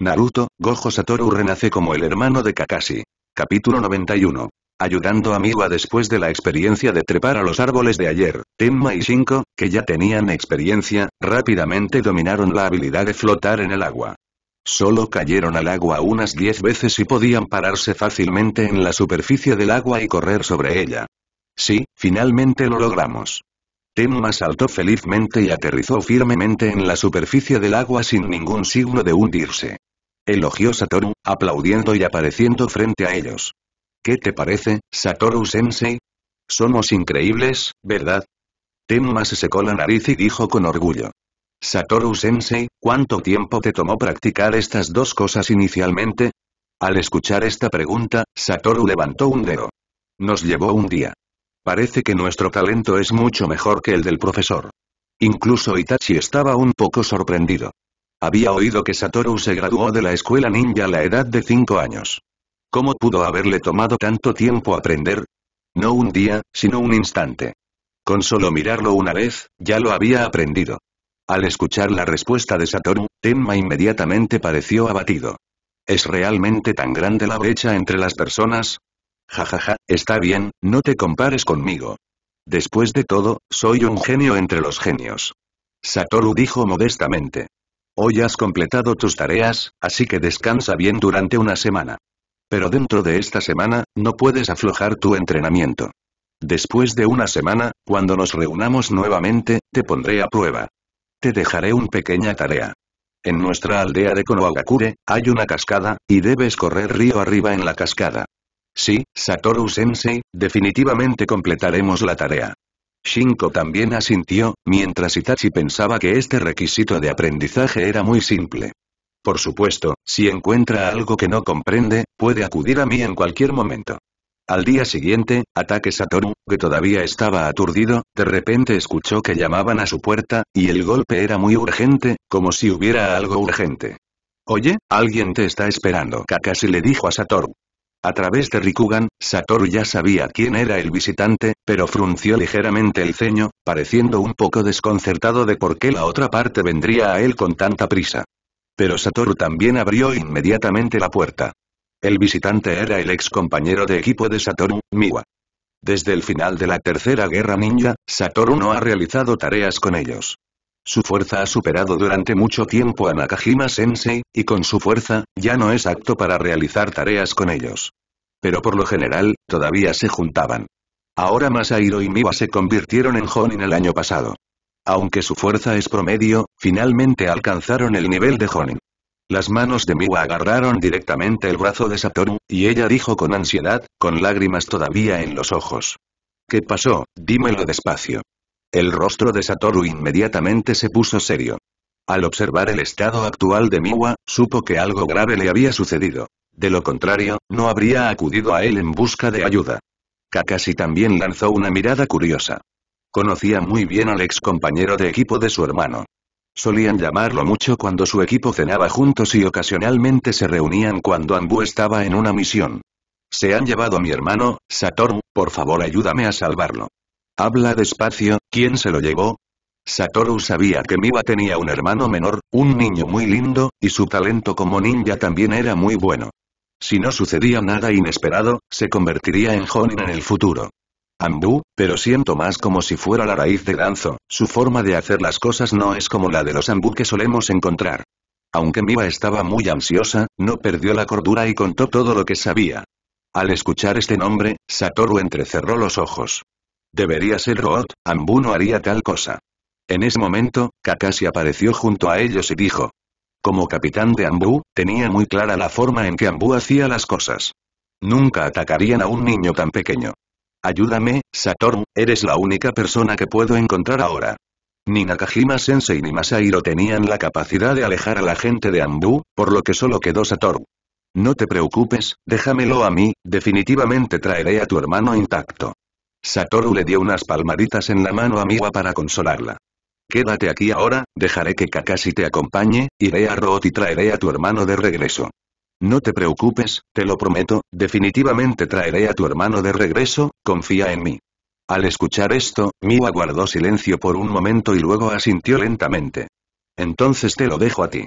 Naruto, Gojo Satoru renace como el hermano de Kakashi. Capítulo 91. Ayudando a Miwa después de la experiencia de trepar a los árboles de ayer, Tenma y Shinko, que ya tenían experiencia, rápidamente dominaron la habilidad de flotar en el agua. Solo cayeron al agua unas 10 veces y podían pararse fácilmente en la superficie del agua y correr sobre ella. Sí, finalmente lo logramos. Tenma saltó felizmente y aterrizó firmemente en la superficie del agua sin ningún signo de hundirse elogió Satoru, aplaudiendo y apareciendo frente a ellos. ¿Qué te parece, Satoru-sensei? Somos increíbles, ¿verdad? Tenma se secó la nariz y dijo con orgullo. Satoru-sensei, ¿cuánto tiempo te tomó practicar estas dos cosas inicialmente? Al escuchar esta pregunta, Satoru levantó un dedo. Nos llevó un día. Parece que nuestro talento es mucho mejor que el del profesor. Incluso Itachi estaba un poco sorprendido. Había oído que Satoru se graduó de la escuela ninja a la edad de 5 años. ¿Cómo pudo haberle tomado tanto tiempo aprender? No un día, sino un instante. Con solo mirarlo una vez, ya lo había aprendido. Al escuchar la respuesta de Satoru, Tenma inmediatamente pareció abatido. ¿Es realmente tan grande la brecha entre las personas? Jajaja, ja, ja, está bien, no te compares conmigo. Después de todo, soy un genio entre los genios. Satoru dijo modestamente. Hoy has completado tus tareas, así que descansa bien durante una semana. Pero dentro de esta semana, no puedes aflojar tu entrenamiento. Después de una semana, cuando nos reunamos nuevamente, te pondré a prueba. Te dejaré una pequeña tarea. En nuestra aldea de Konohagakure, hay una cascada, y debes correr río arriba en la cascada. Sí, Satoru Sensei, definitivamente completaremos la tarea. Shinko también asintió, mientras Itachi pensaba que este requisito de aprendizaje era muy simple. Por supuesto, si encuentra algo que no comprende, puede acudir a mí en cualquier momento. Al día siguiente, Ataque Satoru, que todavía estaba aturdido, de repente escuchó que llamaban a su puerta, y el golpe era muy urgente, como si hubiera algo urgente. Oye, alguien te está esperando. Kakashi le dijo a Satoru. A través de Rikugan, Satoru ya sabía quién era el visitante, pero frunció ligeramente el ceño, pareciendo un poco desconcertado de por qué la otra parte vendría a él con tanta prisa. Pero Satoru también abrió inmediatamente la puerta. El visitante era el ex compañero de equipo de Satoru, Miwa. Desde el final de la Tercera Guerra Ninja, Satoru no ha realizado tareas con ellos. Su fuerza ha superado durante mucho tiempo a Nakajima Sensei, y con su fuerza, ya no es apto para realizar tareas con ellos. Pero por lo general, todavía se juntaban. Ahora Masahiro y Miwa se convirtieron en Jonin el año pasado. Aunque su fuerza es promedio, finalmente alcanzaron el nivel de Jonin. Las manos de Miwa agarraron directamente el brazo de Satoru, y ella dijo con ansiedad, con lágrimas todavía en los ojos. ¿Qué pasó? Dímelo despacio. El rostro de Satoru inmediatamente se puso serio. Al observar el estado actual de Miwa, supo que algo grave le había sucedido. De lo contrario, no habría acudido a él en busca de ayuda. Kakashi también lanzó una mirada curiosa. Conocía muy bien al ex compañero de equipo de su hermano. Solían llamarlo mucho cuando su equipo cenaba juntos y ocasionalmente se reunían cuando Anbu estaba en una misión. Se han llevado a mi hermano, Satoru, por favor ayúdame a salvarlo. Habla despacio, ¿quién se lo llevó? Satoru sabía que Miwa tenía un hermano menor, un niño muy lindo, y su talento como ninja también era muy bueno. Si no sucedía nada inesperado, se convertiría en Jonin en el futuro. Ambu, pero siento más como si fuera la raíz de Danzo, su forma de hacer las cosas no es como la de los Ambu que solemos encontrar. Aunque Miwa estaba muy ansiosa, no perdió la cordura y contó todo lo que sabía. Al escuchar este nombre, Satoru entrecerró los ojos. Debería ser Root, Ambu no haría tal cosa. En ese momento, Kakashi apareció junto a ellos y dijo. Como capitán de Ambu, tenía muy clara la forma en que Ambu hacía las cosas. Nunca atacarían a un niño tan pequeño. Ayúdame, Satoru, eres la única persona que puedo encontrar ahora. Ni Nakajima Sensei ni Masahiro tenían la capacidad de alejar a la gente de Ambu, por lo que solo quedó Satoru. No te preocupes, déjamelo a mí, definitivamente traeré a tu hermano intacto. Satoru le dio unas palmaditas en la mano a Miwa para consolarla. Quédate aquí ahora, dejaré que Kakashi te acompañe, iré a Root y traeré a tu hermano de regreso. No te preocupes, te lo prometo, definitivamente traeré a tu hermano de regreso, confía en mí. Al escuchar esto, Miwa guardó silencio por un momento y luego asintió lentamente. Entonces te lo dejo a ti.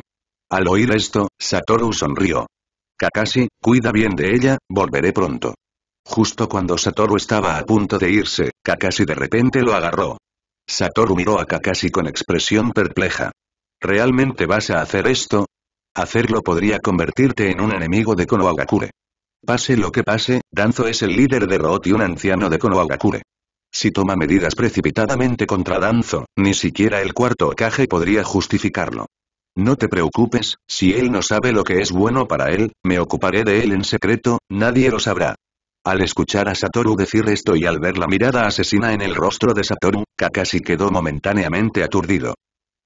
Al oír esto, Satoru sonrió. Kakashi, cuida bien de ella, volveré pronto. Justo cuando Satoru estaba a punto de irse, Kakashi de repente lo agarró. Satoru miró a Kakashi con expresión perpleja. ¿Realmente vas a hacer esto? Hacerlo podría convertirte en un enemigo de Konohagakure. Pase lo que pase, Danzo es el líder de Root y un anciano de Konohagakure. Si toma medidas precipitadamente contra Danzo, ni siquiera el cuarto Okage podría justificarlo. No te preocupes, si él no sabe lo que es bueno para él, me ocuparé de él en secreto, nadie lo sabrá. Al escuchar a Satoru decir esto y al ver la mirada asesina en el rostro de Satoru, Kakashi quedó momentáneamente aturdido.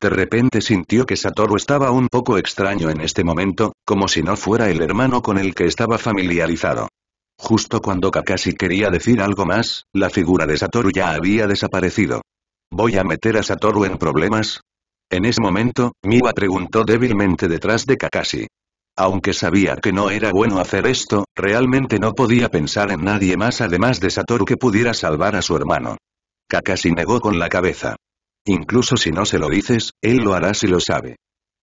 De repente sintió que Satoru estaba un poco extraño en este momento, como si no fuera el hermano con el que estaba familiarizado. Justo cuando Kakashi quería decir algo más, la figura de Satoru ya había desaparecido. ¿Voy a meter a Satoru en problemas? En ese momento, Miwa preguntó débilmente detrás de Kakashi. Aunque sabía que no era bueno hacer esto, realmente no podía pensar en nadie más además de Satoru que pudiera salvar a su hermano. Kakashi negó con la cabeza. Incluso si no se lo dices, él lo hará si lo sabe.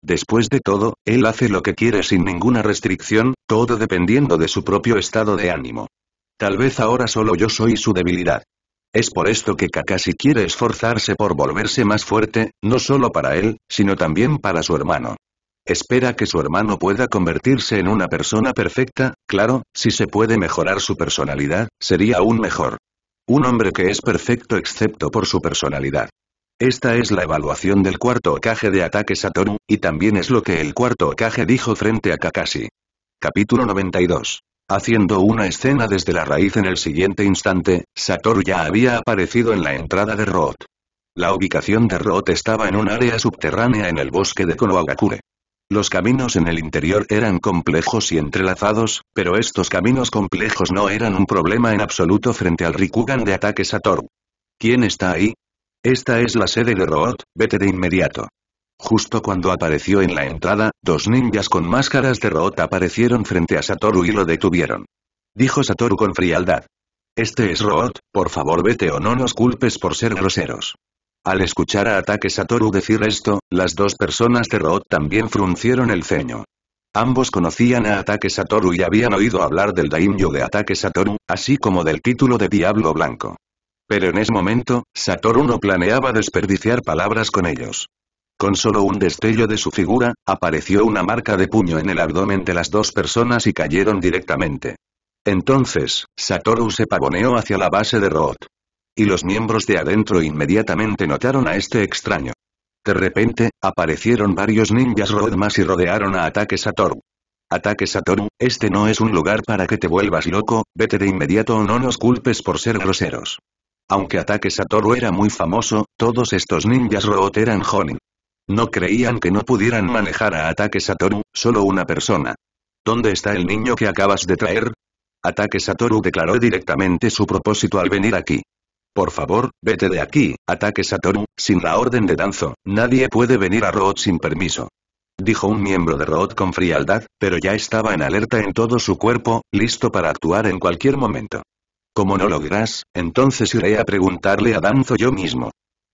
Después de todo, él hace lo que quiere sin ninguna restricción, todo dependiendo de su propio estado de ánimo. Tal vez ahora solo yo soy su debilidad. Es por esto que Kakashi quiere esforzarse por volverse más fuerte, no solo para él, sino también para su hermano. Espera que su hermano pueda convertirse en una persona perfecta, claro, si se puede mejorar su personalidad, sería aún mejor. Un hombre que es perfecto excepto por su personalidad. Esta es la evaluación del cuarto caje de ataque Satoru, y también es lo que el cuarto caje dijo frente a Kakashi. Capítulo 92. Haciendo una escena desde la raíz en el siguiente instante, Satoru ya había aparecido en la entrada de Root. La ubicación de Root estaba en un área subterránea en el bosque de Konohagakure. Los caminos en el interior eran complejos y entrelazados, pero estos caminos complejos no eran un problema en absoluto frente al Rikugan de ataque Satoru. ¿Quién está ahí? Esta es la sede de Root, vete de inmediato. Justo cuando apareció en la entrada, dos ninjas con máscaras de Root aparecieron frente a Satoru y lo detuvieron. Dijo Satoru con frialdad. Este es Root, por favor vete o no nos culpes por ser groseros. Al escuchar a Ataque Satoru decir esto, las dos personas de Root también fruncieron el ceño. Ambos conocían a Ataque Satoru y habían oído hablar del daimyo de Ataque Satoru, así como del título de Diablo Blanco. Pero en ese momento, Satoru no planeaba desperdiciar palabras con ellos. Con solo un destello de su figura, apareció una marca de puño en el abdomen de las dos personas y cayeron directamente. Entonces, Satoru se pavoneó hacia la base de Root. Y los miembros de adentro inmediatamente notaron a este extraño. De repente, aparecieron varios ninjas más y rodearon a Ataque Satoru. Ataque Satoru, este no es un lugar para que te vuelvas loco, vete de inmediato o no nos culpes por ser groseros. Aunque Ataque Satoru era muy famoso, todos estos ninjas robot eran Jonin. No creían que no pudieran manejar a Ataque Satoru, solo una persona. ¿Dónde está el niño que acabas de traer? Ataque Satoru declaró directamente su propósito al venir aquí. Por favor, vete de aquí, ataque Satoru, sin la orden de Danzo, nadie puede venir a Root sin permiso. Dijo un miembro de Root con frialdad, pero ya estaba en alerta en todo su cuerpo, listo para actuar en cualquier momento. Como no lográs, entonces iré a preguntarle a Danzo yo mismo.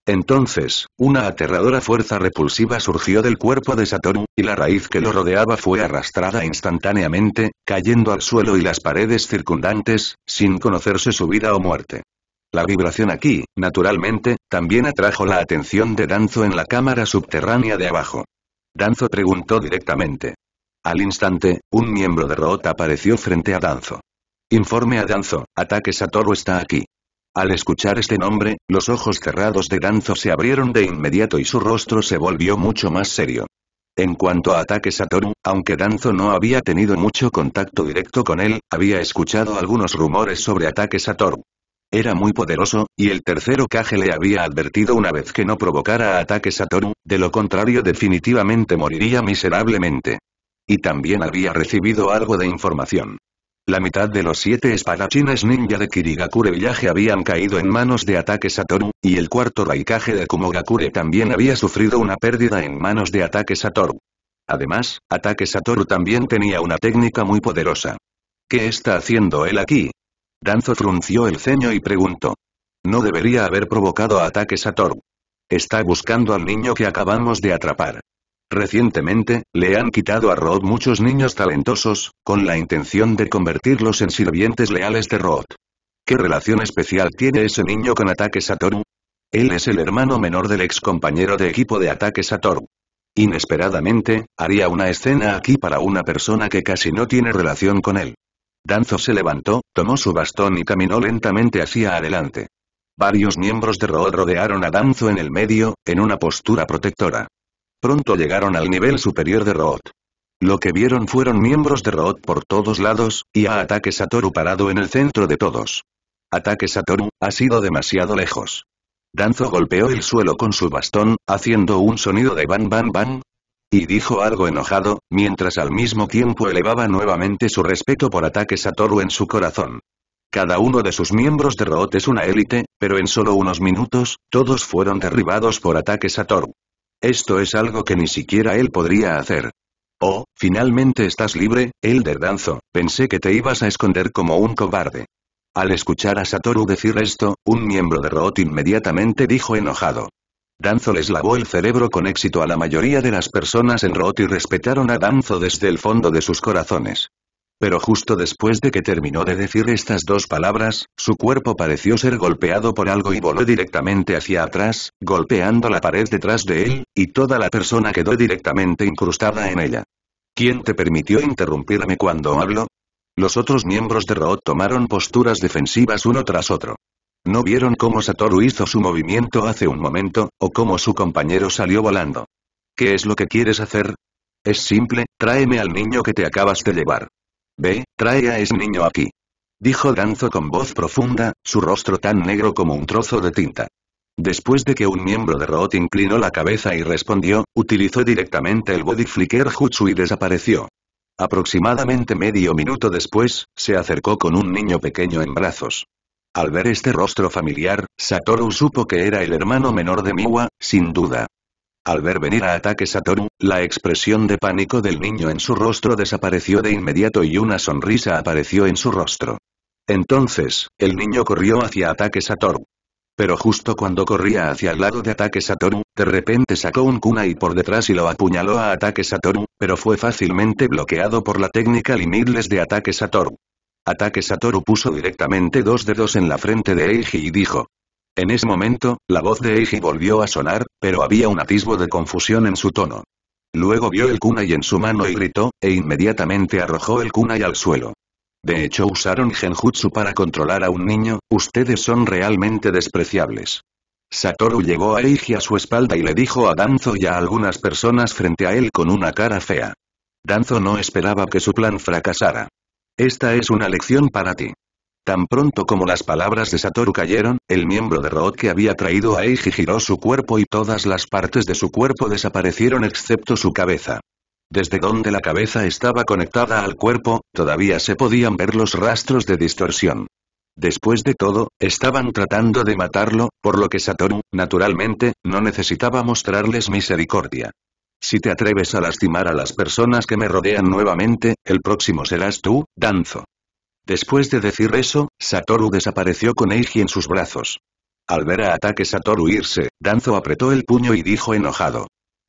Entonces, una aterradora fuerza repulsiva surgió del cuerpo de Satoru, y la raíz que lo rodeaba fue arrastrada instantáneamente, cayendo al suelo y las paredes circundantes, sin conocerse su vida o muerte. La vibración aquí, naturalmente, también atrajo la atención de Danzo en la cámara subterránea de abajo. Danzo preguntó directamente. Al instante, un miembro de Root apareció frente a Danzo. Informe a Danzo, ataque Satoru está aquí. Al escuchar este nombre, los ojos cerrados de Danzo se abrieron de inmediato y su rostro se volvió mucho más serio. En cuanto a ataque Satoru, aunque Danzo no había tenido mucho contacto directo con él, había escuchado algunos rumores sobre ataque Satoru. Era muy poderoso, y el tercero Kage le había advertido una vez que no provocara ataques a Toru, de lo contrario definitivamente moriría miserablemente. Y también había recibido algo de información. La mitad de los siete espadachines ninja de Kirigakure Village habían caído en manos de ataques a Toru, y el cuarto Raikage de Kumogakure también había sufrido una pérdida en manos de ataques a Toru. Además, ataques a Toru también tenía una técnica muy poderosa. ¿Qué está haciendo él aquí? Danzo frunció el ceño y preguntó. No debería haber provocado ataques a Toru. Está buscando al niño que acabamos de atrapar. Recientemente, le han quitado a Rod muchos niños talentosos, con la intención de convertirlos en sirvientes leales de Rod. ¿Qué relación especial tiene ese niño con ataques a Toru? Él es el hermano menor del ex compañero de equipo de ataques a Toru. Inesperadamente, haría una escena aquí para una persona que casi no tiene relación con él. Danzo se levantó, tomó su bastón y caminó lentamente hacia adelante. Varios miembros de Rod rodearon a Danzo en el medio, en una postura protectora. Pronto llegaron al nivel superior de Rod. Lo que vieron fueron miembros de Rod por todos lados, y a Ataque Satoru parado en el centro de todos. Ataque Satoru, ha sido demasiado lejos. Danzo golpeó el suelo con su bastón, haciendo un sonido de ban ban ban, y dijo algo enojado, mientras al mismo tiempo elevaba nuevamente su respeto por ataque Satoru en su corazón. Cada uno de sus miembros de Root es una élite, pero en solo unos minutos, todos fueron derribados por ataque Satoru. Esto es algo que ni siquiera él podría hacer. Oh, finalmente estás libre, Elder Danzo, pensé que te ibas a esconder como un cobarde. Al escuchar a Satoru decir esto, un miembro de Root inmediatamente dijo enojado. Danzo les lavó el cerebro con éxito a la mayoría de las personas en Roth y respetaron a Danzo desde el fondo de sus corazones. Pero justo después de que terminó de decir estas dos palabras, su cuerpo pareció ser golpeado por algo y voló directamente hacia atrás, golpeando la pared detrás de él, y toda la persona quedó directamente incrustada en ella. ¿Quién te permitió interrumpirme cuando hablo? Los otros miembros de Root tomaron posturas defensivas uno tras otro. ¿No vieron cómo Satoru hizo su movimiento hace un momento, o cómo su compañero salió volando? ¿Qué es lo que quieres hacer? Es simple, tráeme al niño que te acabas de llevar. Ve, trae a ese niño aquí. Dijo Danzo con voz profunda, su rostro tan negro como un trozo de tinta. Después de que un miembro de ROT inclinó la cabeza y respondió, utilizó directamente el Body Flicker Jutsu y desapareció. Aproximadamente medio minuto después, se acercó con un niño pequeño en brazos. Al ver este rostro familiar, Satoru supo que era el hermano menor de Miwa, sin duda. Al ver venir a ataque Satoru, la expresión de pánico del niño en su rostro desapareció de inmediato y una sonrisa apareció en su rostro. Entonces, el niño corrió hacia ataque Satoru. Pero justo cuando corría hacia el lado de ataque Satoru, de repente sacó un kunai por detrás y lo apuñaló a ataque Satoru, pero fue fácilmente bloqueado por la técnica limitless de ataque Satoru. Ataque Satoru puso directamente dos dedos en la frente de Eiji y dijo. En ese momento, la voz de Eiji volvió a sonar, pero había un atisbo de confusión en su tono. Luego vio el kunai en su mano y gritó, e inmediatamente arrojó el kunai al suelo. De hecho usaron genjutsu para controlar a un niño, ustedes son realmente despreciables. Satoru llegó a Eiji a su espalda y le dijo a Danzo y a algunas personas frente a él con una cara fea. Danzo no esperaba que su plan fracasara. Esta es una lección para ti. Tan pronto como las palabras de Satoru cayeron, el miembro de Rod que había traído a Eiji giró su cuerpo y todas las partes de su cuerpo desaparecieron excepto su cabeza. Desde donde la cabeza estaba conectada al cuerpo, todavía se podían ver los rastros de distorsión. Después de todo, estaban tratando de matarlo, por lo que Satoru, naturalmente, no necesitaba mostrarles misericordia. Si te atreves a lastimar a las personas que me rodean nuevamente, el próximo serás tú, Danzo. Después de decir eso, Satoru desapareció con Eiji en sus brazos. Al ver a Ataque Satoru irse, Danzo apretó el puño y dijo enojado.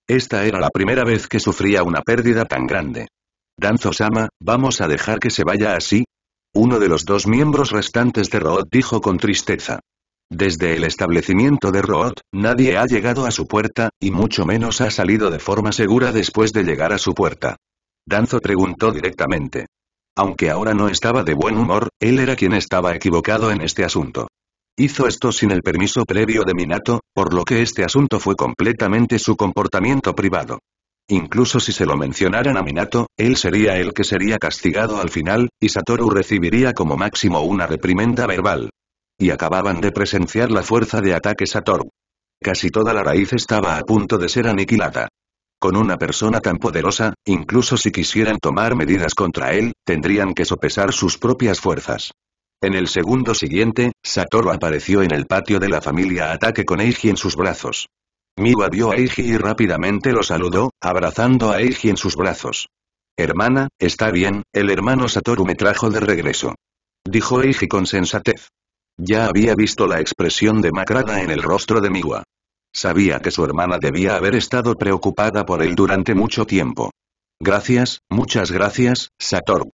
Esta era la primera vez que sufría una pérdida tan grande. Danzo-sama, ¿vamos a dejar que se vaya así? Uno de los dos miembros restantes de Rod dijo con tristeza. Desde el establecimiento de Root, nadie ha llegado a su puerta, y mucho menos ha salido de forma segura después de llegar a su puerta. Danzo preguntó directamente. Aunque ahora no estaba de buen humor, él era quien estaba equivocado en este asunto. Hizo esto sin el permiso previo de Minato, por lo que este asunto fue completamente su comportamiento privado. Incluso si se lo mencionaran a Minato, él sería el que sería castigado al final, y Satoru recibiría como máximo una reprimenda verbal y acababan de presenciar la fuerza de ataque Satoru. Casi toda la raíz estaba a punto de ser aniquilada. Con una persona tan poderosa, incluso si quisieran tomar medidas contra él, tendrían que sopesar sus propias fuerzas. En el segundo siguiente, Satoru apareció en el patio de la familia Ataque con Eiji en sus brazos. Miwa vio a Eiji y rápidamente lo saludó, abrazando a Eiji en sus brazos. Hermana, está bien, el hermano Satoru me trajo de regreso. Dijo Eiji con sensatez. Ya había visto la expresión demacrada en el rostro de Miwa. Sabía que su hermana debía haber estado preocupada por él durante mucho tiempo. Gracias, muchas gracias, Satoru.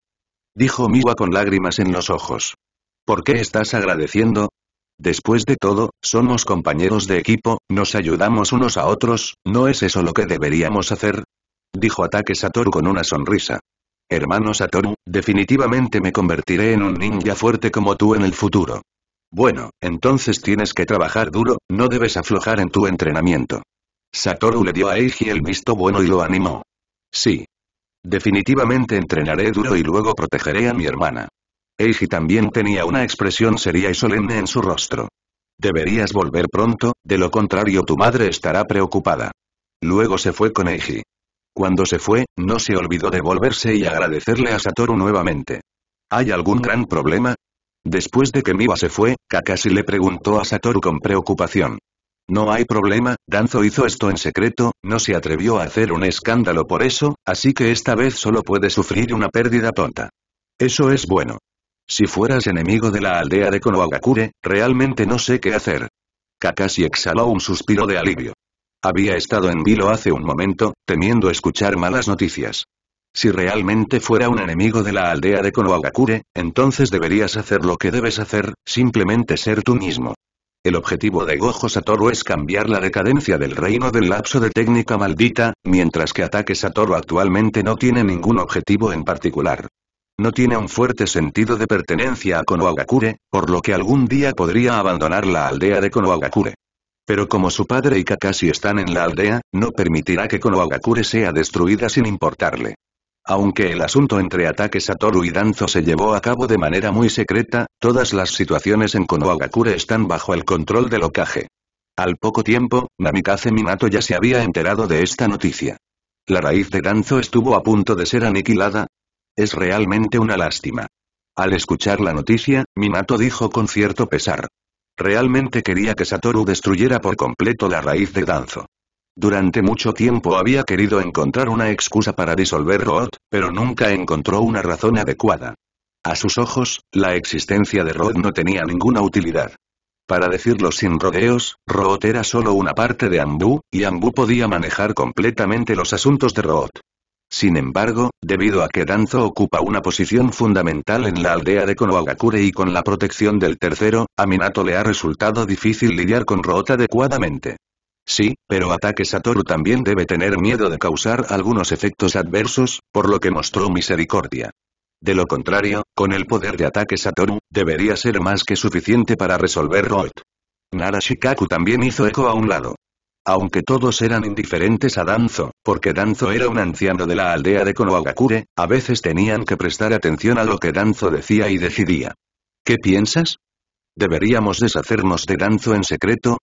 Dijo Miwa con lágrimas en los ojos. ¿Por qué estás agradeciendo? Después de todo, somos compañeros de equipo, nos ayudamos unos a otros, ¿no es eso lo que deberíamos hacer? Dijo Ataque Satoru con una sonrisa. Hermano Satoru, definitivamente me convertiré en un ninja fuerte como tú en el futuro. Bueno, entonces tienes que trabajar duro, no debes aflojar en tu entrenamiento. Satoru le dio a Eiji el visto bueno y lo animó. Sí. Definitivamente entrenaré duro y luego protegeré a mi hermana. Eiji también tenía una expresión seria y solemne en su rostro. Deberías volver pronto, de lo contrario tu madre estará preocupada. Luego se fue con Eiji. Cuando se fue, no se olvidó de volverse y agradecerle a Satoru nuevamente. ¿Hay algún gran problema? Después de que Miba se fue, Kakashi le preguntó a Satoru con preocupación. No hay problema, Danzo hizo esto en secreto, no se atrevió a hacer un escándalo por eso, así que esta vez solo puede sufrir una pérdida tonta. Eso es bueno. Si fueras enemigo de la aldea de Konohagakure, realmente no sé qué hacer. Kakashi exhaló un suspiro de alivio. Había estado en vilo hace un momento, temiendo escuchar malas noticias. Si realmente fuera un enemigo de la aldea de Konohagakure, entonces deberías hacer lo que debes hacer, simplemente ser tú mismo. El objetivo de Gojo Satoru es cambiar la decadencia del reino del lapso de técnica maldita, mientras que Ataque Satoru actualmente no tiene ningún objetivo en particular. No tiene un fuerte sentido de pertenencia a Konohagakure, por lo que algún día podría abandonar la aldea de Konohagakure. Pero como su padre y Kakashi están en la aldea, no permitirá que Konohagakure sea destruida sin importarle. Aunque el asunto entre ataques Satoru y Danzo se llevó a cabo de manera muy secreta, todas las situaciones en Konohagakure están bajo el control del Okage. Al poco tiempo, Namikaze Minato ya se había enterado de esta noticia. La raíz de Danzo estuvo a punto de ser aniquilada. Es realmente una lástima. Al escuchar la noticia, Minato dijo con cierto pesar. Realmente quería que Satoru destruyera por completo la raíz de Danzo. Durante mucho tiempo había querido encontrar una excusa para disolver Root, pero nunca encontró una razón adecuada. A sus ojos, la existencia de Roth no tenía ninguna utilidad. Para decirlo sin rodeos, Root era solo una parte de Ambu, y Ambu podía manejar completamente los asuntos de Root. Sin embargo, debido a que Danzo ocupa una posición fundamental en la aldea de Konohagakure y con la protección del tercero, a Minato le ha resultado difícil lidiar con Root adecuadamente. Sí, pero Ataque Satoru también debe tener miedo de causar algunos efectos adversos, por lo que mostró misericordia. De lo contrario, con el poder de Ataque Satoru, debería ser más que suficiente para resolver Nara Shikaku también hizo eco a un lado. Aunque todos eran indiferentes a Danzo, porque Danzo era un anciano de la aldea de Konohagakure, a veces tenían que prestar atención a lo que Danzo decía y decidía. ¿Qué piensas? ¿Deberíamos deshacernos de Danzo en secreto?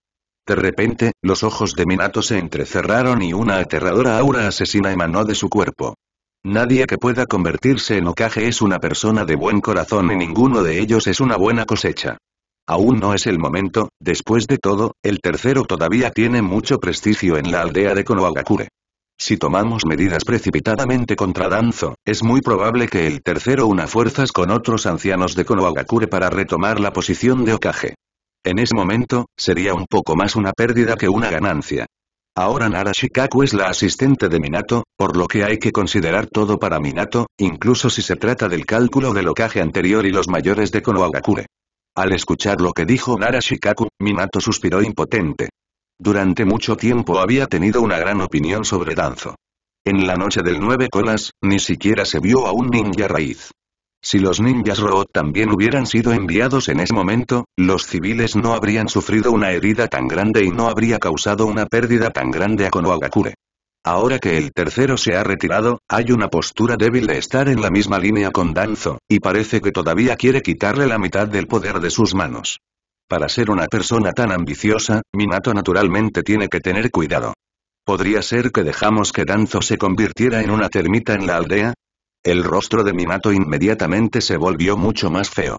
De repente, los ojos de Minato se entrecerraron y una aterradora aura asesina emanó de su cuerpo. Nadie que pueda convertirse en Okage es una persona de buen corazón y ninguno de ellos es una buena cosecha. Aún no es el momento, después de todo, el tercero todavía tiene mucho prestigio en la aldea de Konohagakure. Si tomamos medidas precipitadamente contra Danzo, es muy probable que el tercero una fuerzas con otros ancianos de Konohagakure para retomar la posición de Okage. En ese momento, sería un poco más una pérdida que una ganancia. Ahora Nara Shikaku es la asistente de Minato, por lo que hay que considerar todo para Minato, incluso si se trata del cálculo del ocaje anterior y los mayores de Konohagakure. Al escuchar lo que dijo Nara Shikaku, Minato suspiró impotente. Durante mucho tiempo había tenido una gran opinión sobre Danzo. En la noche del Nueve Colas, ni siquiera se vio a un ninja raíz. Si los ninjas robot también hubieran sido enviados en ese momento, los civiles no habrían sufrido una herida tan grande y no habría causado una pérdida tan grande a Konohagakure. Ahora que el tercero se ha retirado, hay una postura débil de estar en la misma línea con Danzo, y parece que todavía quiere quitarle la mitad del poder de sus manos. Para ser una persona tan ambiciosa, Minato naturalmente tiene que tener cuidado. ¿Podría ser que dejamos que Danzo se convirtiera en una termita en la aldea? El rostro de Minato inmediatamente se volvió mucho más feo.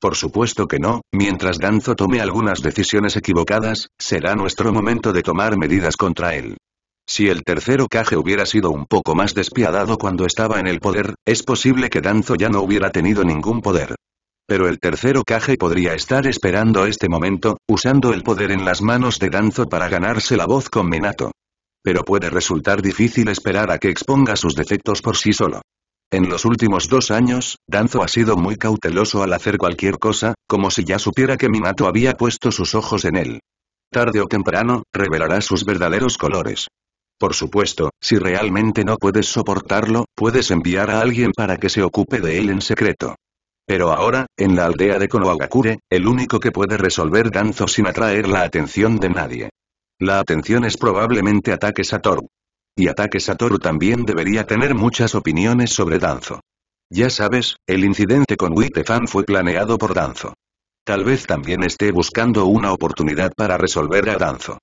Por supuesto que no, mientras Danzo tome algunas decisiones equivocadas, será nuestro momento de tomar medidas contra él. Si el tercero Kage hubiera sido un poco más despiadado cuando estaba en el poder, es posible que Danzo ya no hubiera tenido ningún poder. Pero el tercero Kage podría estar esperando este momento, usando el poder en las manos de Danzo para ganarse la voz con Minato. Pero puede resultar difícil esperar a que exponga sus defectos por sí solo. En los últimos dos años, Danzo ha sido muy cauteloso al hacer cualquier cosa, como si ya supiera que Minato había puesto sus ojos en él. Tarde o temprano, revelará sus verdaderos colores. Por supuesto, si realmente no puedes soportarlo, puedes enviar a alguien para que se ocupe de él en secreto. Pero ahora, en la aldea de Konohagakure, el único que puede resolver Danzo sin atraer la atención de nadie. La atención es probablemente ataques a Satoru. Y Ataque Satoru también debería tener muchas opiniones sobre Danzo. Ya sabes, el incidente con Wittefan fue planeado por Danzo. Tal vez también esté buscando una oportunidad para resolver a Danzo.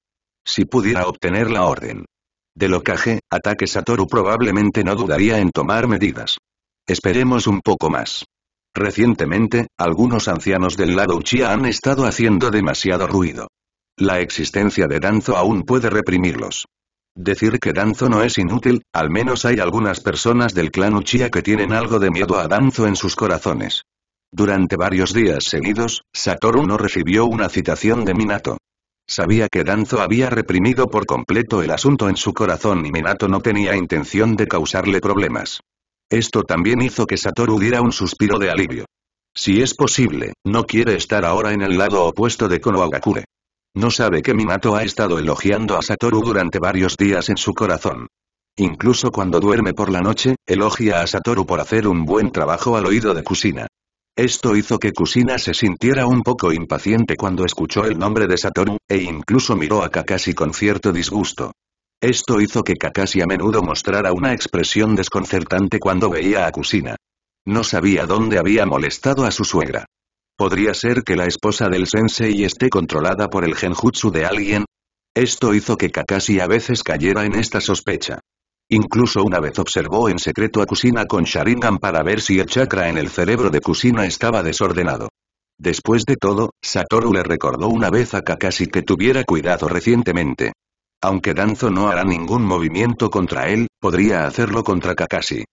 Si pudiera obtener la orden de caje, Ataque Satoru probablemente no dudaría en tomar medidas. Esperemos un poco más. Recientemente, algunos ancianos del lado Uchiha han estado haciendo demasiado ruido. La existencia de Danzo aún puede reprimirlos. Decir que Danzo no es inútil, al menos hay algunas personas del clan Uchiha que tienen algo de miedo a Danzo en sus corazones. Durante varios días seguidos, Satoru no recibió una citación de Minato. Sabía que Danzo había reprimido por completo el asunto en su corazón y Minato no tenía intención de causarle problemas. Esto también hizo que Satoru diera un suspiro de alivio. Si es posible, no quiere estar ahora en el lado opuesto de Konohagakure. No sabe que Minato ha estado elogiando a Satoru durante varios días en su corazón. Incluso cuando duerme por la noche, elogia a Satoru por hacer un buen trabajo al oído de Kusina. Esto hizo que Kusina se sintiera un poco impaciente cuando escuchó el nombre de Satoru, e incluso miró a Kakashi con cierto disgusto. Esto hizo que Kakashi a menudo mostrara una expresión desconcertante cuando veía a Kusina. No sabía dónde había molestado a su suegra. ¿Podría ser que la esposa del sensei esté controlada por el genjutsu de alguien? Esto hizo que Kakashi a veces cayera en esta sospecha. Incluso una vez observó en secreto a Kusina con Sharingan para ver si el chakra en el cerebro de Kusina estaba desordenado. Después de todo, Satoru le recordó una vez a Kakashi que tuviera cuidado recientemente. Aunque Danzo no hará ningún movimiento contra él, podría hacerlo contra Kakashi.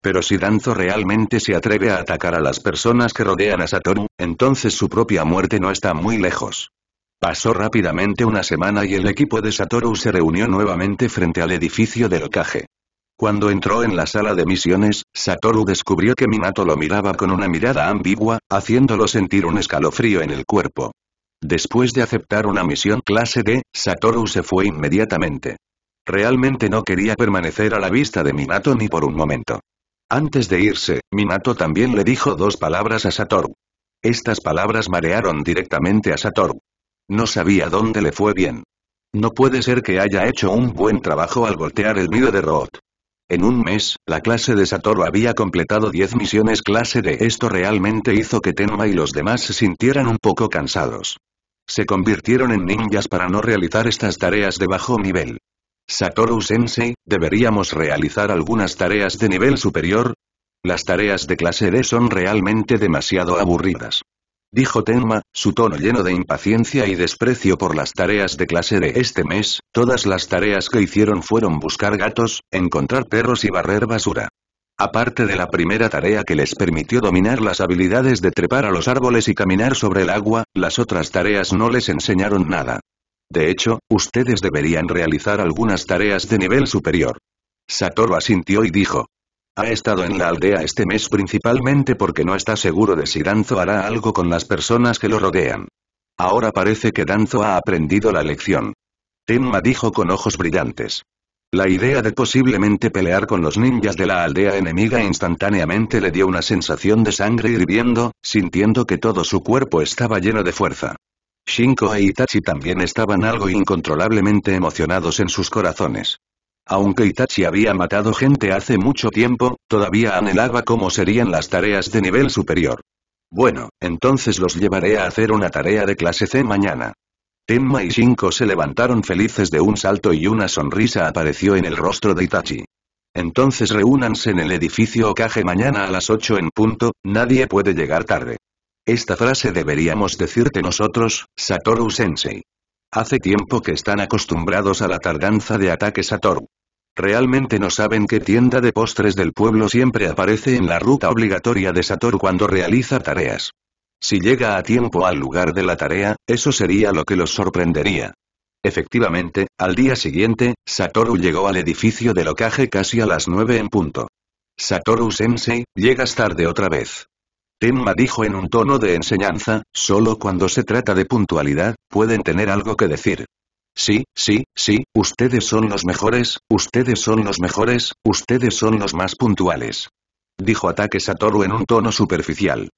Pero si Danzo realmente se atreve a atacar a las personas que rodean a Satoru, entonces su propia muerte no está muy lejos. Pasó rápidamente una semana y el equipo de Satoru se reunió nuevamente frente al edificio del ocaje. Cuando entró en la sala de misiones, Satoru descubrió que Minato lo miraba con una mirada ambigua, haciéndolo sentir un escalofrío en el cuerpo. Después de aceptar una misión clase D, Satoru se fue inmediatamente. Realmente no quería permanecer a la vista de Minato ni por un momento. Antes de irse, Minato también le dijo dos palabras a Satoru. Estas palabras marearon directamente a Satoru. No sabía dónde le fue bien. No puede ser que haya hecho un buen trabajo al voltear el nido de Roth. En un mes, la clase de Satoru había completado 10 misiones clase de esto realmente hizo que Tenma y los demás se sintieran un poco cansados. Se convirtieron en ninjas para no realizar estas tareas de bajo nivel. Satoru-sensei, ¿deberíamos realizar algunas tareas de nivel superior? Las tareas de clase D son realmente demasiado aburridas. Dijo Tenma, su tono lleno de impaciencia y desprecio por las tareas de clase D este mes, todas las tareas que hicieron fueron buscar gatos, encontrar perros y barrer basura. Aparte de la primera tarea que les permitió dominar las habilidades de trepar a los árboles y caminar sobre el agua, las otras tareas no les enseñaron nada. De hecho, ustedes deberían realizar algunas tareas de nivel superior. Satoru asintió y dijo. Ha estado en la aldea este mes principalmente porque no está seguro de si Danzo hará algo con las personas que lo rodean. Ahora parece que Danzo ha aprendido la lección. Tenma dijo con ojos brillantes. La idea de posiblemente pelear con los ninjas de la aldea enemiga instantáneamente le dio una sensación de sangre hirviendo, sintiendo que todo su cuerpo estaba lleno de fuerza. Shinko e Itachi también estaban algo incontrolablemente emocionados en sus corazones. Aunque Itachi había matado gente hace mucho tiempo, todavía anhelaba cómo serían las tareas de nivel superior. Bueno, entonces los llevaré a hacer una tarea de clase C mañana. Tenma y Shinko se levantaron felices de un salto y una sonrisa apareció en el rostro de Itachi. Entonces reúnanse en el edificio Okage mañana a las 8 en punto, nadie puede llegar tarde. Esta frase deberíamos decirte nosotros, Satoru Sensei. Hace tiempo que están acostumbrados a la tardanza de ataque Satoru. Realmente no saben qué tienda de postres del pueblo siempre aparece en la ruta obligatoria de Satoru cuando realiza tareas. Si llega a tiempo al lugar de la tarea, eso sería lo que los sorprendería. Efectivamente, al día siguiente, Satoru llegó al edificio de locaje casi a las 9 en punto. Satoru Sensei, llegas tarde otra vez. Tenma dijo en un tono de enseñanza, solo cuando se trata de puntualidad, pueden tener algo que decir. Sí, sí, sí, ustedes son los mejores, ustedes son los mejores, ustedes son los más puntuales. Dijo Ataque Satoru en un tono superficial.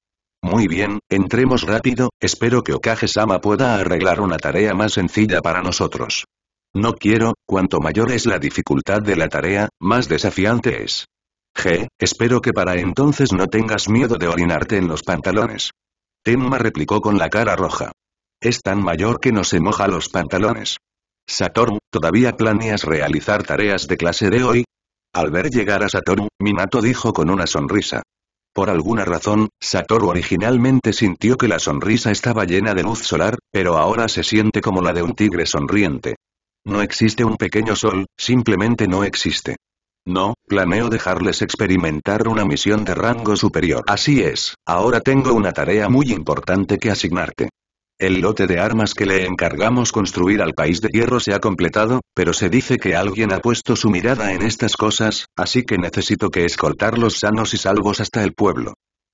Muy bien, entremos rápido, espero que Okage-sama pueda arreglar una tarea más sencilla para nosotros. No quiero, cuanto mayor es la dificultad de la tarea, más desafiante es. Je, espero que para entonces no tengas miedo de orinarte en los pantalones. Tenma replicó con la cara roja. Es tan mayor que no se moja los pantalones. Satoru, ¿todavía planeas realizar tareas de clase de hoy? Al ver llegar a Satoru, Minato dijo con una sonrisa. Por alguna razón, Satoru originalmente sintió que la sonrisa estaba llena de luz solar, pero ahora se siente como la de un tigre sonriente. No existe un pequeño sol, simplemente no existe. No, planeo dejarles experimentar una misión de rango superior. Así es, ahora tengo una tarea muy importante que asignarte. El lote de armas que le encargamos construir al país de hierro se ha completado, pero se dice que alguien ha puesto su mirada en estas cosas, así que necesito que escoltarlos sanos y salvos hasta el pueblo.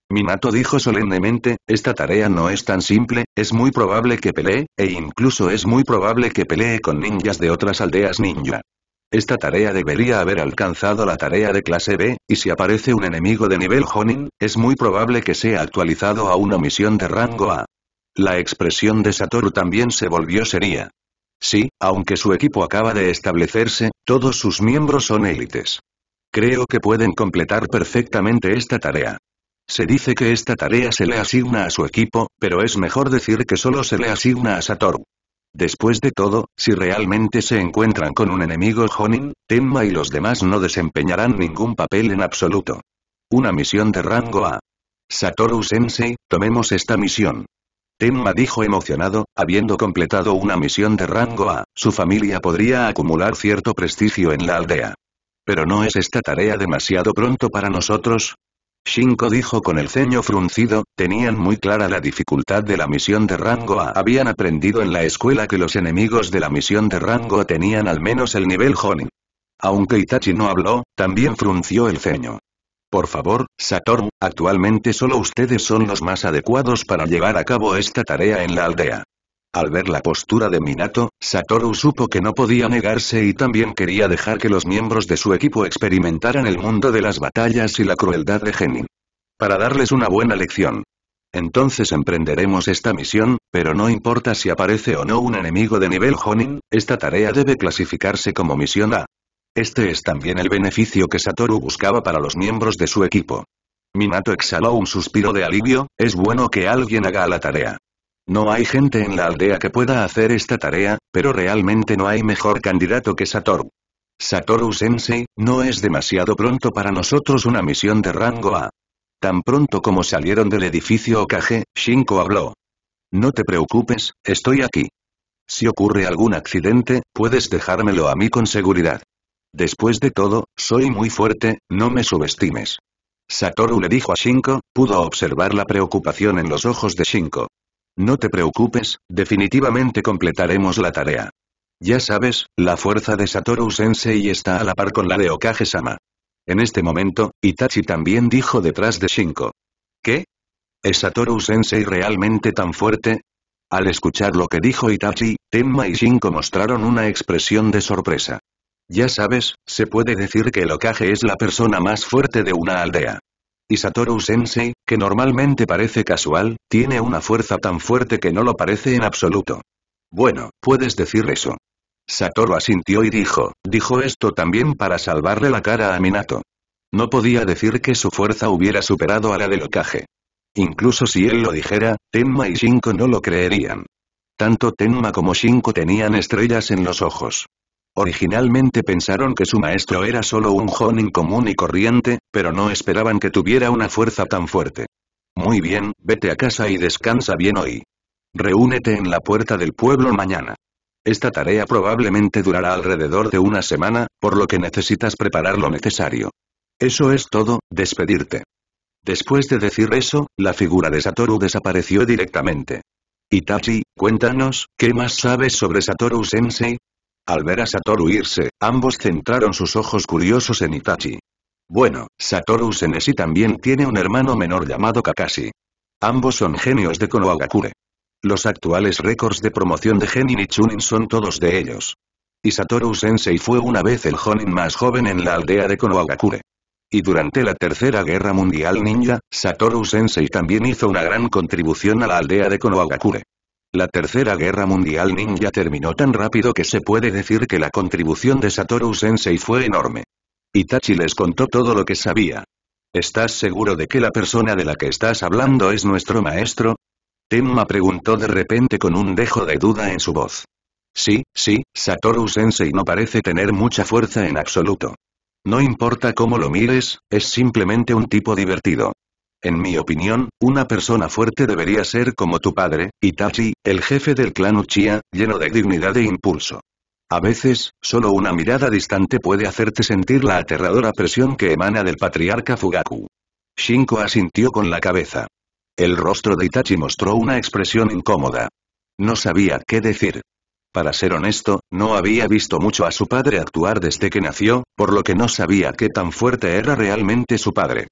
Minato dijo solemnemente, esta tarea no es tan simple, es muy probable que pelee, e incluso es muy probable que pelee con ninjas de otras aldeas ninja. Esta tarea debería haber alcanzado la tarea de clase B, y si aparece un enemigo de nivel Honin, es muy probable que sea actualizado a una misión de rango A. La expresión de Satoru también se volvió seria. Sí, aunque su equipo acaba de establecerse, todos sus miembros son élites. Creo que pueden completar perfectamente esta tarea. Se dice que esta tarea se le asigna a su equipo, pero es mejor decir que solo se le asigna a Satoru. Después de todo, si realmente se encuentran con un enemigo Jonin, Tenma y los demás no desempeñarán ningún papel en absoluto. Una misión de rango A. Satoru Sensei, tomemos esta misión. Tenma dijo emocionado, habiendo completado una misión de rango A, su familia podría acumular cierto prestigio en la aldea. Pero no es esta tarea demasiado pronto para nosotros, Shinko dijo con el ceño fruncido, tenían muy clara la dificultad de la misión de rango A. Habían aprendido en la escuela que los enemigos de la misión de rango tenían al menos el nivel Honin. Aunque Itachi no habló, también frunció el ceño. Por favor, Satoru, actualmente solo ustedes son los más adecuados para llevar a cabo esta tarea en la aldea. Al ver la postura de Minato, Satoru supo que no podía negarse y también quería dejar que los miembros de su equipo experimentaran el mundo de las batallas y la crueldad de Genin. Para darles una buena lección. Entonces emprenderemos esta misión, pero no importa si aparece o no un enemigo de nivel Honin, esta tarea debe clasificarse como misión A. Este es también el beneficio que Satoru buscaba para los miembros de su equipo. Minato exhaló un suspiro de alivio, es bueno que alguien haga la tarea. No hay gente en la aldea que pueda hacer esta tarea, pero realmente no hay mejor candidato que Satoru. Satoru Sensei, no es demasiado pronto para nosotros una misión de rango A. Tan pronto como salieron del edificio Okage, Shinko habló. No te preocupes, estoy aquí. Si ocurre algún accidente, puedes dejármelo a mí con seguridad. Después de todo, soy muy fuerte, no me subestimes. Satoru le dijo a Shinko, pudo observar la preocupación en los ojos de Shinko. No te preocupes, definitivamente completaremos la tarea. Ya sabes, la fuerza de Satoru Sensei está a la par con la de Okage-sama. En este momento, Itachi también dijo detrás de Shinko. ¿Qué? ¿Es Satoru Sensei realmente tan fuerte? Al escuchar lo que dijo Itachi, Tenma y Shinko mostraron una expresión de sorpresa. Ya sabes, se puede decir que el Okage es la persona más fuerte de una aldea. Y Satoru-sensei, que normalmente parece casual, tiene una fuerza tan fuerte que no lo parece en absoluto. Bueno, puedes decir eso. Satoru asintió y dijo, dijo esto también para salvarle la cara a Minato. No podía decir que su fuerza hubiera superado a la del Okage. Incluso si él lo dijera, Tenma y Shinko no lo creerían. Tanto Tenma como Shinko tenían estrellas en los ojos. Originalmente pensaron que su maestro era solo un Jonin común y corriente, pero no esperaban que tuviera una fuerza tan fuerte. Muy bien, vete a casa y descansa bien hoy. Reúnete en la puerta del pueblo mañana. Esta tarea probablemente durará alrededor de una semana, por lo que necesitas preparar lo necesario. Eso es todo, despedirte. Después de decir eso, la figura de Satoru desapareció directamente. Itachi, cuéntanos, ¿qué más sabes sobre Satoru Sensei? Al ver a Satoru irse, ambos centraron sus ojos curiosos en Itachi. Bueno, Satoru Senesi también tiene un hermano menor llamado Kakashi. Ambos son genios de Konohagakure. Los actuales récords de promoción de Genin y Chunin son todos de ellos. Y Satoru Sensei fue una vez el Jonin más joven en la aldea de Konohagakure. Y durante la Tercera Guerra Mundial Ninja, Satoru Sensei también hizo una gran contribución a la aldea de Konohagakure. La Tercera Guerra Mundial Ninja terminó tan rápido que se puede decir que la contribución de Satoru Sensei fue enorme. Itachi les contó todo lo que sabía. ¿Estás seguro de que la persona de la que estás hablando es nuestro maestro? Tenma preguntó de repente con un dejo de duda en su voz. Sí, sí, Satoru Sensei no parece tener mucha fuerza en absoluto. No importa cómo lo mires, es simplemente un tipo divertido. En mi opinión, una persona fuerte debería ser como tu padre, Itachi, el jefe del clan Uchiha, lleno de dignidad e impulso. A veces, solo una mirada distante puede hacerte sentir la aterradora presión que emana del patriarca Fugaku. Shinko asintió con la cabeza. El rostro de Itachi mostró una expresión incómoda. No sabía qué decir. Para ser honesto, no había visto mucho a su padre actuar desde que nació, por lo que no sabía qué tan fuerte era realmente su padre.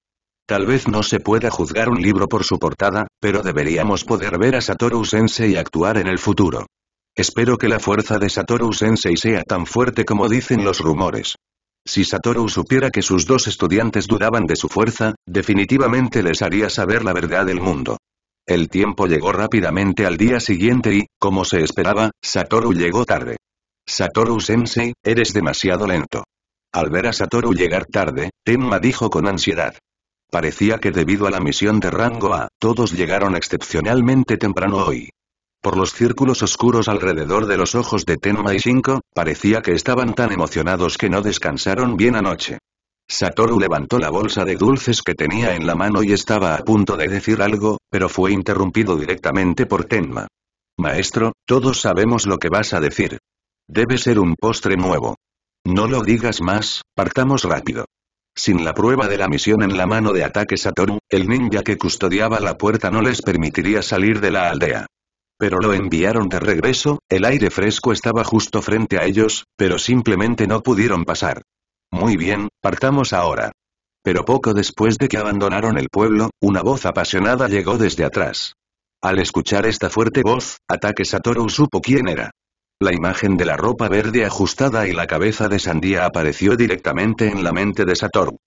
Tal vez no se pueda juzgar un libro por su portada, pero deberíamos poder ver a Satoru Sensei actuar en el futuro. Espero que la fuerza de Satoru Sensei sea tan fuerte como dicen los rumores. Si Satoru supiera que sus dos estudiantes dudaban de su fuerza, definitivamente les haría saber la verdad del mundo. El tiempo llegó rápidamente al día siguiente y, como se esperaba, Satoru llegó tarde. Satoru Sensei, eres demasiado lento. Al ver a Satoru llegar tarde, Tenma dijo con ansiedad. Parecía que debido a la misión de rango A, todos llegaron excepcionalmente temprano hoy. Por los círculos oscuros alrededor de los ojos de Tenma y 5 parecía que estaban tan emocionados que no descansaron bien anoche. Satoru levantó la bolsa de dulces que tenía en la mano y estaba a punto de decir algo, pero fue interrumpido directamente por Tenma. Maestro, todos sabemos lo que vas a decir. Debe ser un postre nuevo. No lo digas más, partamos rápido. Sin la prueba de la misión en la mano de ataque Satoru, el ninja que custodiaba la puerta no les permitiría salir de la aldea. Pero lo enviaron de regreso, el aire fresco estaba justo frente a ellos, pero simplemente no pudieron pasar. Muy bien, partamos ahora. Pero poco después de que abandonaron el pueblo, una voz apasionada llegó desde atrás. Al escuchar esta fuerte voz, Ataque Satoru supo quién era. La imagen de la ropa verde ajustada y la cabeza de Sandía apareció directamente en la mente de Satoru.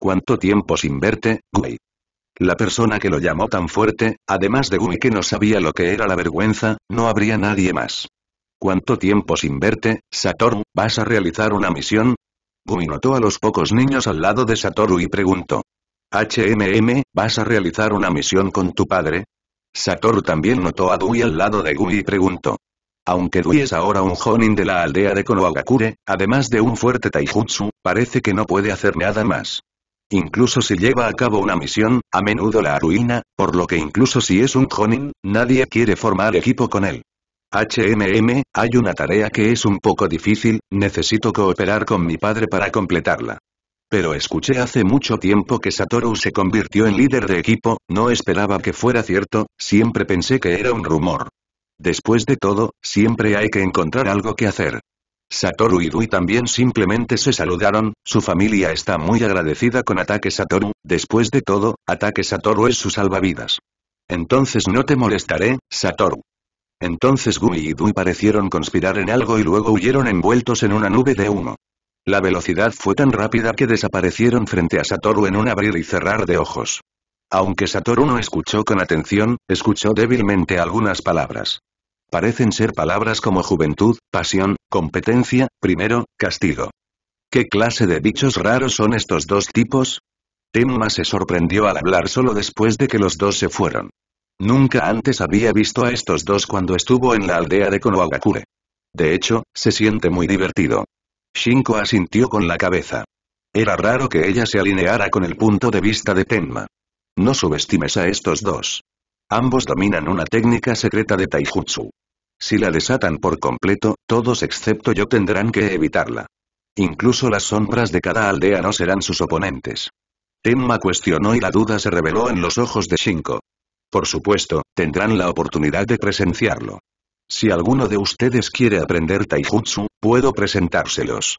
¿Cuánto tiempo sin verte, Gui? La persona que lo llamó tan fuerte, además de Gui que no sabía lo que era la vergüenza, no habría nadie más. ¿Cuánto tiempo sin verte, Satoru, vas a realizar una misión? Gui notó a los pocos niños al lado de Satoru y preguntó. HMM, ¿vas a realizar una misión con tu padre? Satoru también notó a Gumi al lado de Gui y preguntó. Aunque Dui es ahora un Jonin de la aldea de Konohagakure, además de un fuerte taijutsu, parece que no puede hacer nada más. Incluso si lleva a cabo una misión, a menudo la arruina, por lo que incluso si es un Jonin, nadie quiere formar equipo con él. HMM, hay una tarea que es un poco difícil, necesito cooperar con mi padre para completarla. Pero escuché hace mucho tiempo que Satoru se convirtió en líder de equipo, no esperaba que fuera cierto, siempre pensé que era un rumor. Después de todo, siempre hay que encontrar algo que hacer. Satoru y Dui también simplemente se saludaron, su familia está muy agradecida con Ataque Satoru, después de todo, Ataque Satoru es su salvavidas. Entonces no te molestaré, Satoru. Entonces Gui y Dui parecieron conspirar en algo y luego huyeron envueltos en una nube de humo. La velocidad fue tan rápida que desaparecieron frente a Satoru en un abrir y cerrar de ojos. Aunque Satoru no escuchó con atención, escuchó débilmente algunas palabras. Parecen ser palabras como juventud, pasión, competencia, primero, castigo. ¿Qué clase de bichos raros son estos dos tipos? Tenma se sorprendió al hablar solo después de que los dos se fueron. Nunca antes había visto a estos dos cuando estuvo en la aldea de Konohagakure. De hecho, se siente muy divertido. Shinko asintió con la cabeza. Era raro que ella se alineara con el punto de vista de Tenma. No subestimes a estos dos. Ambos dominan una técnica secreta de taijutsu. Si la desatan por completo, todos excepto yo tendrán que evitarla. Incluso las sombras de cada aldea no serán sus oponentes. Tenma cuestionó y la duda se reveló en los ojos de Shinko. Por supuesto, tendrán la oportunidad de presenciarlo. Si alguno de ustedes quiere aprender taijutsu, puedo presentárselos.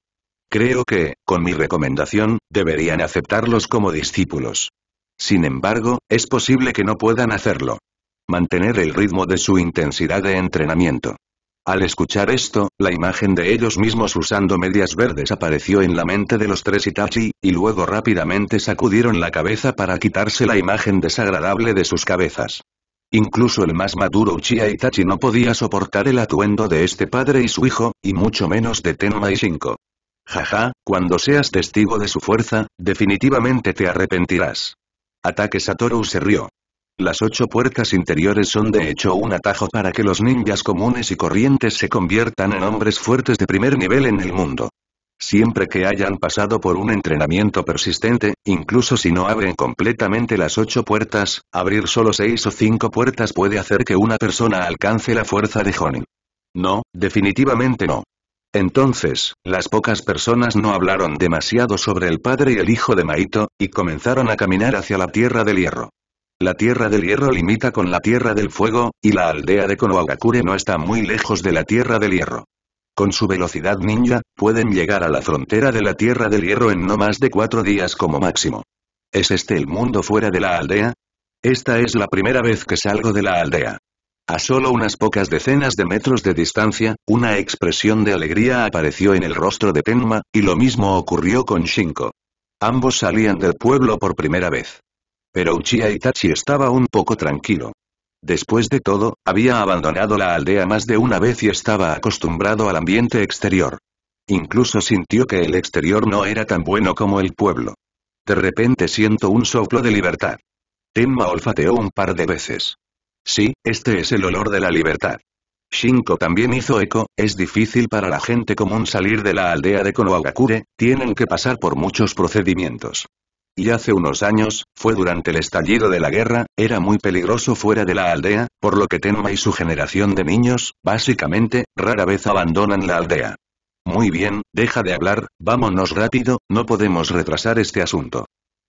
Creo que, con mi recomendación, deberían aceptarlos como discípulos. Sin embargo, es posible que no puedan hacerlo. Mantener el ritmo de su intensidad de entrenamiento. Al escuchar esto, la imagen de ellos mismos usando medias verdes apareció en la mente de los tres Itachi, y luego rápidamente sacudieron la cabeza para quitarse la imagen desagradable de sus cabezas. Incluso el más maduro Uchiha Itachi no podía soportar el atuendo de este padre y su hijo, y mucho menos de Tenma y Jaja, cuando seas testigo de su fuerza, definitivamente te arrepentirás. Ataque Satoru se rió. Las ocho puertas interiores son de hecho un atajo para que los ninjas comunes y corrientes se conviertan en hombres fuertes de primer nivel en el mundo. Siempre que hayan pasado por un entrenamiento persistente, incluso si no abren completamente las ocho puertas, abrir solo seis o cinco puertas puede hacer que una persona alcance la fuerza de Jonin. No, definitivamente no. Entonces, las pocas personas no hablaron demasiado sobre el padre y el hijo de Maito, y comenzaron a caminar hacia la Tierra del Hierro. La Tierra del Hierro limita con la Tierra del Fuego, y la aldea de Konohagakure no está muy lejos de la Tierra del Hierro. Con su velocidad ninja, pueden llegar a la frontera de la Tierra del Hierro en no más de cuatro días como máximo. ¿Es este el mundo fuera de la aldea? Esta es la primera vez que salgo de la aldea. A solo unas pocas decenas de metros de distancia, una expresión de alegría apareció en el rostro de Tenma, y lo mismo ocurrió con Shinko. Ambos salían del pueblo por primera vez. Pero Uchiha Itachi estaba un poco tranquilo. Después de todo, había abandonado la aldea más de una vez y estaba acostumbrado al ambiente exterior. Incluso sintió que el exterior no era tan bueno como el pueblo. De repente siento un soplo de libertad. Tenma olfateó un par de veces. Sí, este es el olor de la libertad. Shinko también hizo eco, es difícil para la gente común salir de la aldea de Konohagakure, tienen que pasar por muchos procedimientos. Y hace unos años, fue durante el estallido de la guerra, era muy peligroso fuera de la aldea, por lo que Tenma y su generación de niños, básicamente, rara vez abandonan la aldea. Muy bien, deja de hablar, vámonos rápido, no podemos retrasar este asunto.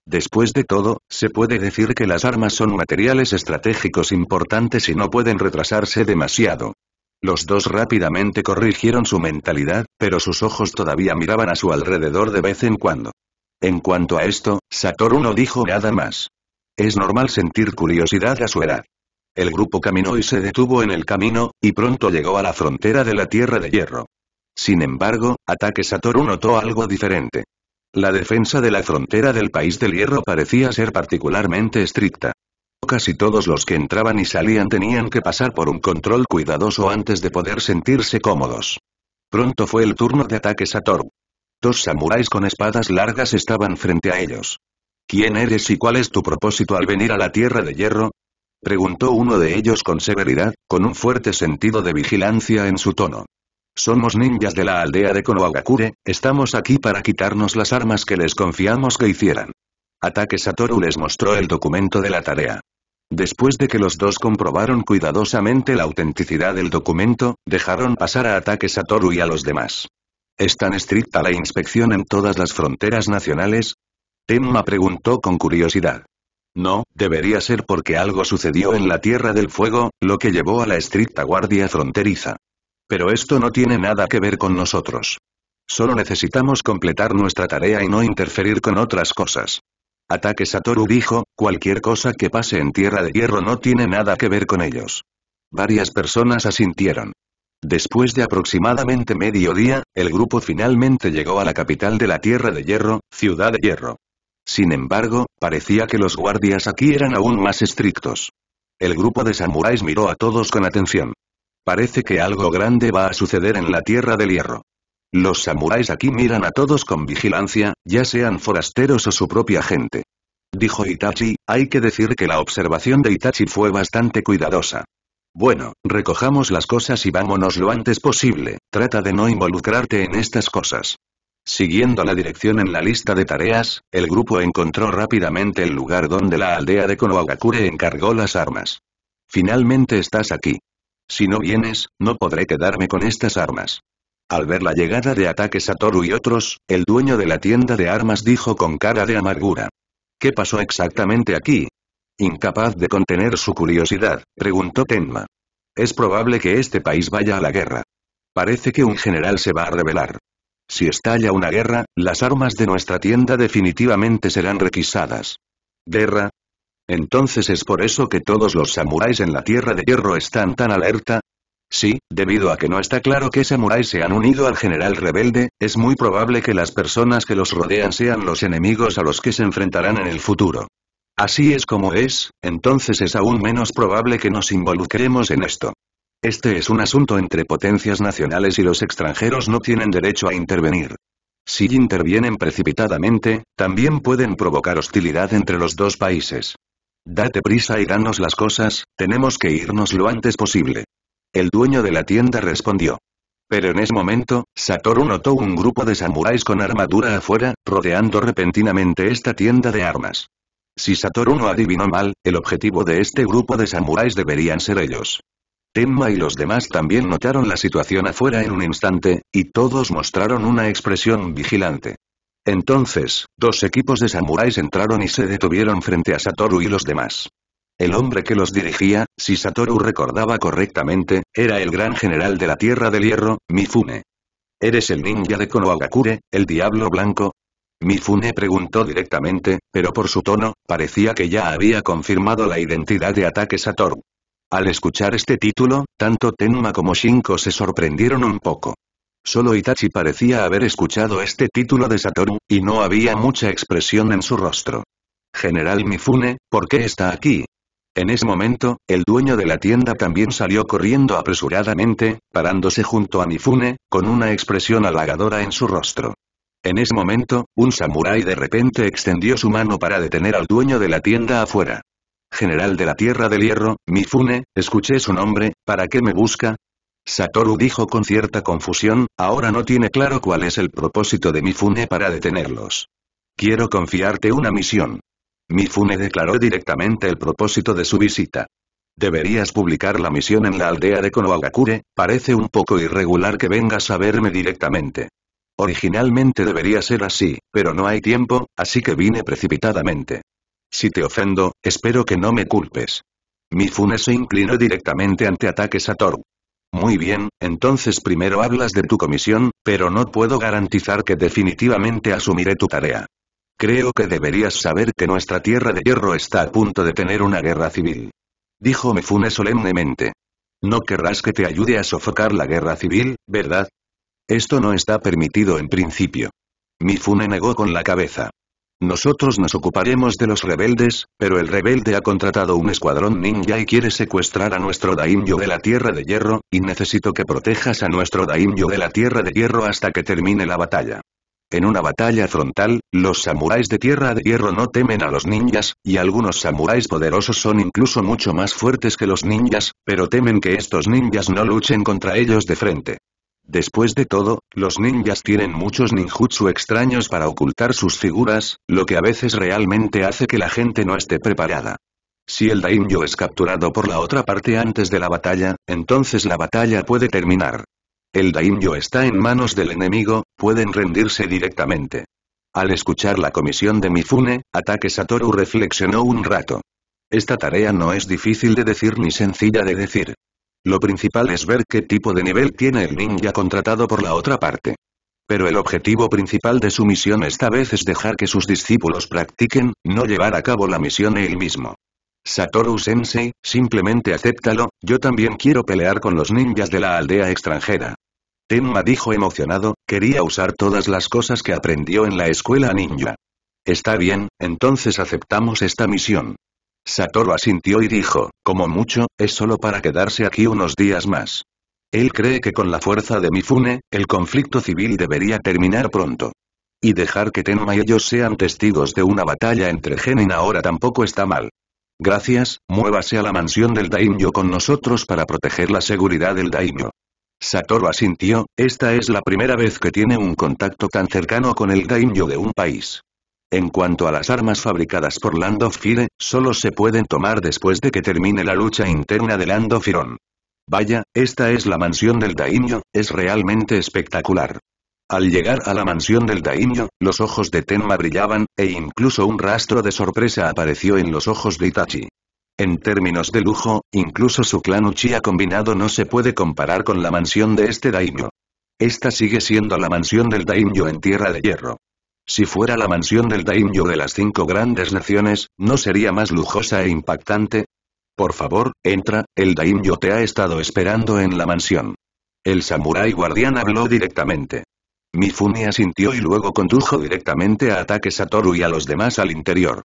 Después de todo, se puede decir que las armas son materiales estratégicos importantes y no pueden retrasarse demasiado. Los dos rápidamente corrigieron su mentalidad, pero sus ojos todavía miraban a su alrededor de vez en cuando. En cuanto a esto, Satoru no dijo nada más. Es normal sentir curiosidad a su edad. El grupo caminó y se detuvo en el camino, y pronto llegó a la frontera de la Tierra de Hierro. Sin embargo, Ataque Satoru notó algo diferente. La defensa de la frontera del país del hierro parecía ser particularmente estricta. Casi todos los que entraban y salían tenían que pasar por un control cuidadoso antes de poder sentirse cómodos. Pronto fue el turno de ataques a Tor. Dos samuráis con espadas largas estaban frente a ellos. ¿Quién eres y cuál es tu propósito al venir a la Tierra de Hierro? preguntó uno de ellos con severidad, con un fuerte sentido de vigilancia en su tono. Somos ninjas de la aldea de Konohagakure, estamos aquí para quitarnos las armas que les confiamos que hicieran. Ataque Satoru les mostró el documento de la tarea. Después de que los dos comprobaron cuidadosamente la autenticidad del documento, dejaron pasar a Ataque Satoru y a los demás. ¿Es tan estricta la inspección en todas las fronteras nacionales? Tenma preguntó con curiosidad. No, debería ser porque algo sucedió en la Tierra del Fuego, lo que llevó a la estricta guardia fronteriza. Pero esto no tiene nada que ver con nosotros. Solo necesitamos completar nuestra tarea y no interferir con otras cosas. Ataque Satoru dijo, cualquier cosa que pase en Tierra de Hierro no tiene nada que ver con ellos. Varias personas asintieron. Después de aproximadamente medio día, el grupo finalmente llegó a la capital de la Tierra de Hierro, Ciudad de Hierro. Sin embargo, parecía que los guardias aquí eran aún más estrictos. El grupo de samuráis miró a todos con atención. Parece que algo grande va a suceder en la Tierra del Hierro. Los samuráis aquí miran a todos con vigilancia, ya sean forasteros o su propia gente. Dijo Itachi, hay que decir que la observación de Itachi fue bastante cuidadosa. Bueno, recojamos las cosas y vámonos lo antes posible, trata de no involucrarte en estas cosas. Siguiendo la dirección en la lista de tareas, el grupo encontró rápidamente el lugar donde la aldea de Konohagakure encargó las armas. Finalmente estás aquí. Si no vienes, no podré quedarme con estas armas. Al ver la llegada de ataques a Toru y otros, el dueño de la tienda de armas dijo con cara de amargura. ¿Qué pasó exactamente aquí? Incapaz de contener su curiosidad, preguntó Tenma. Es probable que este país vaya a la guerra. Parece que un general se va a rebelar. Si estalla una guerra, las armas de nuestra tienda definitivamente serán requisadas. ¿Guerra? Entonces es por eso que todos los samuráis en la Tierra de Hierro están tan alerta, Sí, debido a que no está claro qué samuráis se han unido al general rebelde, es muy probable que las personas que los rodean sean los enemigos a los que se enfrentarán en el futuro. Así es como es, entonces es aún menos probable que nos involucremos en esto. Este es un asunto entre potencias nacionales y los extranjeros no tienen derecho a intervenir. Si intervienen precipitadamente, también pueden provocar hostilidad entre los dos países. Date prisa y danos las cosas, tenemos que irnos lo antes posible. El dueño de la tienda respondió. Pero en ese momento, Satoru notó un grupo de samuráis con armadura afuera, rodeando repentinamente esta tienda de armas. Si Satoru no adivinó mal, el objetivo de este grupo de samuráis deberían ser ellos. Tenma y los demás también notaron la situación afuera en un instante, y todos mostraron una expresión vigilante. Entonces, dos equipos de samuráis entraron y se detuvieron frente a Satoru y los demás. El hombre que los dirigía, si Satoru recordaba correctamente, era el gran general de la Tierra del Hierro, Mifune. ¿Eres el ninja de Konohagakure, el Diablo Blanco? Mifune preguntó directamente, pero por su tono, parecía que ya había confirmado la identidad de ataque Satoru. Al escuchar este título, tanto Tenma como Shinko se sorprendieron un poco. Solo Itachi parecía haber escuchado este título de Satoru, y no había mucha expresión en su rostro. General Mifune, ¿por qué está aquí? En ese momento, el dueño de la tienda también salió corriendo apresuradamente, parándose junto a Mifune, con una expresión halagadora en su rostro. En ese momento, un samurái de repente extendió su mano para detener al dueño de la tienda afuera. General de la Tierra del Hierro, Mifune, escuché su nombre, ¿para qué me busca? Satoru dijo con cierta confusión, ahora no tiene claro cuál es el propósito de Mifune para detenerlos. Quiero confiarte una misión. Mifune declaró directamente el propósito de su visita. Deberías publicar la misión en la aldea de Konohagakure, parece un poco irregular que vengas a verme directamente. Originalmente debería ser así, pero no hay tiempo, así que vine precipitadamente. Si te ofendo, espero que no me culpes. Mifune se inclinó directamente ante ataque Satoru. Muy bien, entonces primero hablas de tu comisión, pero no puedo garantizar que definitivamente asumiré tu tarea. Creo que deberías saber que nuestra tierra de hierro está a punto de tener una guerra civil. Dijo Mifune solemnemente. No querrás que te ayude a sofocar la guerra civil, ¿verdad? Esto no está permitido en principio. Mifune negó con la cabeza. Nosotros nos ocuparemos de los rebeldes, pero el rebelde ha contratado un escuadrón ninja y quiere secuestrar a nuestro daimyo de la Tierra de Hierro, y necesito que protejas a nuestro daimyo de la Tierra de Hierro hasta que termine la batalla. En una batalla frontal, los samuráis de Tierra de Hierro no temen a los ninjas, y algunos samuráis poderosos son incluso mucho más fuertes que los ninjas, pero temen que estos ninjas no luchen contra ellos de frente. Después de todo, los ninjas tienen muchos ninjutsu extraños para ocultar sus figuras, lo que a veces realmente hace que la gente no esté preparada. Si el daimyo es capturado por la otra parte antes de la batalla, entonces la batalla puede terminar. El daimyo está en manos del enemigo, pueden rendirse directamente. Al escuchar la comisión de Mifune, Ataque Satoru reflexionó un rato. Esta tarea no es difícil de decir ni sencilla de decir. Lo principal es ver qué tipo de nivel tiene el ninja contratado por la otra parte. Pero el objetivo principal de su misión esta vez es dejar que sus discípulos practiquen, no llevar a cabo la misión él mismo. Satoru Sensei, simplemente acéptalo, yo también quiero pelear con los ninjas de la aldea extranjera. Tenma dijo emocionado, quería usar todas las cosas que aprendió en la escuela ninja. Está bien, entonces aceptamos esta misión. Satoru asintió y dijo, como mucho, es solo para quedarse aquí unos días más. Él cree que con la fuerza de Mifune, el conflicto civil debería terminar pronto. Y dejar que Tenma y ellos sean testigos de una batalla entre Genin ahora tampoco está mal. Gracias, muévase a la mansión del Daimyo con nosotros para proteger la seguridad del Daimyo. Satoru asintió, esta es la primera vez que tiene un contacto tan cercano con el Daimyo de un país. En cuanto a las armas fabricadas por Land solo se pueden tomar después de que termine la lucha interna de Land Vaya, esta es la mansión del Daimyo, es realmente espectacular. Al llegar a la mansión del Daimyo, los ojos de Tenma brillaban, e incluso un rastro de sorpresa apareció en los ojos de Itachi. En términos de lujo, incluso su clan Uchiha combinado no se puede comparar con la mansión de este Daimyo. Esta sigue siendo la mansión del Daimyo en Tierra de Hierro. Si fuera la mansión del daimyo de las cinco grandes naciones, ¿no sería más lujosa e impactante? Por favor, entra, el daimyo te ha estado esperando en la mansión. El samurái guardián habló directamente. Mifune asintió y luego condujo directamente a ataque Satoru y a los demás al interior.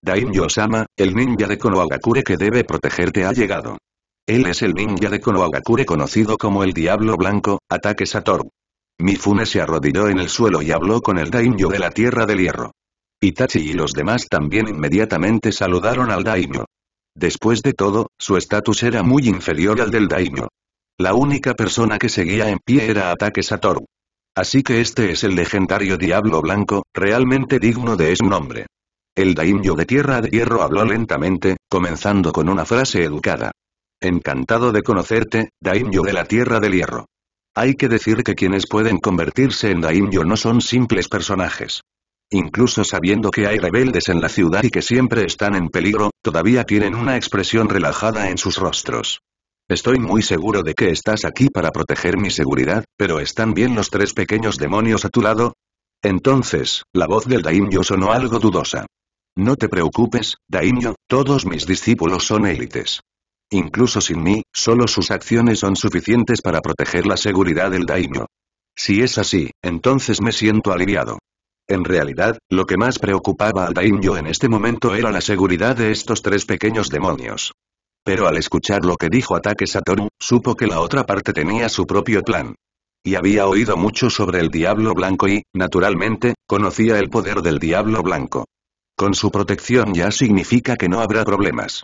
Daimyo-sama, el ninja de Konohagakure que debe protegerte ha llegado. Él es el ninja de Konohagakure conocido como el Diablo Blanco, ataque Satoru. Mifune se arrodilló en el suelo y habló con el daimyo de la Tierra del Hierro. Itachi y los demás también inmediatamente saludaron al daimyo. Después de todo, su estatus era muy inferior al del daimyo. La única persona que seguía en pie era Atake Satoru. Así que este es el legendario Diablo Blanco, realmente digno de ese nombre. El daimyo de Tierra de Hierro habló lentamente, comenzando con una frase educada. Encantado de conocerte, daimyo de la Tierra del Hierro. Hay que decir que quienes pueden convertirse en daimyo no son simples personajes. Incluso sabiendo que hay rebeldes en la ciudad y que siempre están en peligro, todavía tienen una expresión relajada en sus rostros. Estoy muy seguro de que estás aquí para proteger mi seguridad, pero ¿están bien los tres pequeños demonios a tu lado? Entonces, la voz del Daimyo sonó algo dudosa. No te preocupes, Daimyo, todos mis discípulos son élites. Incluso sin mí, solo sus acciones son suficientes para proteger la seguridad del daimyo. Si es así, entonces me siento aliviado. En realidad, lo que más preocupaba al daimyo en este momento era la seguridad de estos tres pequeños demonios. Pero al escuchar lo que dijo Ataque Satoru, supo que la otra parte tenía su propio plan. Y había oído mucho sobre el Diablo Blanco y, naturalmente, conocía el poder del Diablo Blanco. Con su protección ya significa que no habrá problemas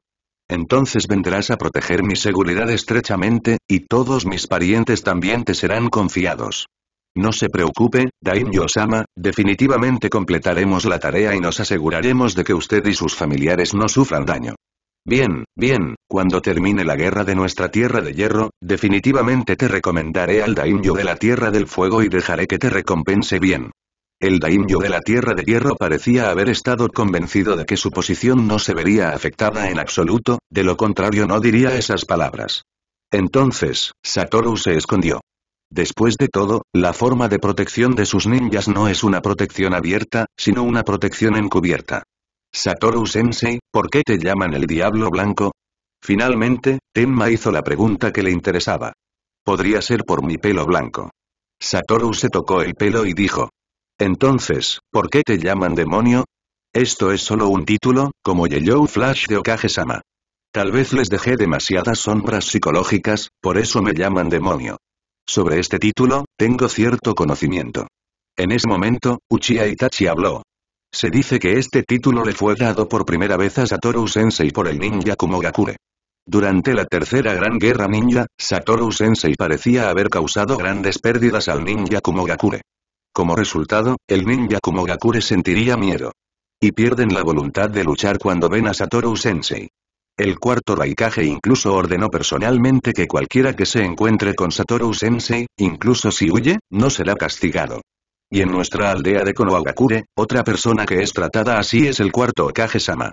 entonces vendrás a proteger mi seguridad estrechamente, y todos mis parientes también te serán confiados. No se preocupe, Dain sama definitivamente completaremos la tarea y nos aseguraremos de que usted y sus familiares no sufran daño. Bien, bien, cuando termine la guerra de nuestra Tierra de Hierro, definitivamente te recomendaré al Daimyo de la Tierra del Fuego y dejaré que te recompense bien. El daimyo de la Tierra de Hierro parecía haber estado convencido de que su posición no se vería afectada en absoluto, de lo contrario no diría esas palabras. Entonces, Satoru se escondió. Después de todo, la forma de protección de sus ninjas no es una protección abierta, sino una protección encubierta. Satoru Sensei, ¿por qué te llaman el Diablo Blanco? Finalmente, Tenma hizo la pregunta que le interesaba. Podría ser por mi pelo blanco. Satoru se tocó el pelo y dijo, entonces, ¿por qué te llaman demonio? Esto es solo un título, como Yellow Flash de Okage-sama. Tal vez les dejé demasiadas sombras psicológicas, por eso me llaman demonio. Sobre este título, tengo cierto conocimiento. En ese momento, Uchiha Itachi habló. Se dice que este título le fue dado por primera vez a Satoru Sensei por el ninja Kumogakure. Durante la Tercera Gran Guerra Ninja, Satoru Sensei parecía haber causado grandes pérdidas al ninja Kumogakure. Como resultado, el ninja Kumogakure sentiría miedo. Y pierden la voluntad de luchar cuando ven a Satoru Sensei. El cuarto Raikage incluso ordenó personalmente que cualquiera que se encuentre con Satoru Sensei, incluso si huye, no será castigado. Y en nuestra aldea de Konohagakure, otra persona que es tratada así es el cuarto Okage-sama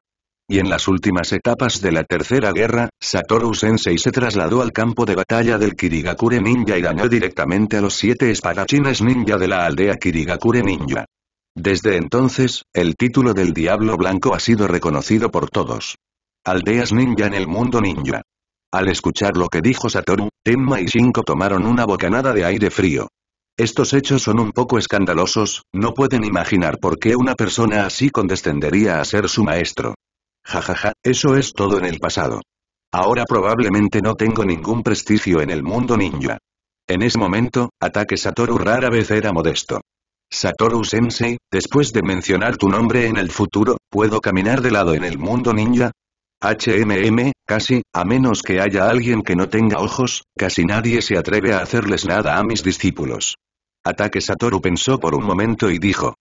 y en las últimas etapas de la Tercera Guerra, Satoru Sensei se trasladó al campo de batalla del Kirigakure Ninja y dañó directamente a los siete espadachines ninja de la aldea Kirigakure Ninja. Desde entonces, el título del Diablo Blanco ha sido reconocido por todos. Aldeas ninja en el mundo ninja. Al escuchar lo que dijo Satoru, Tenma y Shinko tomaron una bocanada de aire frío. Estos hechos son un poco escandalosos, no pueden imaginar por qué una persona así condescendería a ser su maestro. Jajaja, eso es todo en el pasado. Ahora probablemente no tengo ningún prestigio en el mundo ninja. En ese momento, ataque Satoru rara vez era modesto. Satoru Sensei, después de mencionar tu nombre en el futuro, ¿puedo caminar de lado en el mundo ninja? HMM, casi, a menos que haya alguien que no tenga ojos, casi nadie se atreve a hacerles nada a mis discípulos. Ataque Satoru pensó por un momento y dijo,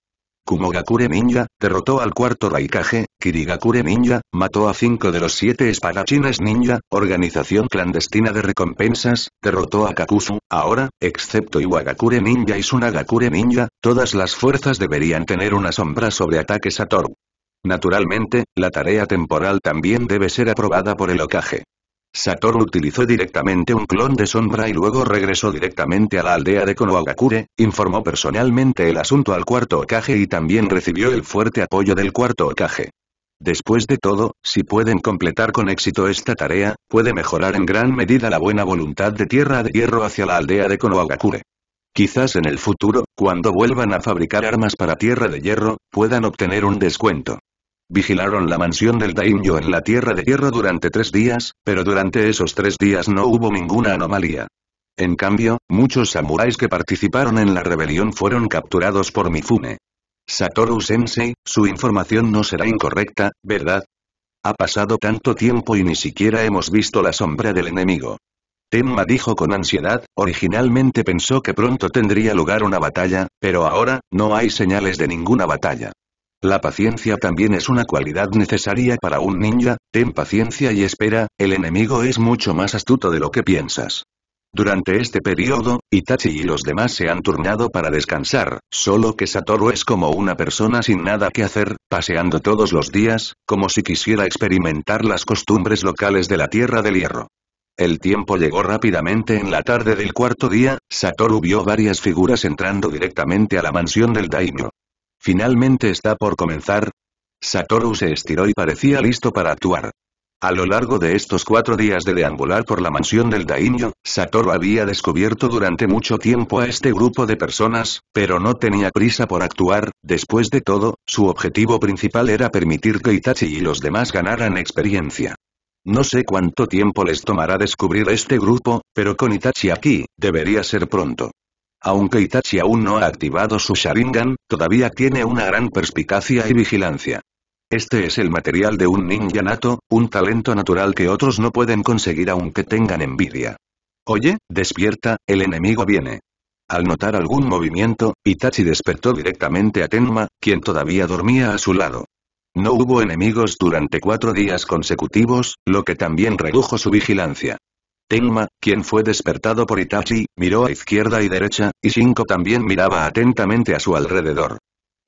Kumogakure Ninja, derrotó al cuarto Raikage, Kirigakure Ninja, mató a cinco de los siete espadachines ninja, organización clandestina de recompensas, derrotó a Kakuzu, ahora, excepto Iwagakure Ninja y Sunagakure Ninja, todas las fuerzas deberían tener una sombra sobre ataques a Toru. Naturalmente, la tarea temporal también debe ser aprobada por el Okage. Satoru utilizó directamente un clon de sombra y luego regresó directamente a la aldea de Konohagakure, informó personalmente el asunto al cuarto Okage y también recibió el fuerte apoyo del cuarto Okage. Después de todo, si pueden completar con éxito esta tarea, puede mejorar en gran medida la buena voluntad de Tierra de Hierro hacia la aldea de Konohagakure. Quizás en el futuro, cuando vuelvan a fabricar armas para Tierra de Hierro, puedan obtener un descuento. Vigilaron la mansión del Daimyo en la Tierra de Hierro durante tres días, pero durante esos tres días no hubo ninguna anomalía. En cambio, muchos samuráis que participaron en la rebelión fueron capturados por Mifune. Satoru Sensei, su información no será incorrecta, ¿verdad? Ha pasado tanto tiempo y ni siquiera hemos visto la sombra del enemigo. Tenma dijo con ansiedad, originalmente pensó que pronto tendría lugar una batalla, pero ahora, no hay señales de ninguna batalla. La paciencia también es una cualidad necesaria para un ninja, ten paciencia y espera, el enemigo es mucho más astuto de lo que piensas. Durante este periodo, Itachi y los demás se han turnado para descansar, solo que Satoru es como una persona sin nada que hacer, paseando todos los días, como si quisiera experimentar las costumbres locales de la Tierra del Hierro. El tiempo llegó rápidamente en la tarde del cuarto día, Satoru vio varias figuras entrando directamente a la mansión del daimyo. Finalmente está por comenzar. Satoru se estiró y parecía listo para actuar. A lo largo de estos cuatro días de deambular por la mansión del Daimyo, Satoru había descubierto durante mucho tiempo a este grupo de personas, pero no tenía prisa por actuar, después de todo, su objetivo principal era permitir que Itachi y los demás ganaran experiencia. No sé cuánto tiempo les tomará descubrir este grupo, pero con Itachi aquí, debería ser pronto. Aunque Itachi aún no ha activado su Sharingan, todavía tiene una gran perspicacia y vigilancia. Este es el material de un ninja nato, un talento natural que otros no pueden conseguir aunque tengan envidia. Oye, despierta, el enemigo viene. Al notar algún movimiento, Itachi despertó directamente a Tenma, quien todavía dormía a su lado. No hubo enemigos durante cuatro días consecutivos, lo que también redujo su vigilancia. Tenma, quien fue despertado por Itachi, miró a izquierda y derecha, y Shinko también miraba atentamente a su alrededor.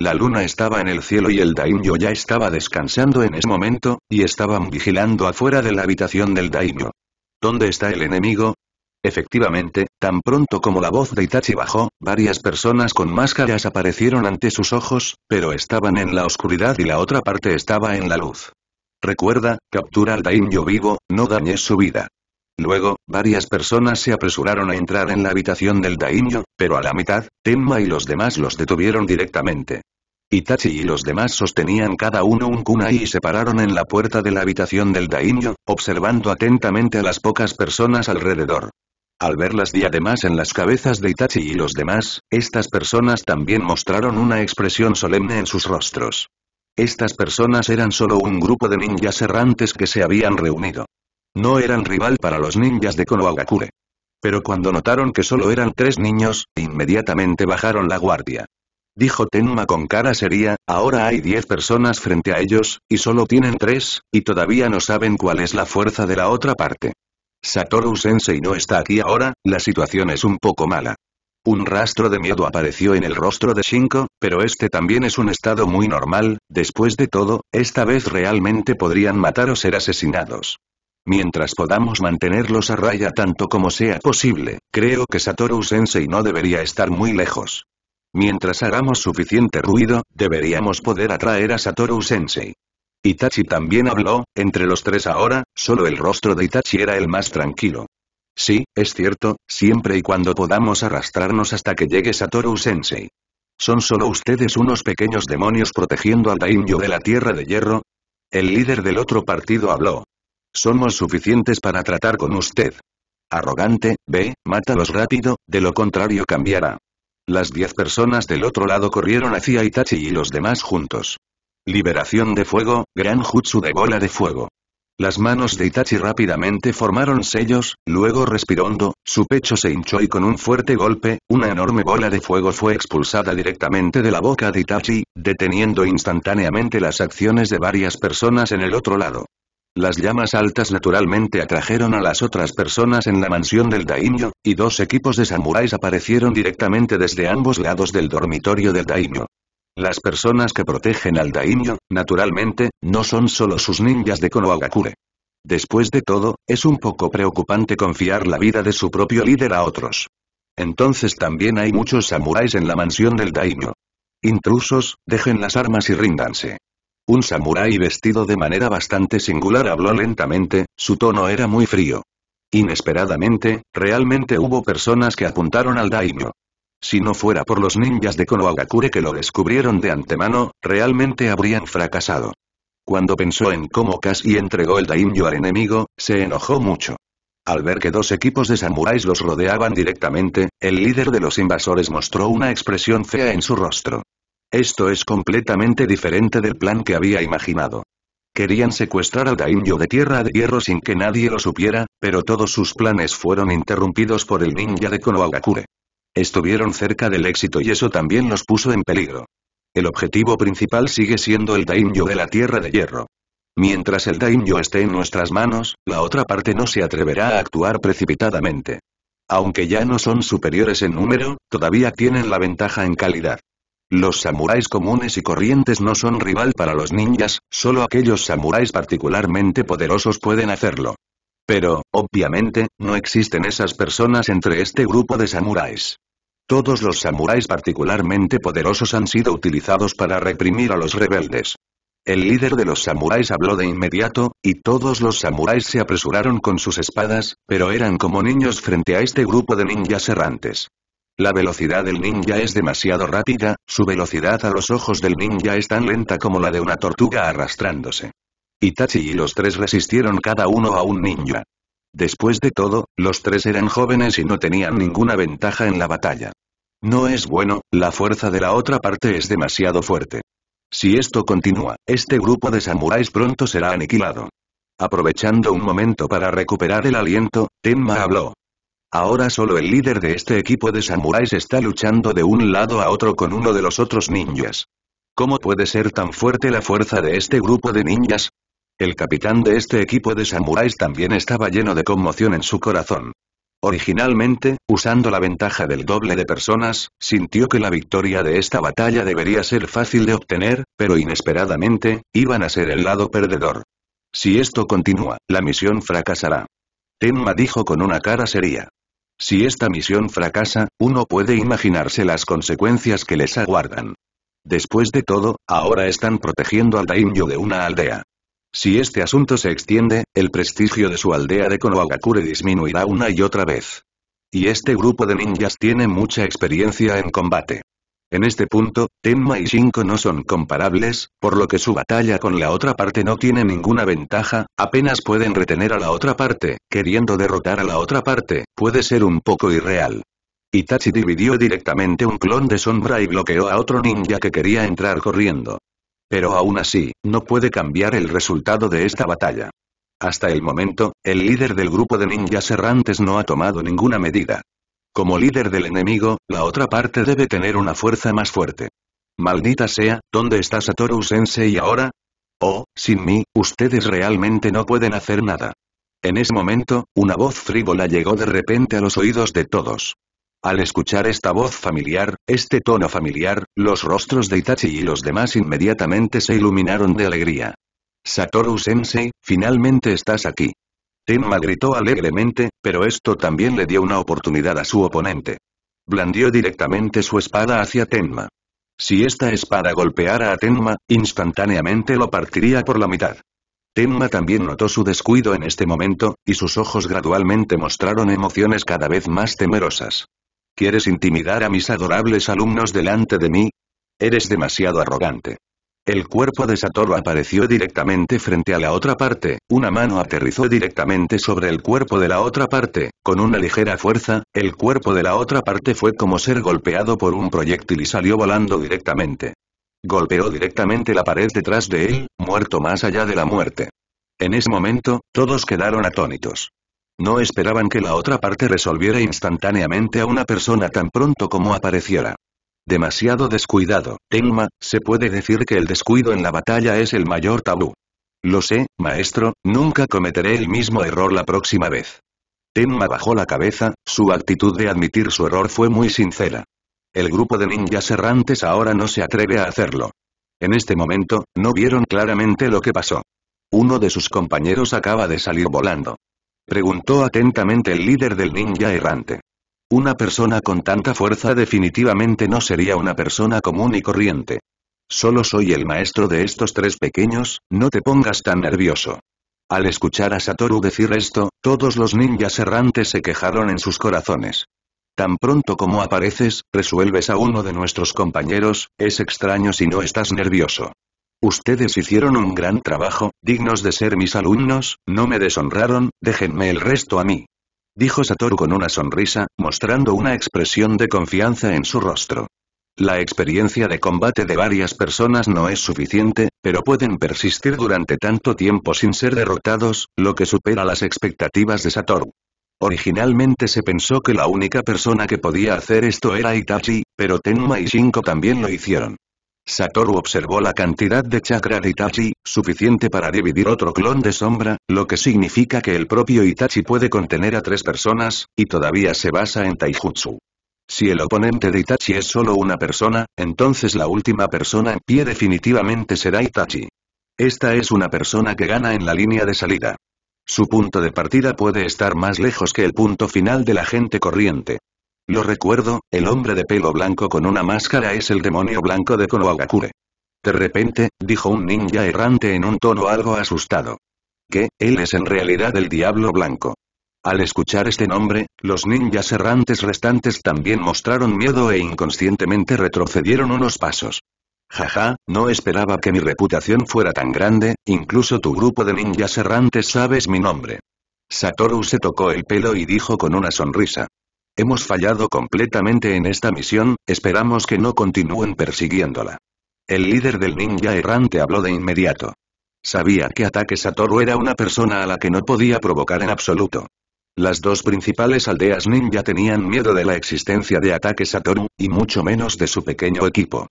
La luna estaba en el cielo y el daimyo ya estaba descansando en ese momento, y estaban vigilando afuera de la habitación del daimyo. ¿Dónde está el enemigo? Efectivamente, tan pronto como la voz de Itachi bajó, varias personas con máscaras aparecieron ante sus ojos, pero estaban en la oscuridad y la otra parte estaba en la luz. Recuerda, captura al daimyo vivo, no dañes su vida. Luego, varias personas se apresuraron a entrar en la habitación del daimyo, pero a la mitad, Tenma y los demás los detuvieron directamente. Itachi y los demás sostenían cada uno un kunai y se pararon en la puerta de la habitación del daimyo, observando atentamente a las pocas personas alrededor. Al ver las además en las cabezas de Itachi y los demás, estas personas también mostraron una expresión solemne en sus rostros. Estas personas eran solo un grupo de ninjas errantes que se habían reunido. No eran rival para los ninjas de Konohagakure. Pero cuando notaron que solo eran tres niños, inmediatamente bajaron la guardia. Dijo Tenma con cara seria, ahora hay diez personas frente a ellos, y solo tienen tres, y todavía no saben cuál es la fuerza de la otra parte. Satoru Sensei no está aquí ahora, la situación es un poco mala. Un rastro de miedo apareció en el rostro de Shinko, pero este también es un estado muy normal, después de todo, esta vez realmente podrían matar o ser asesinados. Mientras podamos mantenerlos a raya tanto como sea posible, creo que Satoru Sensei no debería estar muy lejos. Mientras hagamos suficiente ruido, deberíamos poder atraer a Satoru Sensei. Itachi también habló, entre los tres ahora, solo el rostro de Itachi era el más tranquilo. Sí, es cierto, siempre y cuando podamos arrastrarnos hasta que llegue Satoru Sensei. ¿Son solo ustedes unos pequeños demonios protegiendo al Daimyo de la Tierra de Hierro? El líder del otro partido habló. Somos suficientes para tratar con usted. Arrogante, ve, mátalos rápido, de lo contrario cambiará. Las diez personas del otro lado corrieron hacia Itachi y los demás juntos. Liberación de fuego, gran jutsu de bola de fuego. Las manos de Itachi rápidamente formaron sellos, luego respirando, su pecho se hinchó y con un fuerte golpe, una enorme bola de fuego fue expulsada directamente de la boca de Itachi, deteniendo instantáneamente las acciones de varias personas en el otro lado. Las llamas altas naturalmente atrajeron a las otras personas en la mansión del daimyo, y dos equipos de samuráis aparecieron directamente desde ambos lados del dormitorio del daimyo. Las personas que protegen al daimyo, naturalmente, no son solo sus ninjas de Konohagakure. Después de todo, es un poco preocupante confiar la vida de su propio líder a otros. Entonces también hay muchos samuráis en la mansión del daimyo. Intrusos, dejen las armas y ríndanse. Un samurái vestido de manera bastante singular habló lentamente, su tono era muy frío. Inesperadamente, realmente hubo personas que apuntaron al daimyo. Si no fuera por los ninjas de Konohagakure que lo descubrieron de antemano, realmente habrían fracasado. Cuando pensó en cómo Kashi entregó el daimyo al enemigo, se enojó mucho. Al ver que dos equipos de samuráis los rodeaban directamente, el líder de los invasores mostró una expresión fea en su rostro. Esto es completamente diferente del plan que había imaginado. Querían secuestrar al Daimyo de Tierra de Hierro sin que nadie lo supiera, pero todos sus planes fueron interrumpidos por el ninja de Konohagakure. Estuvieron cerca del éxito y eso también los puso en peligro. El objetivo principal sigue siendo el Daimyo de la Tierra de Hierro. Mientras el Daimyo esté en nuestras manos, la otra parte no se atreverá a actuar precipitadamente. Aunque ya no son superiores en número, todavía tienen la ventaja en calidad. Los samuráis comunes y corrientes no son rival para los ninjas, solo aquellos samuráis particularmente poderosos pueden hacerlo. Pero, obviamente, no existen esas personas entre este grupo de samuráis. Todos los samuráis particularmente poderosos han sido utilizados para reprimir a los rebeldes. El líder de los samuráis habló de inmediato, y todos los samuráis se apresuraron con sus espadas, pero eran como niños frente a este grupo de ninjas errantes. La velocidad del ninja es demasiado rápida, su velocidad a los ojos del ninja es tan lenta como la de una tortuga arrastrándose. Itachi y los tres resistieron cada uno a un ninja. Después de todo, los tres eran jóvenes y no tenían ninguna ventaja en la batalla. No es bueno, la fuerza de la otra parte es demasiado fuerte. Si esto continúa, este grupo de samuráis pronto será aniquilado. Aprovechando un momento para recuperar el aliento, Tenma habló. Ahora solo el líder de este equipo de samuráis está luchando de un lado a otro con uno de los otros ninjas. ¿Cómo puede ser tan fuerte la fuerza de este grupo de ninjas? El capitán de este equipo de samuráis también estaba lleno de conmoción en su corazón. Originalmente, usando la ventaja del doble de personas, sintió que la victoria de esta batalla debería ser fácil de obtener, pero inesperadamente, iban a ser el lado perdedor. Si esto continúa, la misión fracasará. Tenma dijo con una cara seria. Si esta misión fracasa, uno puede imaginarse las consecuencias que les aguardan. Después de todo, ahora están protegiendo al daimyo de una aldea. Si este asunto se extiende, el prestigio de su aldea de Konohagakure disminuirá una y otra vez. Y este grupo de ninjas tiene mucha experiencia en combate. En este punto, Tenma y Shinko no son comparables, por lo que su batalla con la otra parte no tiene ninguna ventaja, apenas pueden retener a la otra parte, queriendo derrotar a la otra parte, puede ser un poco irreal. Itachi dividió directamente un clon de sombra y bloqueó a otro ninja que quería entrar corriendo. Pero aún así, no puede cambiar el resultado de esta batalla. Hasta el momento, el líder del grupo de ninjas errantes no ha tomado ninguna medida. Como líder del enemigo, la otra parte debe tener una fuerza más fuerte. Maldita sea, ¿dónde está Satoru Sensei ahora? Oh, sin mí, ustedes realmente no pueden hacer nada. En ese momento, una voz frívola llegó de repente a los oídos de todos. Al escuchar esta voz familiar, este tono familiar, los rostros de Itachi y los demás inmediatamente se iluminaron de alegría. Satoru Sensei, finalmente estás aquí. Tenma gritó alegremente, pero esto también le dio una oportunidad a su oponente. Blandió directamente su espada hacia Tenma. Si esta espada golpeara a Tenma, instantáneamente lo partiría por la mitad. Tenma también notó su descuido en este momento, y sus ojos gradualmente mostraron emociones cada vez más temerosas. ¿Quieres intimidar a mis adorables alumnos delante de mí? Eres demasiado arrogante. El cuerpo de Satoru apareció directamente frente a la otra parte, una mano aterrizó directamente sobre el cuerpo de la otra parte, con una ligera fuerza, el cuerpo de la otra parte fue como ser golpeado por un proyectil y salió volando directamente. Golpeó directamente la pared detrás de él, muerto más allá de la muerte. En ese momento, todos quedaron atónitos. No esperaban que la otra parte resolviera instantáneamente a una persona tan pronto como apareciera. Demasiado descuidado, Tenma, se puede decir que el descuido en la batalla es el mayor tabú. Lo sé, maestro, nunca cometeré el mismo error la próxima vez. Tenma bajó la cabeza, su actitud de admitir su error fue muy sincera. El grupo de ninjas errantes ahora no se atreve a hacerlo. En este momento, no vieron claramente lo que pasó. Uno de sus compañeros acaba de salir volando. Preguntó atentamente el líder del ninja errante. Una persona con tanta fuerza definitivamente no sería una persona común y corriente. Solo soy el maestro de estos tres pequeños, no te pongas tan nervioso. Al escuchar a Satoru decir esto, todos los ninjas errantes se quejaron en sus corazones. Tan pronto como apareces, resuelves a uno de nuestros compañeros, es extraño si no estás nervioso. Ustedes hicieron un gran trabajo, dignos de ser mis alumnos, no me deshonraron, déjenme el resto a mí dijo Satoru con una sonrisa, mostrando una expresión de confianza en su rostro. La experiencia de combate de varias personas no es suficiente, pero pueden persistir durante tanto tiempo sin ser derrotados, lo que supera las expectativas de Satoru. Originalmente se pensó que la única persona que podía hacer esto era Itachi, pero Tenma y Shinko también lo hicieron. Satoru observó la cantidad de chakra de Itachi, suficiente para dividir otro clon de sombra, lo que significa que el propio Itachi puede contener a tres personas, y todavía se basa en Taijutsu. Si el oponente de Itachi es solo una persona, entonces la última persona en pie definitivamente será Itachi. Esta es una persona que gana en la línea de salida. Su punto de partida puede estar más lejos que el punto final de la gente corriente. Lo recuerdo, el hombre de pelo blanco con una máscara es el demonio blanco de Konohagakure. De repente, dijo un ninja errante en un tono algo asustado. Que, él es en realidad el diablo blanco. Al escuchar este nombre, los ninjas errantes restantes también mostraron miedo e inconscientemente retrocedieron unos pasos. Jaja, no esperaba que mi reputación fuera tan grande, incluso tu grupo de ninjas errantes sabes mi nombre. Satoru se tocó el pelo y dijo con una sonrisa. Hemos fallado completamente en esta misión, esperamos que no continúen persiguiéndola. El líder del ninja errante habló de inmediato. Sabía que Ataque Satoru era una persona a la que no podía provocar en absoluto. Las dos principales aldeas ninja tenían miedo de la existencia de Ataque Satoru, y mucho menos de su pequeño equipo.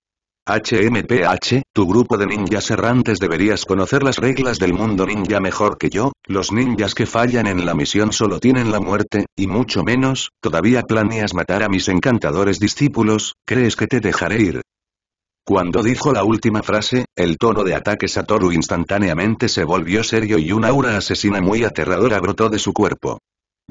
HMPH, tu grupo de ninjas errantes deberías conocer las reglas del mundo ninja mejor que yo, los ninjas que fallan en la misión solo tienen la muerte, y mucho menos, todavía planeas matar a mis encantadores discípulos, ¿crees que te dejaré ir? Cuando dijo la última frase, el tono de ataque Satoru instantáneamente se volvió serio y una aura asesina muy aterradora brotó de su cuerpo.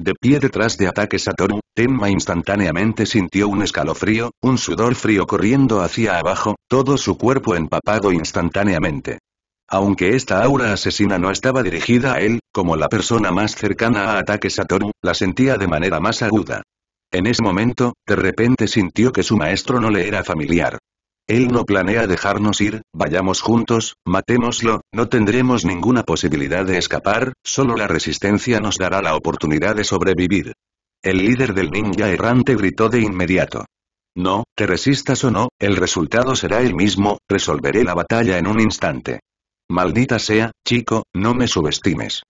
De pie detrás de ataque Satoru, Tenma instantáneamente sintió un escalofrío, un sudor frío corriendo hacia abajo, todo su cuerpo empapado instantáneamente. Aunque esta aura asesina no estaba dirigida a él, como la persona más cercana a ataque Satoru, la sentía de manera más aguda. En ese momento, de repente sintió que su maestro no le era familiar. Él no planea dejarnos ir, vayamos juntos, matémoslo, no tendremos ninguna posibilidad de escapar, solo la resistencia nos dará la oportunidad de sobrevivir. El líder del ninja errante gritó de inmediato. No, te resistas o no, el resultado será el mismo, resolveré la batalla en un instante. Maldita sea, chico, no me subestimes.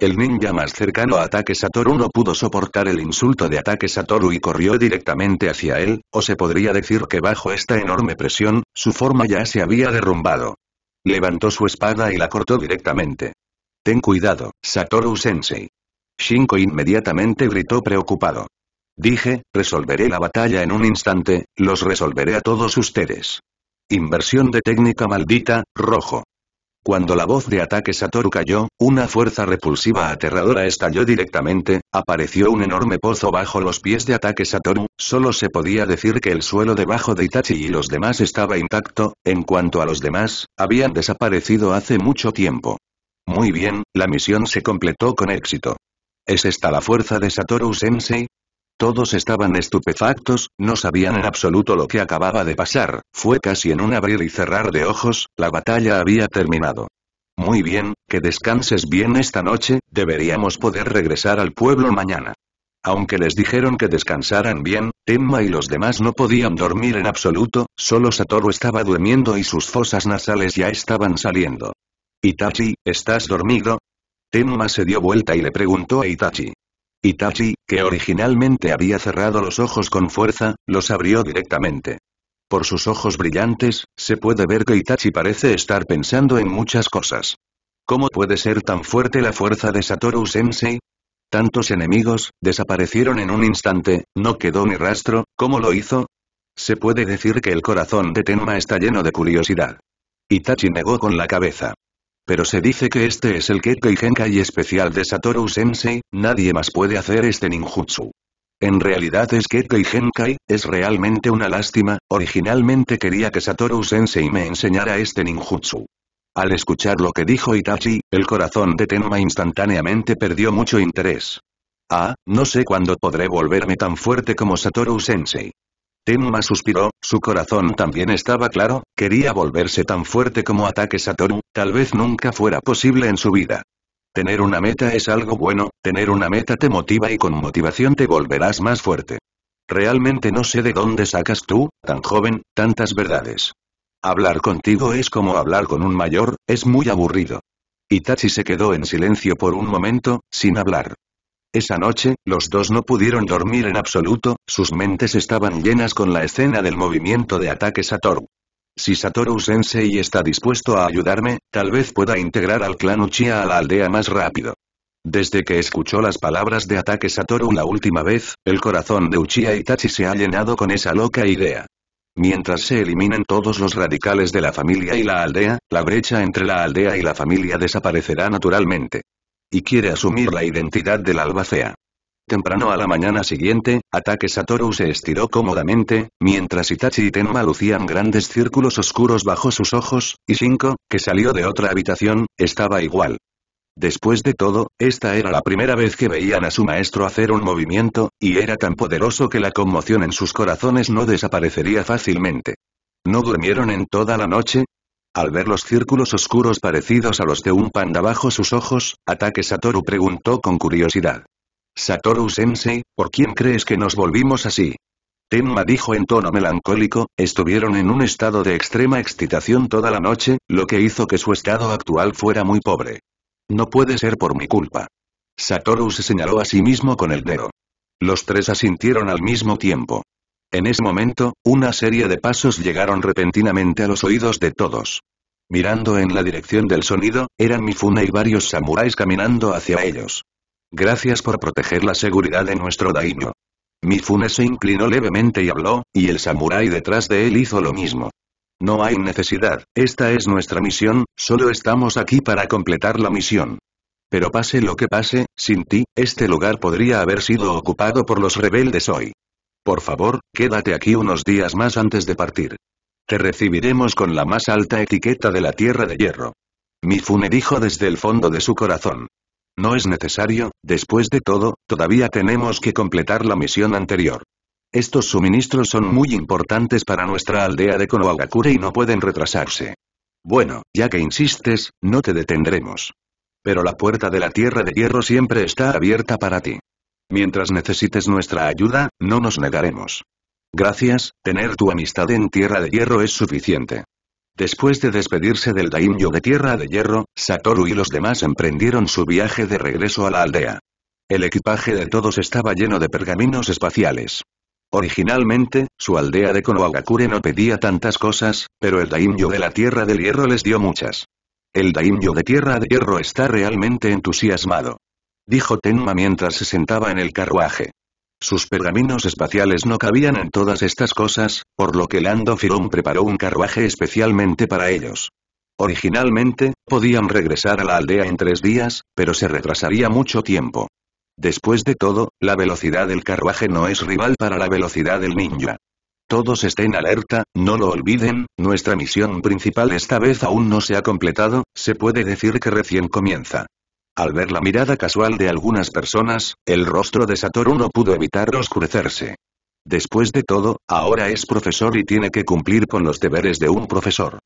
El ninja más cercano a Ataque Satoru no pudo soportar el insulto de Ataque Satoru y corrió directamente hacia él, o se podría decir que bajo esta enorme presión, su forma ya se había derrumbado. Levantó su espada y la cortó directamente. Ten cuidado, Satoru Sensei. Shinko inmediatamente gritó preocupado. Dije, resolveré la batalla en un instante, los resolveré a todos ustedes. Inversión de técnica maldita, rojo. Cuando la voz de ataque Satoru cayó, una fuerza repulsiva aterradora estalló directamente, apareció un enorme pozo bajo los pies de ataque Satoru, solo se podía decir que el suelo debajo de Itachi y los demás estaba intacto, en cuanto a los demás, habían desaparecido hace mucho tiempo. Muy bien, la misión se completó con éxito. ¿Es esta la fuerza de Satoru Sensei? Todos estaban estupefactos, no sabían en mm. absoluto lo que acababa de pasar, fue casi en un abrir y cerrar de ojos, la batalla había terminado. Muy bien, que descanses bien esta noche, deberíamos poder regresar al pueblo mañana. Aunque les dijeron que descansaran bien, Temma y los demás no podían dormir en absoluto, solo Satoru estaba durmiendo y sus fosas nasales ya estaban saliendo. Itachi, ¿estás dormido? Temma se dio vuelta y le preguntó a Itachi. Itachi, que originalmente había cerrado los ojos con fuerza, los abrió directamente. Por sus ojos brillantes, se puede ver que Itachi parece estar pensando en muchas cosas. ¿Cómo puede ser tan fuerte la fuerza de Satoru Sensei? Tantos enemigos, desaparecieron en un instante, no quedó ni rastro, ¿cómo lo hizo? Se puede decir que el corazón de Tenma está lleno de curiosidad. Itachi negó con la cabeza. Pero se dice que este es el Kekkei Genkai especial de Satoru Sensei, nadie más puede hacer este ninjutsu. En realidad es Kekkei Genkai, es realmente una lástima, originalmente quería que Satoru Sensei me enseñara este ninjutsu. Al escuchar lo que dijo Itachi, el corazón de Tenma instantáneamente perdió mucho interés. Ah, no sé cuándo podré volverme tan fuerte como Satoru Sensei. Tenma suspiró, su corazón también estaba claro, quería volverse tan fuerte como ataque Satoru, tal vez nunca fuera posible en su vida. Tener una meta es algo bueno, tener una meta te motiva y con motivación te volverás más fuerte. Realmente no sé de dónde sacas tú, tan joven, tantas verdades. Hablar contigo es como hablar con un mayor, es muy aburrido. Itachi se quedó en silencio por un momento, sin hablar. Esa noche, los dos no pudieron dormir en absoluto, sus mentes estaban llenas con la escena del movimiento de ataque Satoru. Si Satoru Sensei está dispuesto a ayudarme, tal vez pueda integrar al clan Uchiha a la aldea más rápido. Desde que escuchó las palabras de ataque Satoru la última vez, el corazón de Uchiha Itachi se ha llenado con esa loca idea. Mientras se eliminen todos los radicales de la familia y la aldea, la brecha entre la aldea y la familia desaparecerá naturalmente y quiere asumir la identidad del albacea. Temprano a la mañana siguiente, Ataque Satoru se estiró cómodamente, mientras Itachi y Tenma lucían grandes círculos oscuros bajo sus ojos, y Shinko, que salió de otra habitación, estaba igual. Después de todo, esta era la primera vez que veían a su maestro hacer un movimiento, y era tan poderoso que la conmoción en sus corazones no desaparecería fácilmente. No durmieron en toda la noche, al ver los círculos oscuros parecidos a los de un panda bajo sus ojos, Ataque Satoru preguntó con curiosidad. Satoru Sensei, ¿por quién crees que nos volvimos así? Tenma dijo en tono melancólico, estuvieron en un estado de extrema excitación toda la noche, lo que hizo que su estado actual fuera muy pobre. No puede ser por mi culpa. Satoru se señaló a sí mismo con el dedo. Los tres asintieron al mismo tiempo. En ese momento, una serie de pasos llegaron repentinamente a los oídos de todos. Mirando en la dirección del sonido, eran Mifune y varios samuráis caminando hacia ellos. Gracias por proteger la seguridad de nuestro daimyo. Mifune se inclinó levemente y habló, y el samurái detrás de él hizo lo mismo. No hay necesidad, esta es nuestra misión, solo estamos aquí para completar la misión. Pero pase lo que pase, sin ti, este lugar podría haber sido ocupado por los rebeldes hoy. Por favor, quédate aquí unos días más antes de partir. Te recibiremos con la más alta etiqueta de la Tierra de Hierro. Mifune dijo desde el fondo de su corazón. No es necesario, después de todo, todavía tenemos que completar la misión anterior. Estos suministros son muy importantes para nuestra aldea de Konohagakure y no pueden retrasarse. Bueno, ya que insistes, no te detendremos. Pero la puerta de la Tierra de Hierro siempre está abierta para ti. Mientras necesites nuestra ayuda, no nos negaremos. Gracias, tener tu amistad en Tierra de Hierro es suficiente. Después de despedirse del daimyo de Tierra de Hierro, Satoru y los demás emprendieron su viaje de regreso a la aldea. El equipaje de todos estaba lleno de pergaminos espaciales. Originalmente, su aldea de Konohagakure no pedía tantas cosas, pero el daimyo de la Tierra del Hierro les dio muchas. El daimyo de Tierra de Hierro está realmente entusiasmado dijo Tenma mientras se sentaba en el carruaje. Sus pergaminos espaciales no cabían en todas estas cosas, por lo que Lando Firón preparó un carruaje especialmente para ellos. Originalmente, podían regresar a la aldea en tres días, pero se retrasaría mucho tiempo. Después de todo, la velocidad del carruaje no es rival para la velocidad del ninja. Todos estén alerta, no lo olviden, nuestra misión principal esta vez aún no se ha completado, se puede decir que recién comienza. Al ver la mirada casual de algunas personas, el rostro de Satoru no pudo evitar oscurecerse. Después de todo, ahora es profesor y tiene que cumplir con los deberes de un profesor.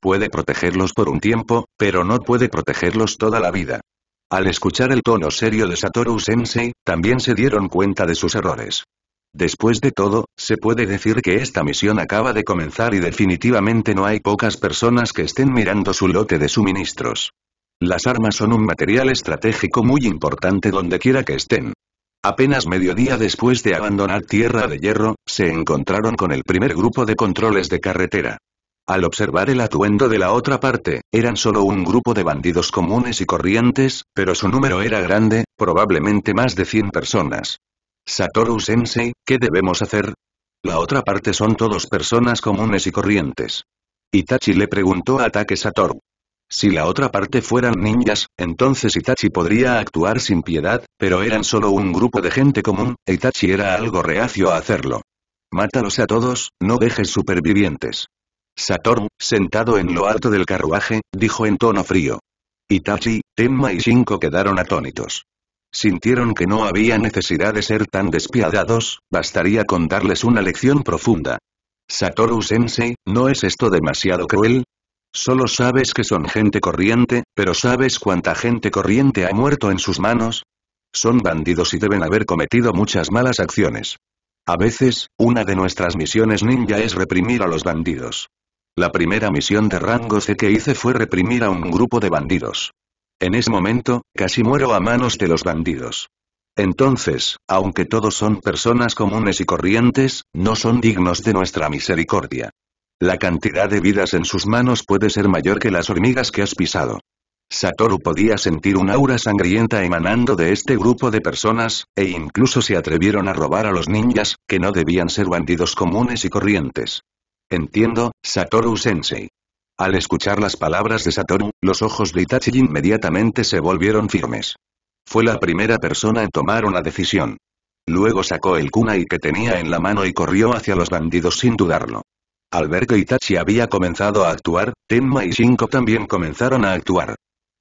Puede protegerlos por un tiempo, pero no puede protegerlos toda la vida. Al escuchar el tono serio de Satoru Sensei, también se dieron cuenta de sus errores. Después de todo, se puede decir que esta misión acaba de comenzar y definitivamente no hay pocas personas que estén mirando su lote de suministros. Las armas son un material estratégico muy importante donde quiera que estén. Apenas mediodía después de abandonar Tierra de Hierro, se encontraron con el primer grupo de controles de carretera. Al observar el atuendo de la otra parte, eran solo un grupo de bandidos comunes y corrientes, pero su número era grande, probablemente más de 100 personas. Satoru Sensei, ¿qué debemos hacer? La otra parte son todos personas comunes y corrientes. Itachi le preguntó a Take Satoru. Si la otra parte fueran ninjas, entonces Itachi podría actuar sin piedad, pero eran solo un grupo de gente común, e Itachi era algo reacio a hacerlo. Mátalos a todos, no dejes supervivientes. Satoru, sentado en lo alto del carruaje, dijo en tono frío. Itachi, Tenma y Shinko quedaron atónitos. Sintieron que no había necesidad de ser tan despiadados, bastaría con darles una lección profunda. Satoru-sensei, ¿no es esto demasiado cruel? Solo sabes que son gente corriente, pero ¿sabes cuánta gente corriente ha muerto en sus manos? Son bandidos y deben haber cometido muchas malas acciones. A veces, una de nuestras misiones ninja es reprimir a los bandidos. La primera misión de rango C que hice fue reprimir a un grupo de bandidos. En ese momento, casi muero a manos de los bandidos. Entonces, aunque todos son personas comunes y corrientes, no son dignos de nuestra misericordia. La cantidad de vidas en sus manos puede ser mayor que las hormigas que has pisado. Satoru podía sentir un aura sangrienta emanando de este grupo de personas, e incluso se atrevieron a robar a los ninjas, que no debían ser bandidos comunes y corrientes. Entiendo, Satoru Sensei. Al escuchar las palabras de Satoru, los ojos de Itachi inmediatamente se volvieron firmes. Fue la primera persona en tomar una decisión. Luego sacó el kunai que tenía en la mano y corrió hacia los bandidos sin dudarlo. Al ver que Itachi había comenzado a actuar, Tenma y Shinko también comenzaron a actuar.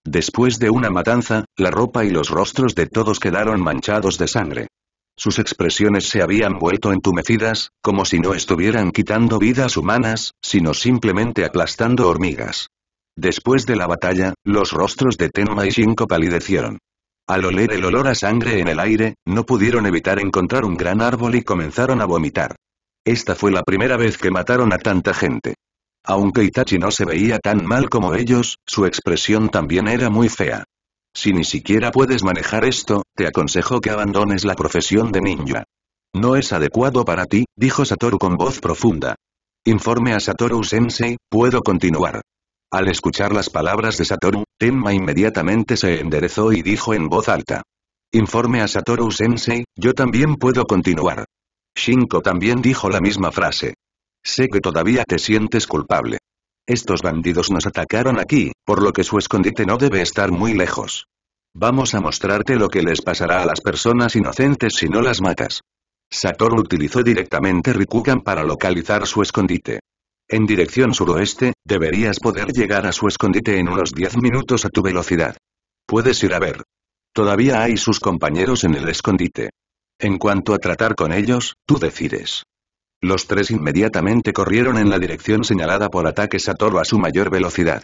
Después de una matanza, la ropa y los rostros de todos quedaron manchados de sangre. Sus expresiones se habían vuelto entumecidas, como si no estuvieran quitando vidas humanas, sino simplemente aplastando hormigas. Después de la batalla, los rostros de Tenma y Shinko palidecieron. Al oler el olor a sangre en el aire, no pudieron evitar encontrar un gran árbol y comenzaron a vomitar. Esta fue la primera vez que mataron a tanta gente. Aunque Itachi no se veía tan mal como ellos, su expresión también era muy fea. Si ni siquiera puedes manejar esto, te aconsejo que abandones la profesión de ninja. No es adecuado para ti, dijo Satoru con voz profunda. Informe a Satoru Sensei, puedo continuar. Al escuchar las palabras de Satoru, Tenma inmediatamente se enderezó y dijo en voz alta. Informe a Satoru Sensei, yo también puedo continuar. Shinko también dijo la misma frase. Sé que todavía te sientes culpable. Estos bandidos nos atacaron aquí, por lo que su escondite no debe estar muy lejos. Vamos a mostrarte lo que les pasará a las personas inocentes si no las matas. Satoru utilizó directamente Rikugan para localizar su escondite. En dirección suroeste, deberías poder llegar a su escondite en unos 10 minutos a tu velocidad. Puedes ir a ver. Todavía hay sus compañeros en el escondite. En cuanto a tratar con ellos, tú decides. Los tres inmediatamente corrieron en la dirección señalada por ataques a toro a su mayor velocidad.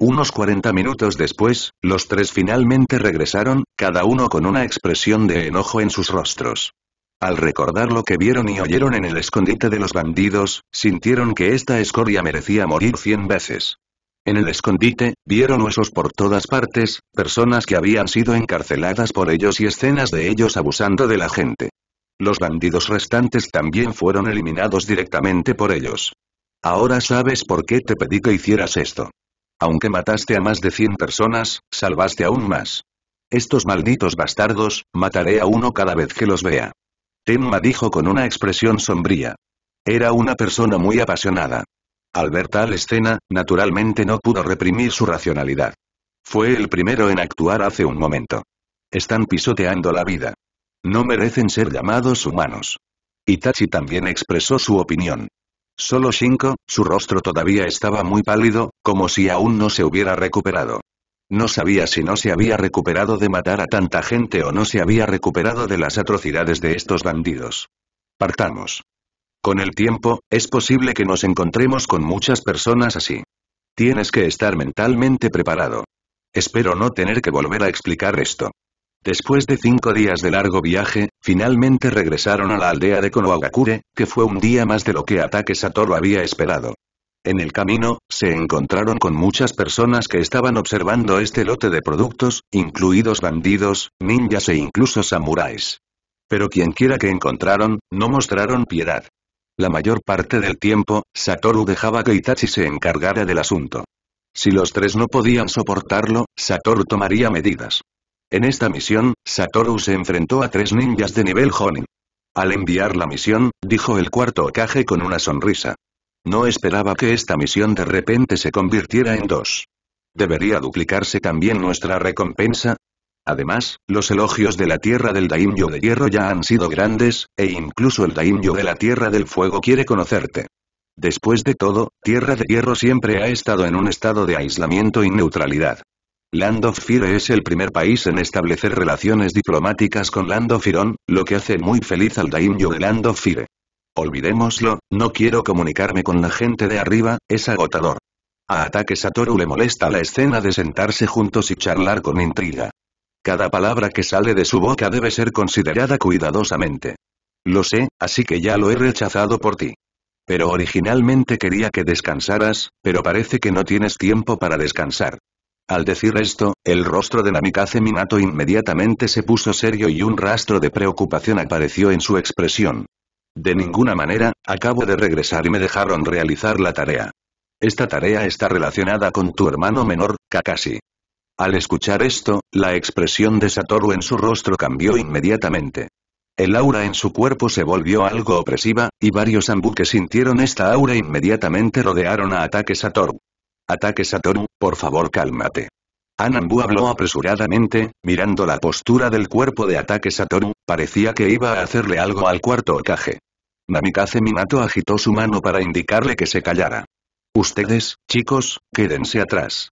Unos 40 minutos después, los tres finalmente regresaron, cada uno con una expresión de enojo en sus rostros. Al recordar lo que vieron y oyeron en el escondite de los bandidos, sintieron que esta escoria merecía morir cien veces. En el escondite, vieron huesos por todas partes, personas que habían sido encarceladas por ellos y escenas de ellos abusando de la gente. Los bandidos restantes también fueron eliminados directamente por ellos. Ahora sabes por qué te pedí que hicieras esto. Aunque mataste a más de 100 personas, salvaste aún más. Estos malditos bastardos, mataré a uno cada vez que los vea. Tenma dijo con una expresión sombría. Era una persona muy apasionada. Al ver tal escena, naturalmente no pudo reprimir su racionalidad. Fue el primero en actuar hace un momento. Están pisoteando la vida. No merecen ser llamados humanos. Itachi también expresó su opinión. Solo Shinko, su rostro todavía estaba muy pálido, como si aún no se hubiera recuperado. No sabía si no se había recuperado de matar a tanta gente o no se había recuperado de las atrocidades de estos bandidos. Partamos. Con el tiempo, es posible que nos encontremos con muchas personas así. Tienes que estar mentalmente preparado. Espero no tener que volver a explicar esto. Después de cinco días de largo viaje, finalmente regresaron a la aldea de Konohagakure, que fue un día más de lo que Ataque Satoru había esperado. En el camino, se encontraron con muchas personas que estaban observando este lote de productos, incluidos bandidos, ninjas e incluso samuráis. Pero quienquiera que encontraron, no mostraron piedad. La mayor parte del tiempo, Satoru dejaba que Itachi se encargara del asunto. Si los tres no podían soportarlo, Satoru tomaría medidas. En esta misión, Satoru se enfrentó a tres ninjas de nivel Honin. Al enviar la misión, dijo el cuarto Okage con una sonrisa. No esperaba que esta misión de repente se convirtiera en dos. Debería duplicarse también nuestra recompensa, Además, los elogios de la Tierra del Daimyo de Hierro ya han sido grandes, e incluso el Daimyo de la Tierra del Fuego quiere conocerte. Después de todo, Tierra de Hierro siempre ha estado en un estado de aislamiento y neutralidad. Land of Fire es el primer país en establecer relaciones diplomáticas con Land of Iron, lo que hace muy feliz al Daimyo de Land of Fire. Olvidémoslo, no quiero comunicarme con la gente de arriba, es agotador. A Ataque Satoru le molesta la escena de sentarse juntos y charlar con intriga. Cada palabra que sale de su boca debe ser considerada cuidadosamente. Lo sé, así que ya lo he rechazado por ti. Pero originalmente quería que descansaras, pero parece que no tienes tiempo para descansar. Al decir esto, el rostro de Namikaze Minato inmediatamente se puso serio y un rastro de preocupación apareció en su expresión. De ninguna manera, acabo de regresar y me dejaron realizar la tarea. Esta tarea está relacionada con tu hermano menor, Kakashi. Al escuchar esto, la expresión de Satoru en su rostro cambió inmediatamente. El aura en su cuerpo se volvió algo opresiva, y varios Ambu que sintieron esta aura inmediatamente rodearon a Ataque Satoru. Ataque Satoru, por favor cálmate. Anambu habló apresuradamente, mirando la postura del cuerpo de Ataque Satoru, parecía que iba a hacerle algo al cuarto Okage. Namikaze Minato agitó su mano para indicarle que se callara. Ustedes, chicos, quédense atrás.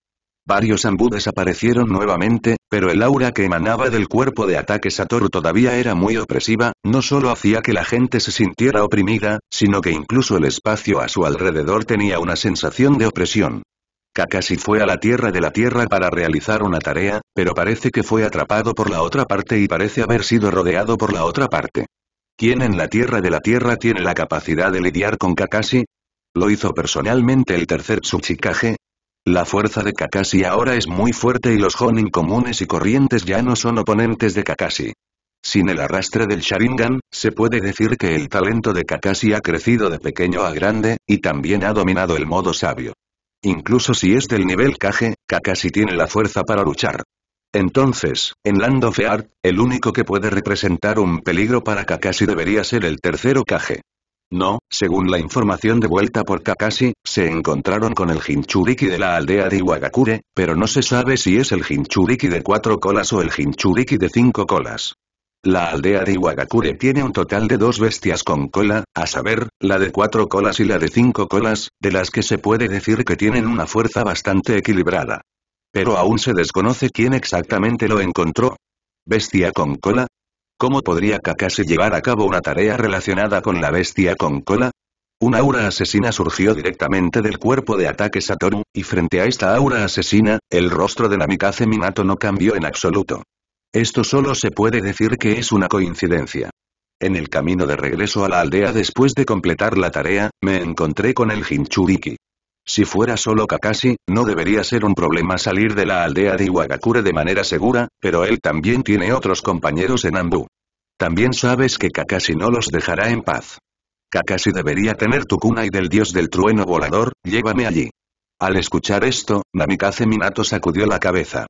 Varios Ambu aparecieron nuevamente, pero el aura que emanaba del cuerpo de ataque Satoru todavía era muy opresiva, no solo hacía que la gente se sintiera oprimida, sino que incluso el espacio a su alrededor tenía una sensación de opresión. Kakashi fue a la Tierra de la Tierra para realizar una tarea, pero parece que fue atrapado por la otra parte y parece haber sido rodeado por la otra parte. ¿Quién en la Tierra de la Tierra tiene la capacidad de lidiar con Kakashi? Lo hizo personalmente el tercer Tsuchikage, la fuerza de Kakashi ahora es muy fuerte y los Honin comunes y corrientes ya no son oponentes de Kakashi. Sin el arrastre del Sharingan, se puede decir que el talento de Kakashi ha crecido de pequeño a grande, y también ha dominado el modo sabio. Incluso si es del nivel Kage, Kakashi tiene la fuerza para luchar. Entonces, en Land of Art, el único que puede representar un peligro para Kakashi debería ser el tercero Kage. No, según la información de vuelta por Kakashi, se encontraron con el Jinchuriki de la aldea de Iwagakure, pero no se sabe si es el Jinchuriki de cuatro colas o el Jinchuriki de cinco colas. La aldea de Iwagakure tiene un total de dos bestias con cola, a saber, la de cuatro colas y la de cinco colas, de las que se puede decir que tienen una fuerza bastante equilibrada. Pero aún se desconoce quién exactamente lo encontró. Bestia con cola, ¿Cómo podría Kakashi llevar a cabo una tarea relacionada con la bestia con cola? Una aura asesina surgió directamente del cuerpo de ataque Satoru, y frente a esta aura asesina, el rostro de Namikaze Minato no cambió en absoluto. Esto solo se puede decir que es una coincidencia. En el camino de regreso a la aldea después de completar la tarea, me encontré con el Hinchuriki. Si fuera solo Kakashi, no debería ser un problema salir de la aldea de Iwagakure de manera segura, pero él también tiene otros compañeros en Ambu. También sabes que Kakashi no los dejará en paz. Kakashi debería tener tu kunai del dios del trueno volador, llévame allí. Al escuchar esto, Namikaze Minato sacudió la cabeza.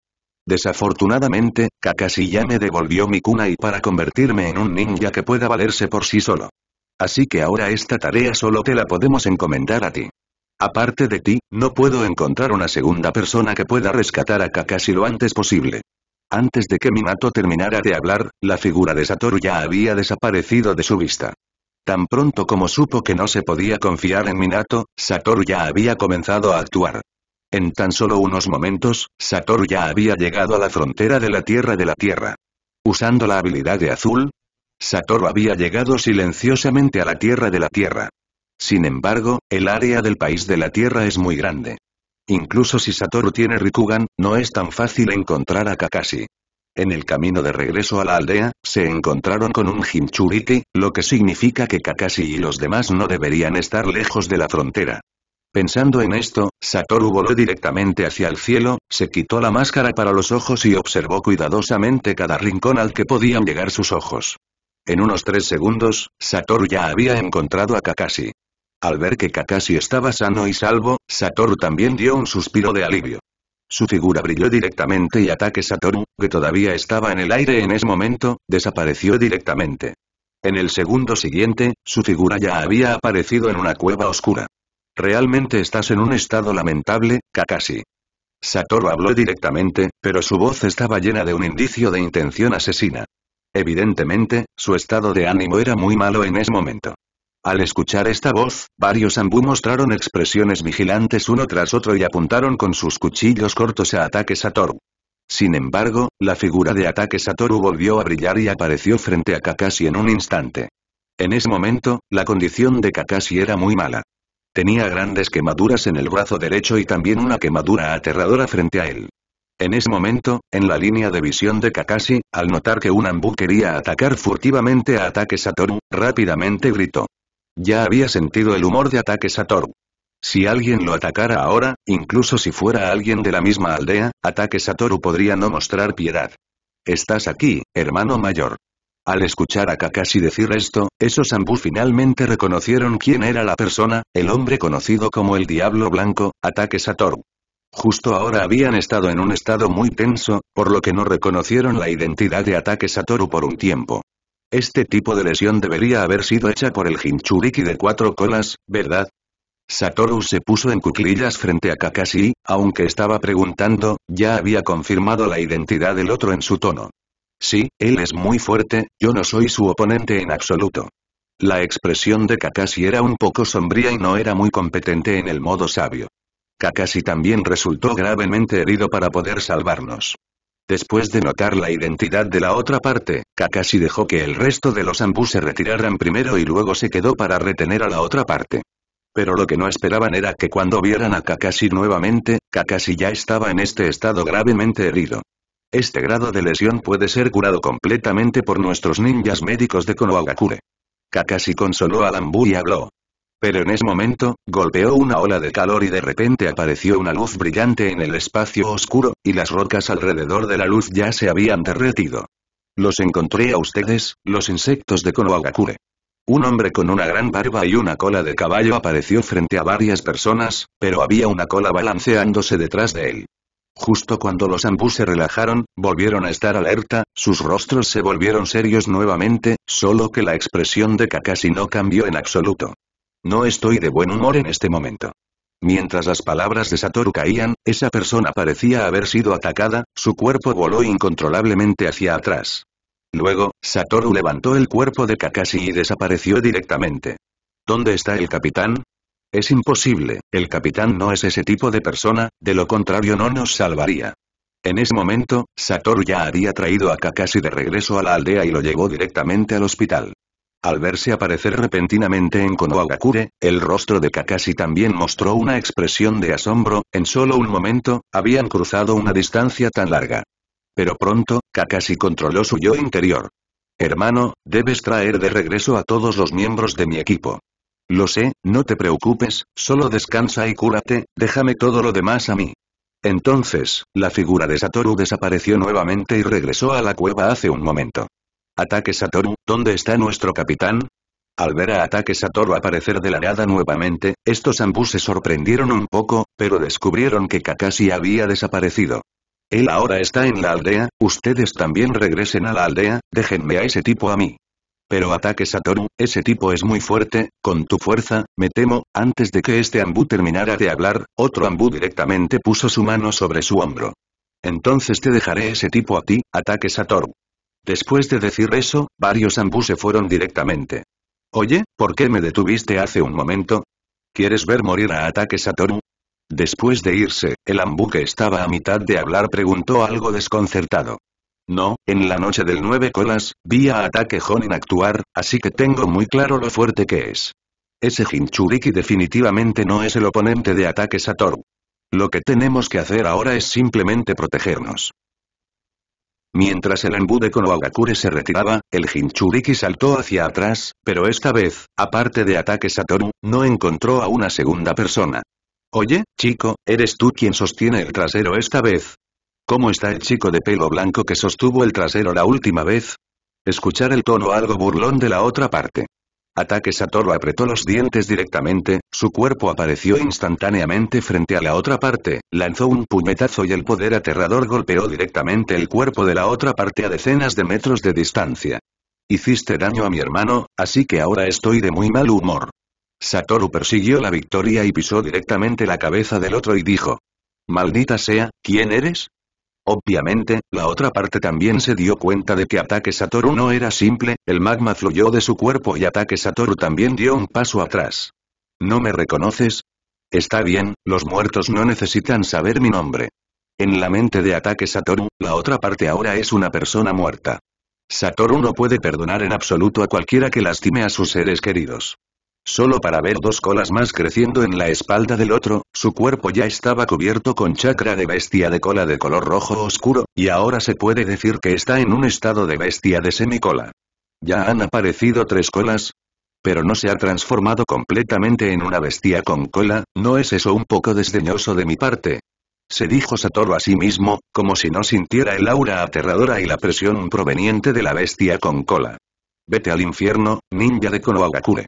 Desafortunadamente, Kakashi ya me devolvió mi kunai para convertirme en un ninja que pueda valerse por sí solo. Así que ahora esta tarea solo te la podemos encomendar a ti. Aparte de ti, no puedo encontrar una segunda persona que pueda rescatar a Kakashi lo antes posible. Antes de que Minato terminara de hablar, la figura de Satoru ya había desaparecido de su vista. Tan pronto como supo que no se podía confiar en Minato, Satoru ya había comenzado a actuar. En tan solo unos momentos, Satoru ya había llegado a la frontera de la Tierra de la Tierra. Usando la habilidad de Azul, Satoru había llegado silenciosamente a la Tierra de la Tierra. Sin embargo, el área del país de la Tierra es muy grande. Incluso si Satoru tiene Rikugan, no es tan fácil encontrar a Kakashi. En el camino de regreso a la aldea, se encontraron con un Hinchuriki, lo que significa que Kakashi y los demás no deberían estar lejos de la frontera. Pensando en esto, Satoru voló directamente hacia el cielo, se quitó la máscara para los ojos y observó cuidadosamente cada rincón al que podían llegar sus ojos. En unos tres segundos, Satoru ya había encontrado a Kakashi. Al ver que Kakashi estaba sano y salvo, Satoru también dio un suspiro de alivio. Su figura brilló directamente y ataque Satoru, que todavía estaba en el aire en ese momento, desapareció directamente. En el segundo siguiente, su figura ya había aparecido en una cueva oscura. Realmente estás en un estado lamentable, Kakashi. Satoru habló directamente, pero su voz estaba llena de un indicio de intención asesina. Evidentemente, su estado de ánimo era muy malo en ese momento. Al escuchar esta voz, varios Ambu mostraron expresiones vigilantes uno tras otro y apuntaron con sus cuchillos cortos a ataque Satoru. Sin embargo, la figura de ataque Satoru volvió a brillar y apareció frente a Kakashi en un instante. En ese momento, la condición de Kakashi era muy mala. Tenía grandes quemaduras en el brazo derecho y también una quemadura aterradora frente a él. En ese momento, en la línea de visión de Kakashi, al notar que un Ambu quería atacar furtivamente a ataque Satoru, rápidamente gritó. Ya había sentido el humor de ataque Satoru. Si alguien lo atacara ahora, incluso si fuera alguien de la misma aldea, ataque Satoru podría no mostrar piedad. Estás aquí, hermano mayor. Al escuchar a Kakashi decir esto, esos Ambu finalmente reconocieron quién era la persona, el hombre conocido como el Diablo Blanco, ataque Satoru. Justo ahora habían estado en un estado muy tenso, por lo que no reconocieron la identidad de ataque Satoru por un tiempo. Este tipo de lesión debería haber sido hecha por el Jinchuriki de cuatro colas, ¿verdad? Satoru se puso en cuclillas frente a Kakashi, aunque estaba preguntando, ya había confirmado la identidad del otro en su tono. Sí, él es muy fuerte, yo no soy su oponente en absoluto. La expresión de Kakashi era un poco sombría y no era muy competente en el modo sabio. Kakashi también resultó gravemente herido para poder salvarnos. Después de notar la identidad de la otra parte, Kakashi dejó que el resto de los ambu se retiraran primero y luego se quedó para retener a la otra parte. Pero lo que no esperaban era que cuando vieran a Kakashi nuevamente, Kakashi ya estaba en este estado gravemente herido. Este grado de lesión puede ser curado completamente por nuestros ninjas médicos de Konohagakure. Kakashi consoló a ambu y habló. Pero en ese momento, golpeó una ola de calor y de repente apareció una luz brillante en el espacio oscuro, y las rocas alrededor de la luz ya se habían derretido. Los encontré a ustedes, los insectos de Konohagakure. Un hombre con una gran barba y una cola de caballo apareció frente a varias personas, pero había una cola balanceándose detrás de él. Justo cuando los ambú se relajaron, volvieron a estar alerta, sus rostros se volvieron serios nuevamente, solo que la expresión de Kakashi no cambió en absoluto. No estoy de buen humor en este momento. Mientras las palabras de Satoru caían, esa persona parecía haber sido atacada, su cuerpo voló incontrolablemente hacia atrás. Luego, Satoru levantó el cuerpo de Kakashi y desapareció directamente. ¿Dónde está el capitán? Es imposible, el capitán no es ese tipo de persona, de lo contrario no nos salvaría. En ese momento, Satoru ya había traído a Kakashi de regreso a la aldea y lo llevó directamente al hospital. Al verse aparecer repentinamente en Konohagakure, el rostro de Kakashi también mostró una expresión de asombro, en solo un momento, habían cruzado una distancia tan larga. Pero pronto, Kakashi controló su yo interior. Hermano, debes traer de regreso a todos los miembros de mi equipo. Lo sé, no te preocupes, solo descansa y cúrate, déjame todo lo demás a mí. Entonces, la figura de Satoru desapareció nuevamente y regresó a la cueva hace un momento. Ataque Satoru, ¿dónde está nuestro capitán? Al ver a Ataque Satoru aparecer de la nada nuevamente, estos ambus se sorprendieron un poco, pero descubrieron que Kakashi había desaparecido. Él ahora está en la aldea, ustedes también regresen a la aldea, déjenme a ese tipo a mí. Pero ataque Satoru, ese tipo es muy fuerte, con tu fuerza, me temo, antes de que este Ambu terminara de hablar, otro Ambu directamente puso su mano sobre su hombro. Entonces te dejaré ese tipo a ti, ataque Satoru. Después de decir eso, varios ambú se fueron directamente. Oye, ¿por qué me detuviste hace un momento? ¿Quieres ver morir a ataque Satoru? Después de irse, el ambu que estaba a mitad de hablar preguntó algo desconcertado. No, en la noche del 9 colas, vi a ataque Honin actuar, así que tengo muy claro lo fuerte que es. Ese Hinchuriki definitivamente no es el oponente de ataque Satoru. Lo que tenemos que hacer ahora es simplemente protegernos. Mientras el embude con Ogakure se retiraba, el Jinchuriki saltó hacia atrás, pero esta vez, aparte de ataque Satoru, no encontró a una segunda persona. Oye, chico, ¿eres tú quien sostiene el trasero esta vez? ¿Cómo está el chico de pelo blanco que sostuvo el trasero la última vez? Escuchar el tono algo burlón de la otra parte. Ataque Satoru apretó los dientes directamente, su cuerpo apareció instantáneamente frente a la otra parte, lanzó un puñetazo y el poder aterrador golpeó directamente el cuerpo de la otra parte a decenas de metros de distancia. Hiciste daño a mi hermano, así que ahora estoy de muy mal humor. Satoru persiguió la victoria y pisó directamente la cabeza del otro y dijo. Maldita sea, ¿quién eres? Obviamente, la otra parte también se dio cuenta de que ataque Satoru no era simple, el magma fluyó de su cuerpo y ataque Satoru también dio un paso atrás. ¿No me reconoces? Está bien, los muertos no necesitan saber mi nombre. En la mente de ataque Satoru, la otra parte ahora es una persona muerta. Satoru no puede perdonar en absoluto a cualquiera que lastime a sus seres queridos solo para ver dos colas más creciendo en la espalda del otro, su cuerpo ya estaba cubierto con chakra de bestia de cola de color rojo oscuro, y ahora se puede decir que está en un estado de bestia de semicola. Ya han aparecido tres colas, pero no se ha transformado completamente en una bestia con cola, ¿no es eso un poco desdeñoso de mi parte? Se dijo Satoru a sí mismo, como si no sintiera el aura aterradora y la presión proveniente de la bestia con cola. Vete al infierno, ninja de Konohagakure.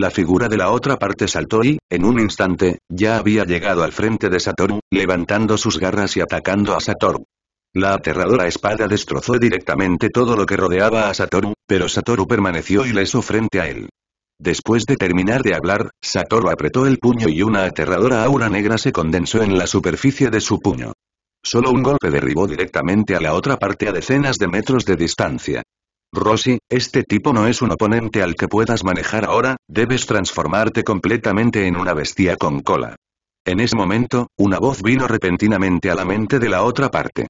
La figura de la otra parte saltó y, en un instante, ya había llegado al frente de Satoru, levantando sus garras y atacando a Satoru. La aterradora espada destrozó directamente todo lo que rodeaba a Satoru, pero Satoru permaneció ileso frente a él. Después de terminar de hablar, Satoru apretó el puño y una aterradora aura negra se condensó en la superficie de su puño. Solo un golpe derribó directamente a la otra parte a decenas de metros de distancia. Rosy, este tipo no es un oponente al que puedas manejar ahora, debes transformarte completamente en una bestia con cola. En ese momento, una voz vino repentinamente a la mente de la otra parte.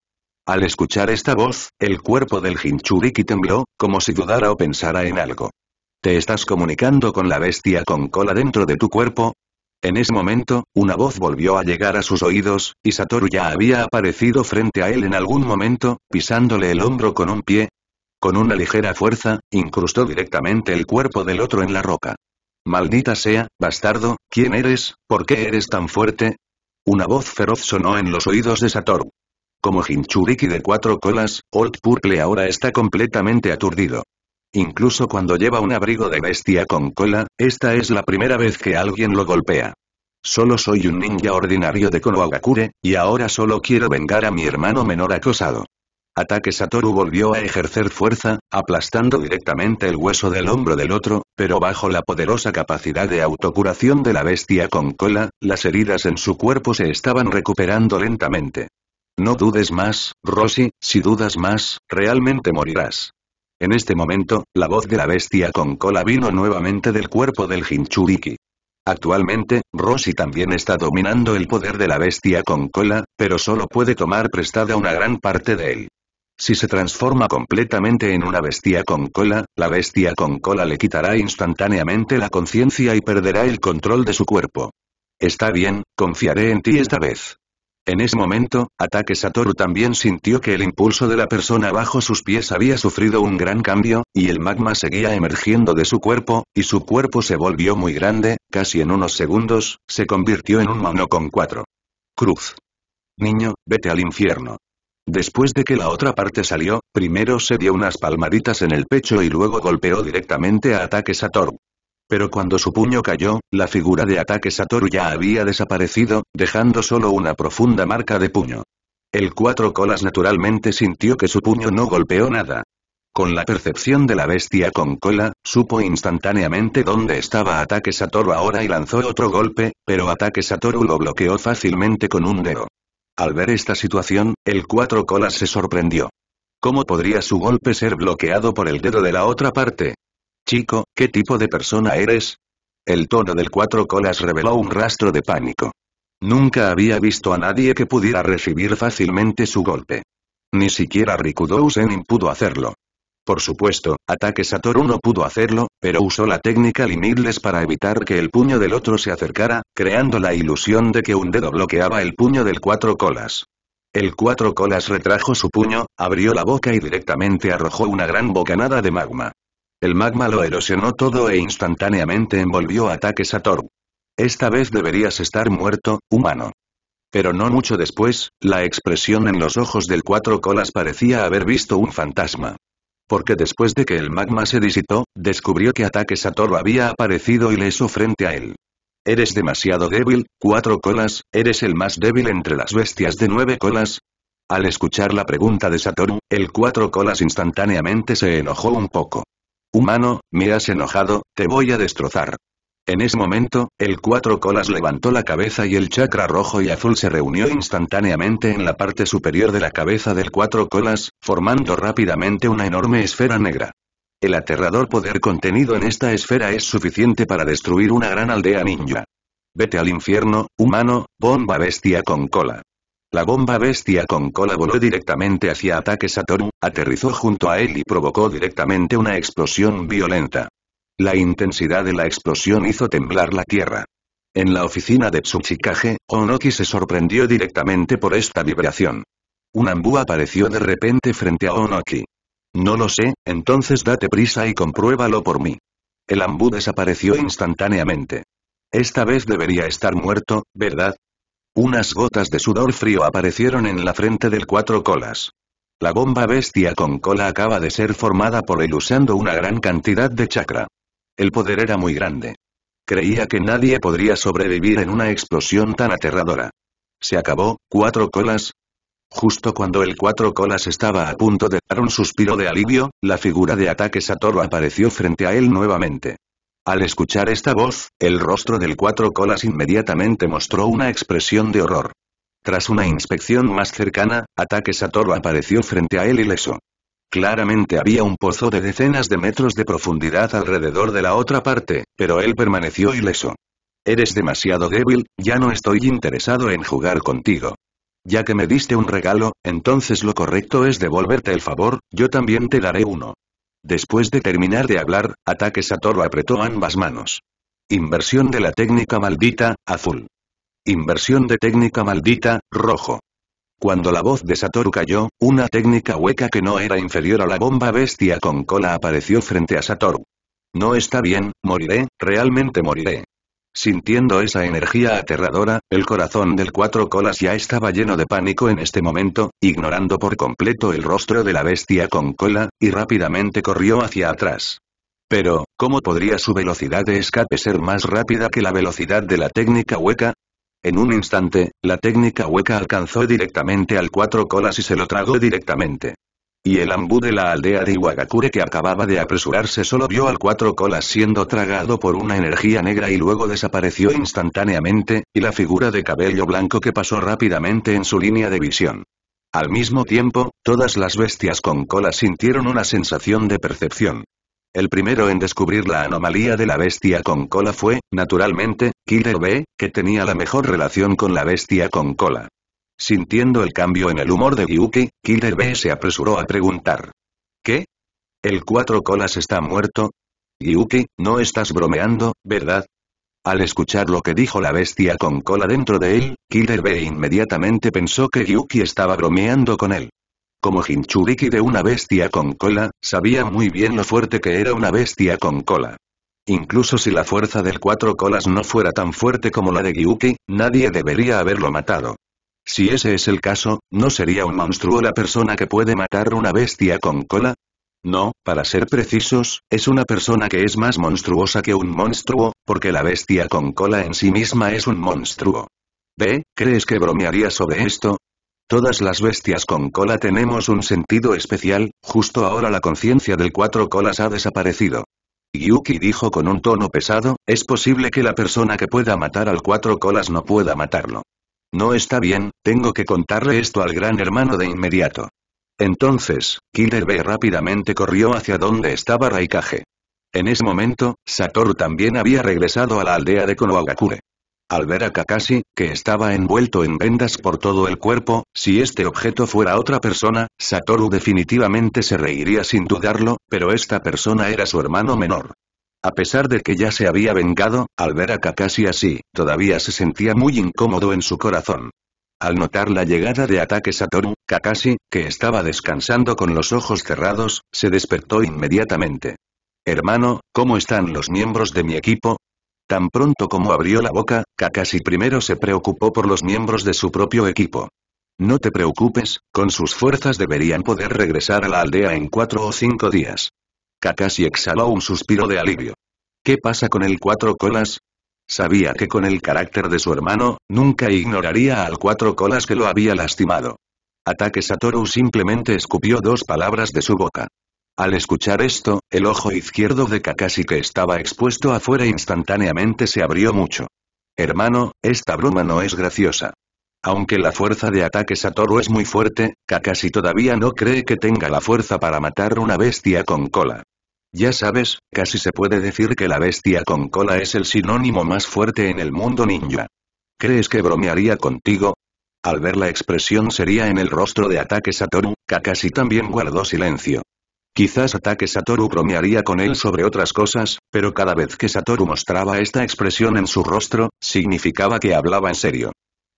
Al escuchar esta voz, el cuerpo del Jinchuriki tembló, como si dudara o pensara en algo. ¿Te estás comunicando con la bestia con cola dentro de tu cuerpo? En ese momento, una voz volvió a llegar a sus oídos, y Satoru ya había aparecido frente a él en algún momento, pisándole el hombro con un pie, con una ligera fuerza, incrustó directamente el cuerpo del otro en la roca. Maldita sea, bastardo, ¿quién eres? ¿Por qué eres tan fuerte? Una voz feroz sonó en los oídos de Satoru. Como Hinchuriki de cuatro colas, Old Purple ahora está completamente aturdido. Incluso cuando lleva un abrigo de bestia con cola, esta es la primera vez que alguien lo golpea. Solo soy un ninja ordinario de Konohagakure, y ahora solo quiero vengar a mi hermano menor acosado ataque Satoru volvió a ejercer fuerza, aplastando directamente el hueso del hombro del otro, pero bajo la poderosa capacidad de autocuración de la bestia con cola, las heridas en su cuerpo se estaban recuperando lentamente. No dudes más, Rossi. si dudas más, realmente morirás. En este momento, la voz de la bestia con cola vino nuevamente del cuerpo del Hinchuriki. Actualmente, Rossi también está dominando el poder de la bestia con cola, pero solo puede tomar prestada una gran parte de él. Si se transforma completamente en una bestia con cola, la bestia con cola le quitará instantáneamente la conciencia y perderá el control de su cuerpo. Está bien, confiaré en ti esta vez. En ese momento, Ataque Satoru también sintió que el impulso de la persona bajo sus pies había sufrido un gran cambio, y el magma seguía emergiendo de su cuerpo, y su cuerpo se volvió muy grande, casi en unos segundos, se convirtió en un mono con cuatro. Cruz. Niño, vete al infierno. Después de que la otra parte salió, primero se dio unas palmaditas en el pecho y luego golpeó directamente a ataque Satoru. Pero cuando su puño cayó, la figura de ataque Satoru ya había desaparecido, dejando solo una profunda marca de puño. El cuatro colas naturalmente sintió que su puño no golpeó nada. Con la percepción de la bestia con cola, supo instantáneamente dónde estaba Ataque Satoru ahora y lanzó otro golpe, pero Ataque Satoru lo bloqueó fácilmente con un dedo. Al ver esta situación, el cuatro colas se sorprendió. ¿Cómo podría su golpe ser bloqueado por el dedo de la otra parte? Chico, ¿qué tipo de persona eres? El tono del cuatro colas reveló un rastro de pánico. Nunca había visto a nadie que pudiera recibir fácilmente su golpe. Ni siquiera Rikudou pudo hacerlo. Por supuesto, ataque Satoru no pudo hacerlo, pero usó la técnica Limitless para evitar que el puño del otro se acercara, creando la ilusión de que un dedo bloqueaba el puño del cuatro colas. El cuatro colas retrajo su puño, abrió la boca y directamente arrojó una gran bocanada de magma. El magma lo erosionó todo e instantáneamente envolvió a ataque Satoru. Esta vez deberías estar muerto, humano. Pero no mucho después, la expresión en los ojos del cuatro colas parecía haber visto un fantasma porque después de que el magma se disitó, descubrió que ataque Satoru había aparecido y le hizo frente a él. Eres demasiado débil, cuatro colas, eres el más débil entre las bestias de nueve colas. Al escuchar la pregunta de Satoru, el cuatro colas instantáneamente se enojó un poco. Humano, me has enojado, te voy a destrozar. En ese momento, el cuatro colas levantó la cabeza y el chakra rojo y azul se reunió instantáneamente en la parte superior de la cabeza del cuatro colas, formando rápidamente una enorme esfera negra. El aterrador poder contenido en esta esfera es suficiente para destruir una gran aldea ninja. Vete al infierno, humano, bomba bestia con cola. La bomba bestia con cola voló directamente hacia Ataque Satoru, aterrizó junto a él y provocó directamente una explosión violenta. La intensidad de la explosión hizo temblar la tierra. En la oficina de Tsuchikage, Onoki se sorprendió directamente por esta vibración. Un ambú apareció de repente frente a Onoki. No lo sé, entonces date prisa y compruébalo por mí. El ambú desapareció instantáneamente. Esta vez debería estar muerto, ¿verdad? Unas gotas de sudor frío aparecieron en la frente del cuatro colas. La bomba bestia con cola acaba de ser formada por él usando una gran cantidad de chakra. El poder era muy grande. Creía que nadie podría sobrevivir en una explosión tan aterradora. Se acabó, cuatro colas. Justo cuando el cuatro colas estaba a punto de dar un suspiro de alivio, la figura de ataque Satoru apareció frente a él nuevamente. Al escuchar esta voz, el rostro del cuatro colas inmediatamente mostró una expresión de horror. Tras una inspección más cercana, Ataque Satoru apareció frente a él ileso. Claramente había un pozo de decenas de metros de profundidad alrededor de la otra parte, pero él permaneció ileso. Eres demasiado débil, ya no estoy interesado en jugar contigo. Ya que me diste un regalo, entonces lo correcto es devolverte el favor, yo también te daré uno. Después de terminar de hablar, Ataque Satoru apretó ambas manos. Inversión de la técnica maldita, azul. Inversión de técnica maldita, rojo. Cuando la voz de Satoru cayó, una técnica hueca que no era inferior a la bomba bestia con cola apareció frente a Satoru. No está bien, moriré, realmente moriré. Sintiendo esa energía aterradora, el corazón del cuatro colas ya estaba lleno de pánico en este momento, ignorando por completo el rostro de la bestia con cola, y rápidamente corrió hacia atrás. Pero, ¿cómo podría su velocidad de escape ser más rápida que la velocidad de la técnica hueca? En un instante, la técnica hueca alcanzó directamente al cuatro colas y se lo tragó directamente. Y el ambú de la aldea de Iwagakure que acababa de apresurarse solo vio al cuatro colas siendo tragado por una energía negra y luego desapareció instantáneamente, y la figura de cabello blanco que pasó rápidamente en su línea de visión. Al mismo tiempo, todas las bestias con cola sintieron una sensación de percepción. El primero en descubrir la anomalía de la bestia con cola fue, naturalmente, Killer B, que tenía la mejor relación con la bestia con cola. Sintiendo el cambio en el humor de Yuki, Killer B se apresuró a preguntar. ¿Qué? ¿El cuatro colas está muerto? Yuki, no estás bromeando, ¿verdad? Al escuchar lo que dijo la bestia con cola dentro de él, Killer B inmediatamente pensó que Yuki estaba bromeando con él. Como Hinchuriki de una bestia con cola, sabía muy bien lo fuerte que era una bestia con cola. Incluso si la fuerza del cuatro colas no fuera tan fuerte como la de Gyuki, nadie debería haberlo matado. Si ese es el caso, ¿no sería un monstruo la persona que puede matar una bestia con cola? No, para ser precisos, es una persona que es más monstruosa que un monstruo, porque la bestia con cola en sí misma es un monstruo. ¿Ve? ¿Crees que bromearía sobre esto? Todas las bestias con cola tenemos un sentido especial, justo ahora la conciencia del cuatro colas ha desaparecido. Yuki dijo con un tono pesado, es posible que la persona que pueda matar al cuatro colas no pueda matarlo. No está bien, tengo que contarle esto al gran hermano de inmediato. Entonces, Killer B rápidamente corrió hacia donde estaba Raikage. En ese momento, Satoru también había regresado a la aldea de Konohagakure. Al ver a Kakashi, que estaba envuelto en vendas por todo el cuerpo, si este objeto fuera otra persona, Satoru definitivamente se reiría sin dudarlo, pero esta persona era su hermano menor. A pesar de que ya se había vengado, al ver a Kakashi así, todavía se sentía muy incómodo en su corazón. Al notar la llegada de ataque Satoru, Kakashi, que estaba descansando con los ojos cerrados, se despertó inmediatamente. Hermano, ¿cómo están los miembros de mi equipo? Tan pronto como abrió la boca, Kakashi primero se preocupó por los miembros de su propio equipo. No te preocupes, con sus fuerzas deberían poder regresar a la aldea en cuatro o cinco días. Kakashi exhaló un suspiro de alivio. ¿Qué pasa con el cuatro colas? Sabía que con el carácter de su hermano, nunca ignoraría al cuatro colas que lo había lastimado. Ataque Satoru simplemente escupió dos palabras de su boca. Al escuchar esto, el ojo izquierdo de Kakashi que estaba expuesto afuera instantáneamente se abrió mucho. Hermano, esta broma no es graciosa. Aunque la fuerza de ataque Satoru es muy fuerte, Kakashi todavía no cree que tenga la fuerza para matar una bestia con cola. Ya sabes, casi se puede decir que la bestia con cola es el sinónimo más fuerte en el mundo ninja. ¿Crees que bromearía contigo? Al ver la expresión seria en el rostro de ataque Satoru, Kakashi también guardó silencio. Quizás ataque Satoru bromearía con él sobre otras cosas, pero cada vez que Satoru mostraba esta expresión en su rostro, significaba que hablaba en serio.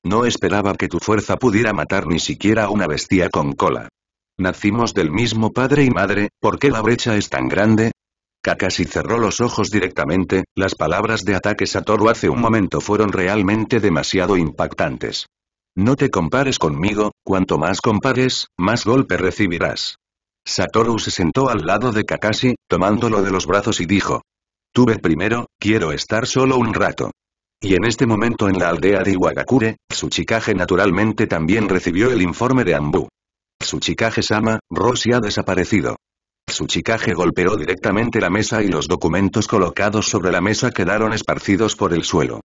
No esperaba que tu fuerza pudiera matar ni siquiera a una bestia con cola. Nacimos del mismo padre y madre, ¿por qué la brecha es tan grande? Kakashi cerró los ojos directamente, las palabras de ataque Satoru hace un momento fueron realmente demasiado impactantes. No te compares conmigo, cuanto más compares, más golpe recibirás. Satoru se sentó al lado de Kakashi, tomándolo de los brazos y dijo. Tuve primero, quiero estar solo un rato. Y en este momento en la aldea de Iwagakure, Tsuchikage naturalmente también recibió el informe de Ambu. Tsuchikage-sama, Rossi ha desaparecido. Tsuchikage golpeó directamente la mesa y los documentos colocados sobre la mesa quedaron esparcidos por el suelo.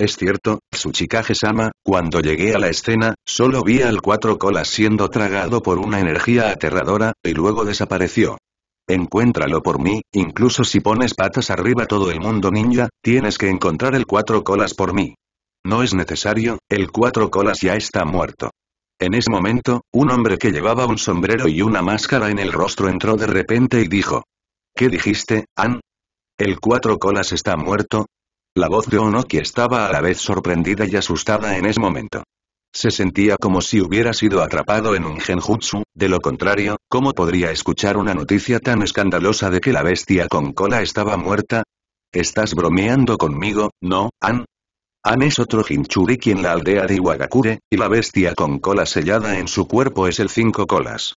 Es cierto, Tsuchikage-sama, cuando llegué a la escena, solo vi al cuatro colas siendo tragado por una energía aterradora, y luego desapareció. Encuéntralo por mí, incluso si pones patas arriba todo el mundo ninja, tienes que encontrar el cuatro colas por mí. No es necesario, el cuatro colas ya está muerto. En ese momento, un hombre que llevaba un sombrero y una máscara en el rostro entró de repente y dijo. ¿Qué dijiste, Ann? El cuatro colas está muerto, la voz de Onoki estaba a la vez sorprendida y asustada en ese momento. Se sentía como si hubiera sido atrapado en un genjutsu, de lo contrario, ¿cómo podría escuchar una noticia tan escandalosa de que la bestia con cola estaba muerta? ¿Estás bromeando conmigo, no, An? An es otro Jinchuriki en la aldea de Iwagakure, y la bestia con cola sellada en su cuerpo es el Cinco Colas.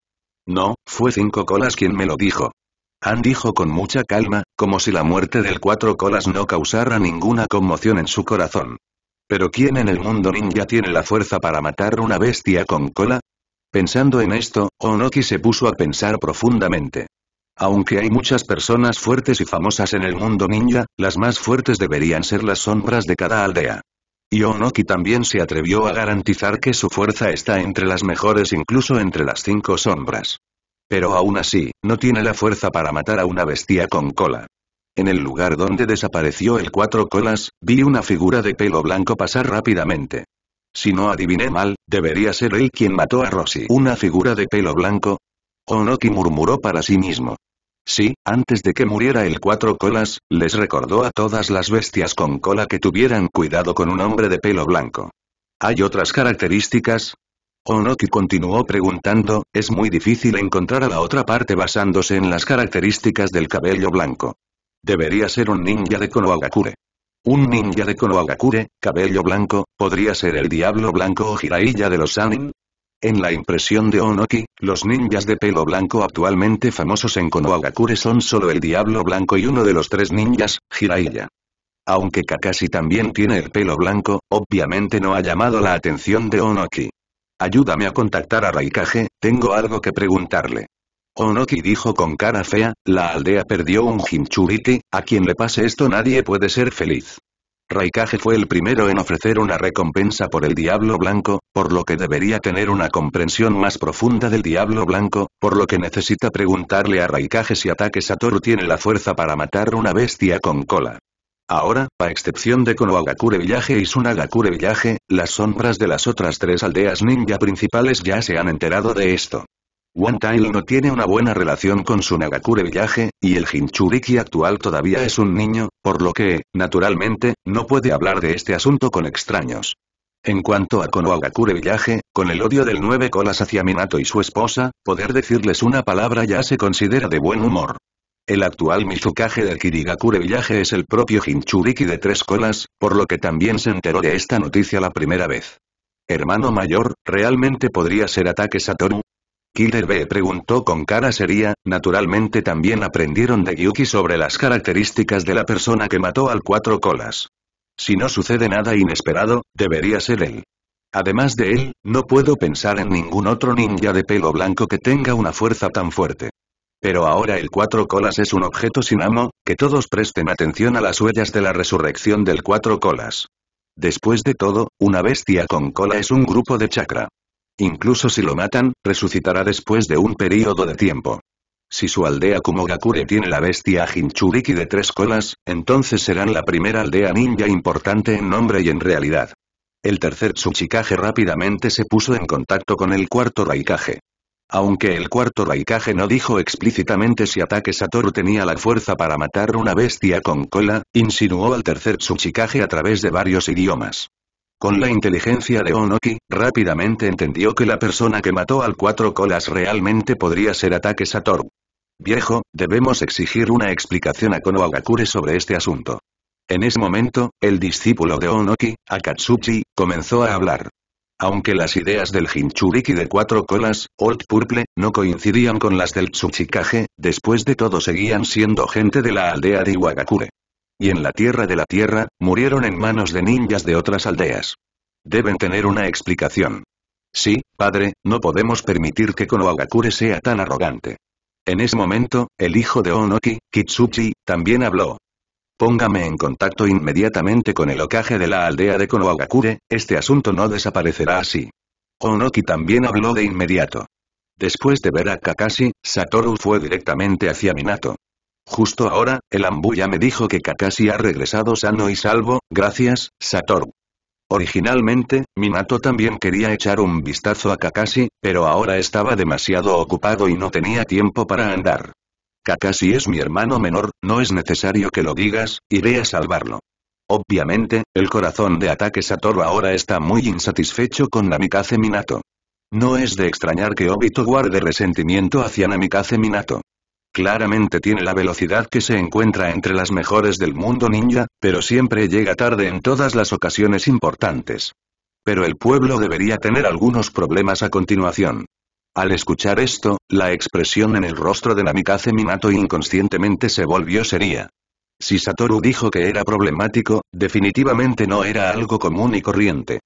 No, fue Cinco Colas quien me lo dijo. Han dijo con mucha calma, como si la muerte del Cuatro Colas no causara ninguna conmoción en su corazón. ¿Pero quién en el mundo ninja tiene la fuerza para matar una bestia con cola? Pensando en esto, Onoki se puso a pensar profundamente. Aunque hay muchas personas fuertes y famosas en el mundo ninja, las más fuertes deberían ser las sombras de cada aldea. Y Onoki también se atrevió a garantizar que su fuerza está entre las mejores incluso entre las cinco sombras. Pero aún así, no tiene la fuerza para matar a una bestia con cola. En el lugar donde desapareció el cuatro colas, vi una figura de pelo blanco pasar rápidamente. Si no adiviné mal, debería ser él quien mató a Rossi. ¿Una figura de pelo blanco? Onoki murmuró para sí mismo. Sí, antes de que muriera el cuatro colas, les recordó a todas las bestias con cola que tuvieran cuidado con un hombre de pelo blanco. Hay otras características, Onoki oh, continuó preguntando, es muy difícil encontrar a la otra parte basándose en las características del cabello blanco. Debería ser un ninja de Konohagakure. Un ninja de Konohagakure, cabello blanco, podría ser el diablo blanco o Jiraiya de los Sanin, en la impresión de Onoki, los ninjas de pelo blanco actualmente famosos en Konohagakure son solo el Diablo Blanco y uno de los tres ninjas, Jiraiya. Aunque Kakashi también tiene el pelo blanco, obviamente no ha llamado la atención de Onoki. Ayúdame a contactar a Raikage, tengo algo que preguntarle. Onoki dijo con cara fea, la aldea perdió un Jinchuriti, a quien le pase esto nadie puede ser feliz. Raikage fue el primero en ofrecer una recompensa por el Diablo Blanco, por lo que debería tener una comprensión más profunda del Diablo Blanco, por lo que necesita preguntarle a Raikage si Ataque Satoru tiene la fuerza para matar una bestia con cola. Ahora, a excepción de Konohagakure Village y Sunagakure Village, las sombras de las otras tres aldeas ninja principales ya se han enterado de esto. One no tiene una buena relación con Sunagakure Nagakure Village, y el Hinchuriki actual todavía es un niño, por lo que, naturalmente, no puede hablar de este asunto con extraños. En cuanto a Konohagakure Village, con el odio del nueve colas hacia Minato y su esposa, poder decirles una palabra ya se considera de buen humor. El actual Mizukage del Kirigakure Village es el propio Hinchuriki de tres colas, por lo que también se enteró de esta noticia la primera vez. Hermano mayor, ¿realmente podría ser ataque Satoru? Killer B preguntó con cara seria, naturalmente también aprendieron de Yuki sobre las características de la persona que mató al cuatro colas. Si no sucede nada inesperado, debería ser él. Además de él, no puedo pensar en ningún otro ninja de pelo blanco que tenga una fuerza tan fuerte. Pero ahora el cuatro colas es un objeto sin amo, que todos presten atención a las huellas de la resurrección del cuatro colas. Después de todo, una bestia con cola es un grupo de chakra. Incluso si lo matan, resucitará después de un período de tiempo. Si su aldea Kumogakure tiene la bestia Hinchuriki de tres colas, entonces serán la primera aldea ninja importante en nombre y en realidad. El tercer Tsuchikage rápidamente se puso en contacto con el cuarto Raikage. Aunque el cuarto Raikage no dijo explícitamente si ataque Satoru tenía la fuerza para matar una bestia con cola, insinuó al tercer Tsuchikage a través de varios idiomas. Con la inteligencia de Onoki, rápidamente entendió que la persona que mató al cuatro colas realmente podría ser ataque Satoru. Viejo, debemos exigir una explicación a Konohagakure sobre este asunto. En ese momento, el discípulo de Onoki, Akatsuchi, comenzó a hablar. Aunque las ideas del Jinchuriki de cuatro colas, Old Purple, no coincidían con las del Tsuchikage, después de todo seguían siendo gente de la aldea de Iwagakure. Y en la Tierra de la Tierra, murieron en manos de ninjas de otras aldeas. Deben tener una explicación. Sí, padre, no podemos permitir que Konohagakure sea tan arrogante. En ese momento, el hijo de Onoki, Kitsuchi, también habló, Póngame en contacto inmediatamente con el ocaje de la aldea de Konohagakure, este asunto no desaparecerá así. Onoki también habló de inmediato. Después de ver a Kakashi, Satoru fue directamente hacia Minato. Justo ahora, el Ambuya me dijo que Kakashi ha regresado sano y salvo, gracias, Satoru. Originalmente, Minato también quería echar un vistazo a Kakashi, pero ahora estaba demasiado ocupado y no tenía tiempo para andar. Kakashi es mi hermano menor, no es necesario que lo digas, iré a salvarlo. Obviamente, el corazón de ataque Satoru ahora está muy insatisfecho con Namikaze Minato. No es de extrañar que Obito guarde resentimiento hacia Namikaze Minato. Claramente tiene la velocidad que se encuentra entre las mejores del mundo ninja, pero siempre llega tarde en todas las ocasiones importantes. Pero el pueblo debería tener algunos problemas a continuación. Al escuchar esto, la expresión en el rostro de Namikaze Minato inconscientemente se volvió seria. Si Satoru dijo que era problemático, definitivamente no era algo común y corriente.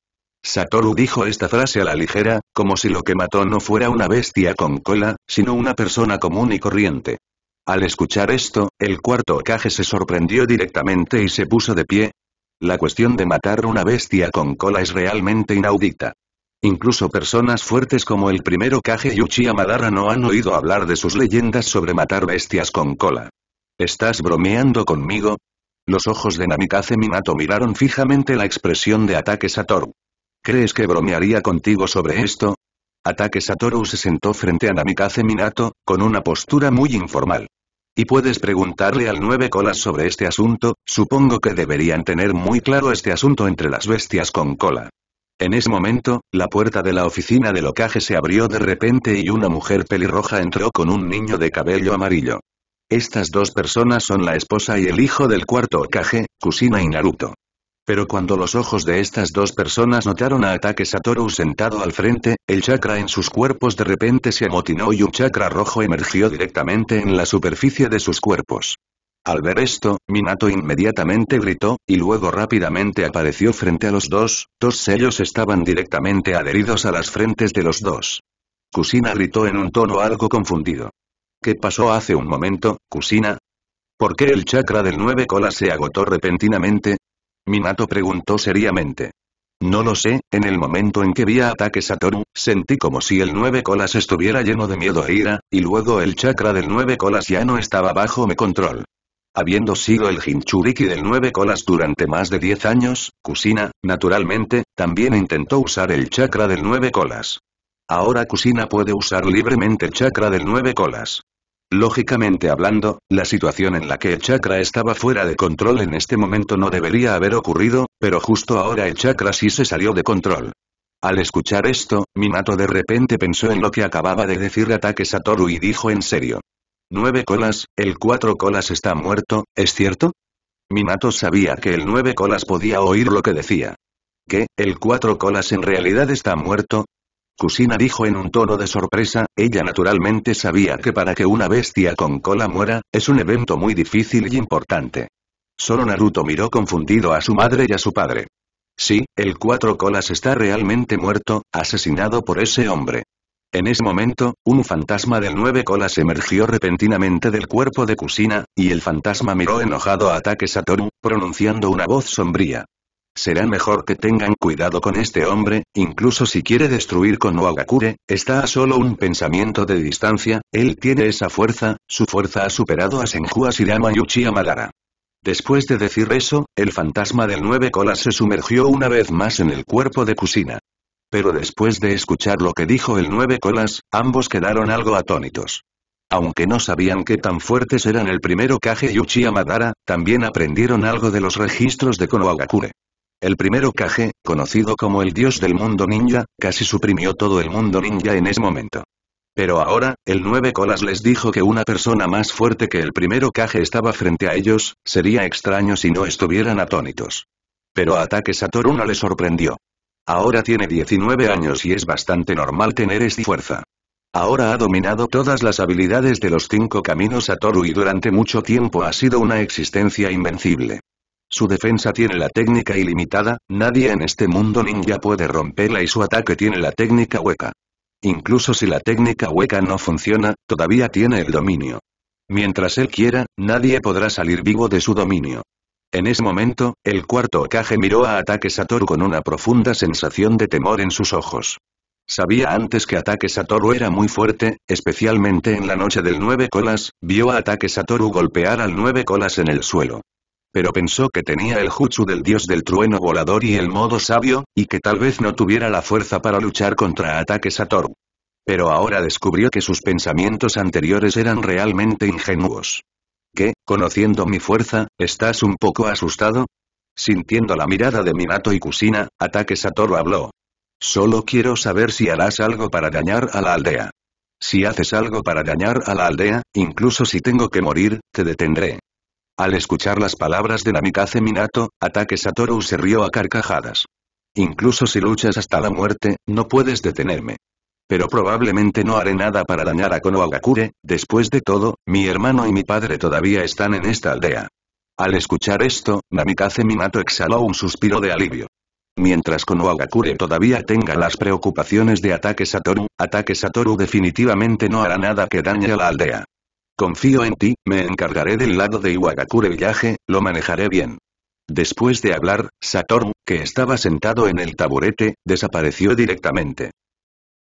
Satoru dijo esta frase a la ligera, como si lo que mató no fuera una bestia con cola, sino una persona común y corriente. Al escuchar esto, el cuarto Okage se sorprendió directamente y se puso de pie. La cuestión de matar una bestia con cola es realmente inaudita. Incluso personas fuertes como el primero Kage y Amadara Madara no han oído hablar de sus leyendas sobre matar bestias con cola. ¿Estás bromeando conmigo? Los ojos de Namikaze Minato miraron fijamente la expresión de ataque Satoru. ¿Crees que bromearía contigo sobre esto? Ataque Satoru se sentó frente a Namikaze Minato, con una postura muy informal. Y puedes preguntarle al nueve colas sobre este asunto, supongo que deberían tener muy claro este asunto entre las bestias con cola. En ese momento, la puerta de la oficina de locaje se abrió de repente y una mujer pelirroja entró con un niño de cabello amarillo. Estas dos personas son la esposa y el hijo del cuarto Okage, Kusina y Naruto. Pero cuando los ojos de estas dos personas notaron a Ataque Satoru sentado al frente, el chakra en sus cuerpos de repente se amotinó y un chakra rojo emergió directamente en la superficie de sus cuerpos. Al ver esto, Minato inmediatamente gritó, y luego rápidamente apareció frente a los dos, dos sellos estaban directamente adheridos a las frentes de los dos. Kusina gritó en un tono algo confundido. ¿Qué pasó hace un momento, Kusina? ¿Por qué el chakra del nueve colas se agotó repentinamente? Minato preguntó seriamente. No lo sé, en el momento en que vi a ataque Satoru, sentí como si el nueve colas estuviera lleno de miedo e ira, y luego el chakra del nueve colas ya no estaba bajo mi control. Habiendo sido el Hinchuriki del Nueve Colas durante más de 10 años, Kusina, naturalmente, también intentó usar el chakra del Nueve Colas. Ahora Kusina puede usar libremente el chakra del Nueve Colas. Lógicamente hablando, la situación en la que el chakra estaba fuera de control en este momento no debería haber ocurrido, pero justo ahora el chakra sí se salió de control. Al escuchar esto, Minato de repente pensó en lo que acababa de decir a Satoru y dijo en serio. Nueve colas, el cuatro colas está muerto, ¿es cierto? Minato sabía que el nueve colas podía oír lo que decía. ¿Qué, el cuatro colas en realidad está muerto? Kusina dijo en un tono de sorpresa, ella naturalmente sabía que para que una bestia con cola muera, es un evento muy difícil y importante. Solo Naruto miró confundido a su madre y a su padre. Sí, el cuatro colas está realmente muerto, asesinado por ese hombre. En ese momento, un fantasma del nueve colas emergió repentinamente del cuerpo de Kusina, y el fantasma miró enojado a Ataque Satoru, pronunciando una voz sombría. Será mejor que tengan cuidado con este hombre, incluso si quiere destruir con Oagakure, está a solo un pensamiento de distancia, él tiene esa fuerza, su fuerza ha superado a Senju Asirama y Uchiha Madara. Después de decir eso, el fantasma del nueve colas se sumergió una vez más en el cuerpo de Kusina. Pero después de escuchar lo que dijo el nueve colas, ambos quedaron algo atónitos. Aunque no sabían qué tan fuertes eran el primero Kage y Uchiha Madara, también aprendieron algo de los registros de Konohagakure. El primero Kage, conocido como el dios del mundo ninja, casi suprimió todo el mundo ninja en ese momento. Pero ahora, el nueve colas les dijo que una persona más fuerte que el primero Kage estaba frente a ellos, sería extraño si no estuvieran atónitos. Pero ataque Satoru no le sorprendió. Ahora tiene 19 años y es bastante normal tener esta fuerza. Ahora ha dominado todas las habilidades de los cinco caminos a Toru y durante mucho tiempo ha sido una existencia invencible. Su defensa tiene la técnica ilimitada, nadie en este mundo ninja puede romperla y su ataque tiene la técnica hueca. Incluso si la técnica hueca no funciona, todavía tiene el dominio. Mientras él quiera, nadie podrá salir vivo de su dominio. En ese momento, el cuarto Okage miró a Ataque Satoru con una profunda sensación de temor en sus ojos. Sabía antes que Ataque Satoru era muy fuerte, especialmente en la noche del Nueve Colas, vio a Ataque Satoru golpear al Nueve Colas en el suelo. Pero pensó que tenía el jutsu del dios del trueno volador y el modo sabio, y que tal vez no tuviera la fuerza para luchar contra Ataque Satoru. Pero ahora descubrió que sus pensamientos anteriores eran realmente ingenuos. ¿Qué, conociendo mi fuerza, estás un poco asustado? Sintiendo la mirada de Minato y Kusina, Ataque Satoru habló. Solo quiero saber si harás algo para dañar a la aldea. Si haces algo para dañar a la aldea, incluso si tengo que morir, te detendré. Al escuchar las palabras de Namikaze Minato, Ataque Satoru se rió a carcajadas. Incluso si luchas hasta la muerte, no puedes detenerme. Pero probablemente no haré nada para dañar a Konohagakure, después de todo, mi hermano y mi padre todavía están en esta aldea. Al escuchar esto, Namikaze Minato exhaló un suspiro de alivio. Mientras Konohagakure todavía tenga las preocupaciones de ataque Satoru, ataque Satoru definitivamente no hará nada que dañe a la aldea. Confío en ti, me encargaré del lado de Iwagakure Villaje, lo manejaré bien. Después de hablar, Satoru, que estaba sentado en el taburete, desapareció directamente.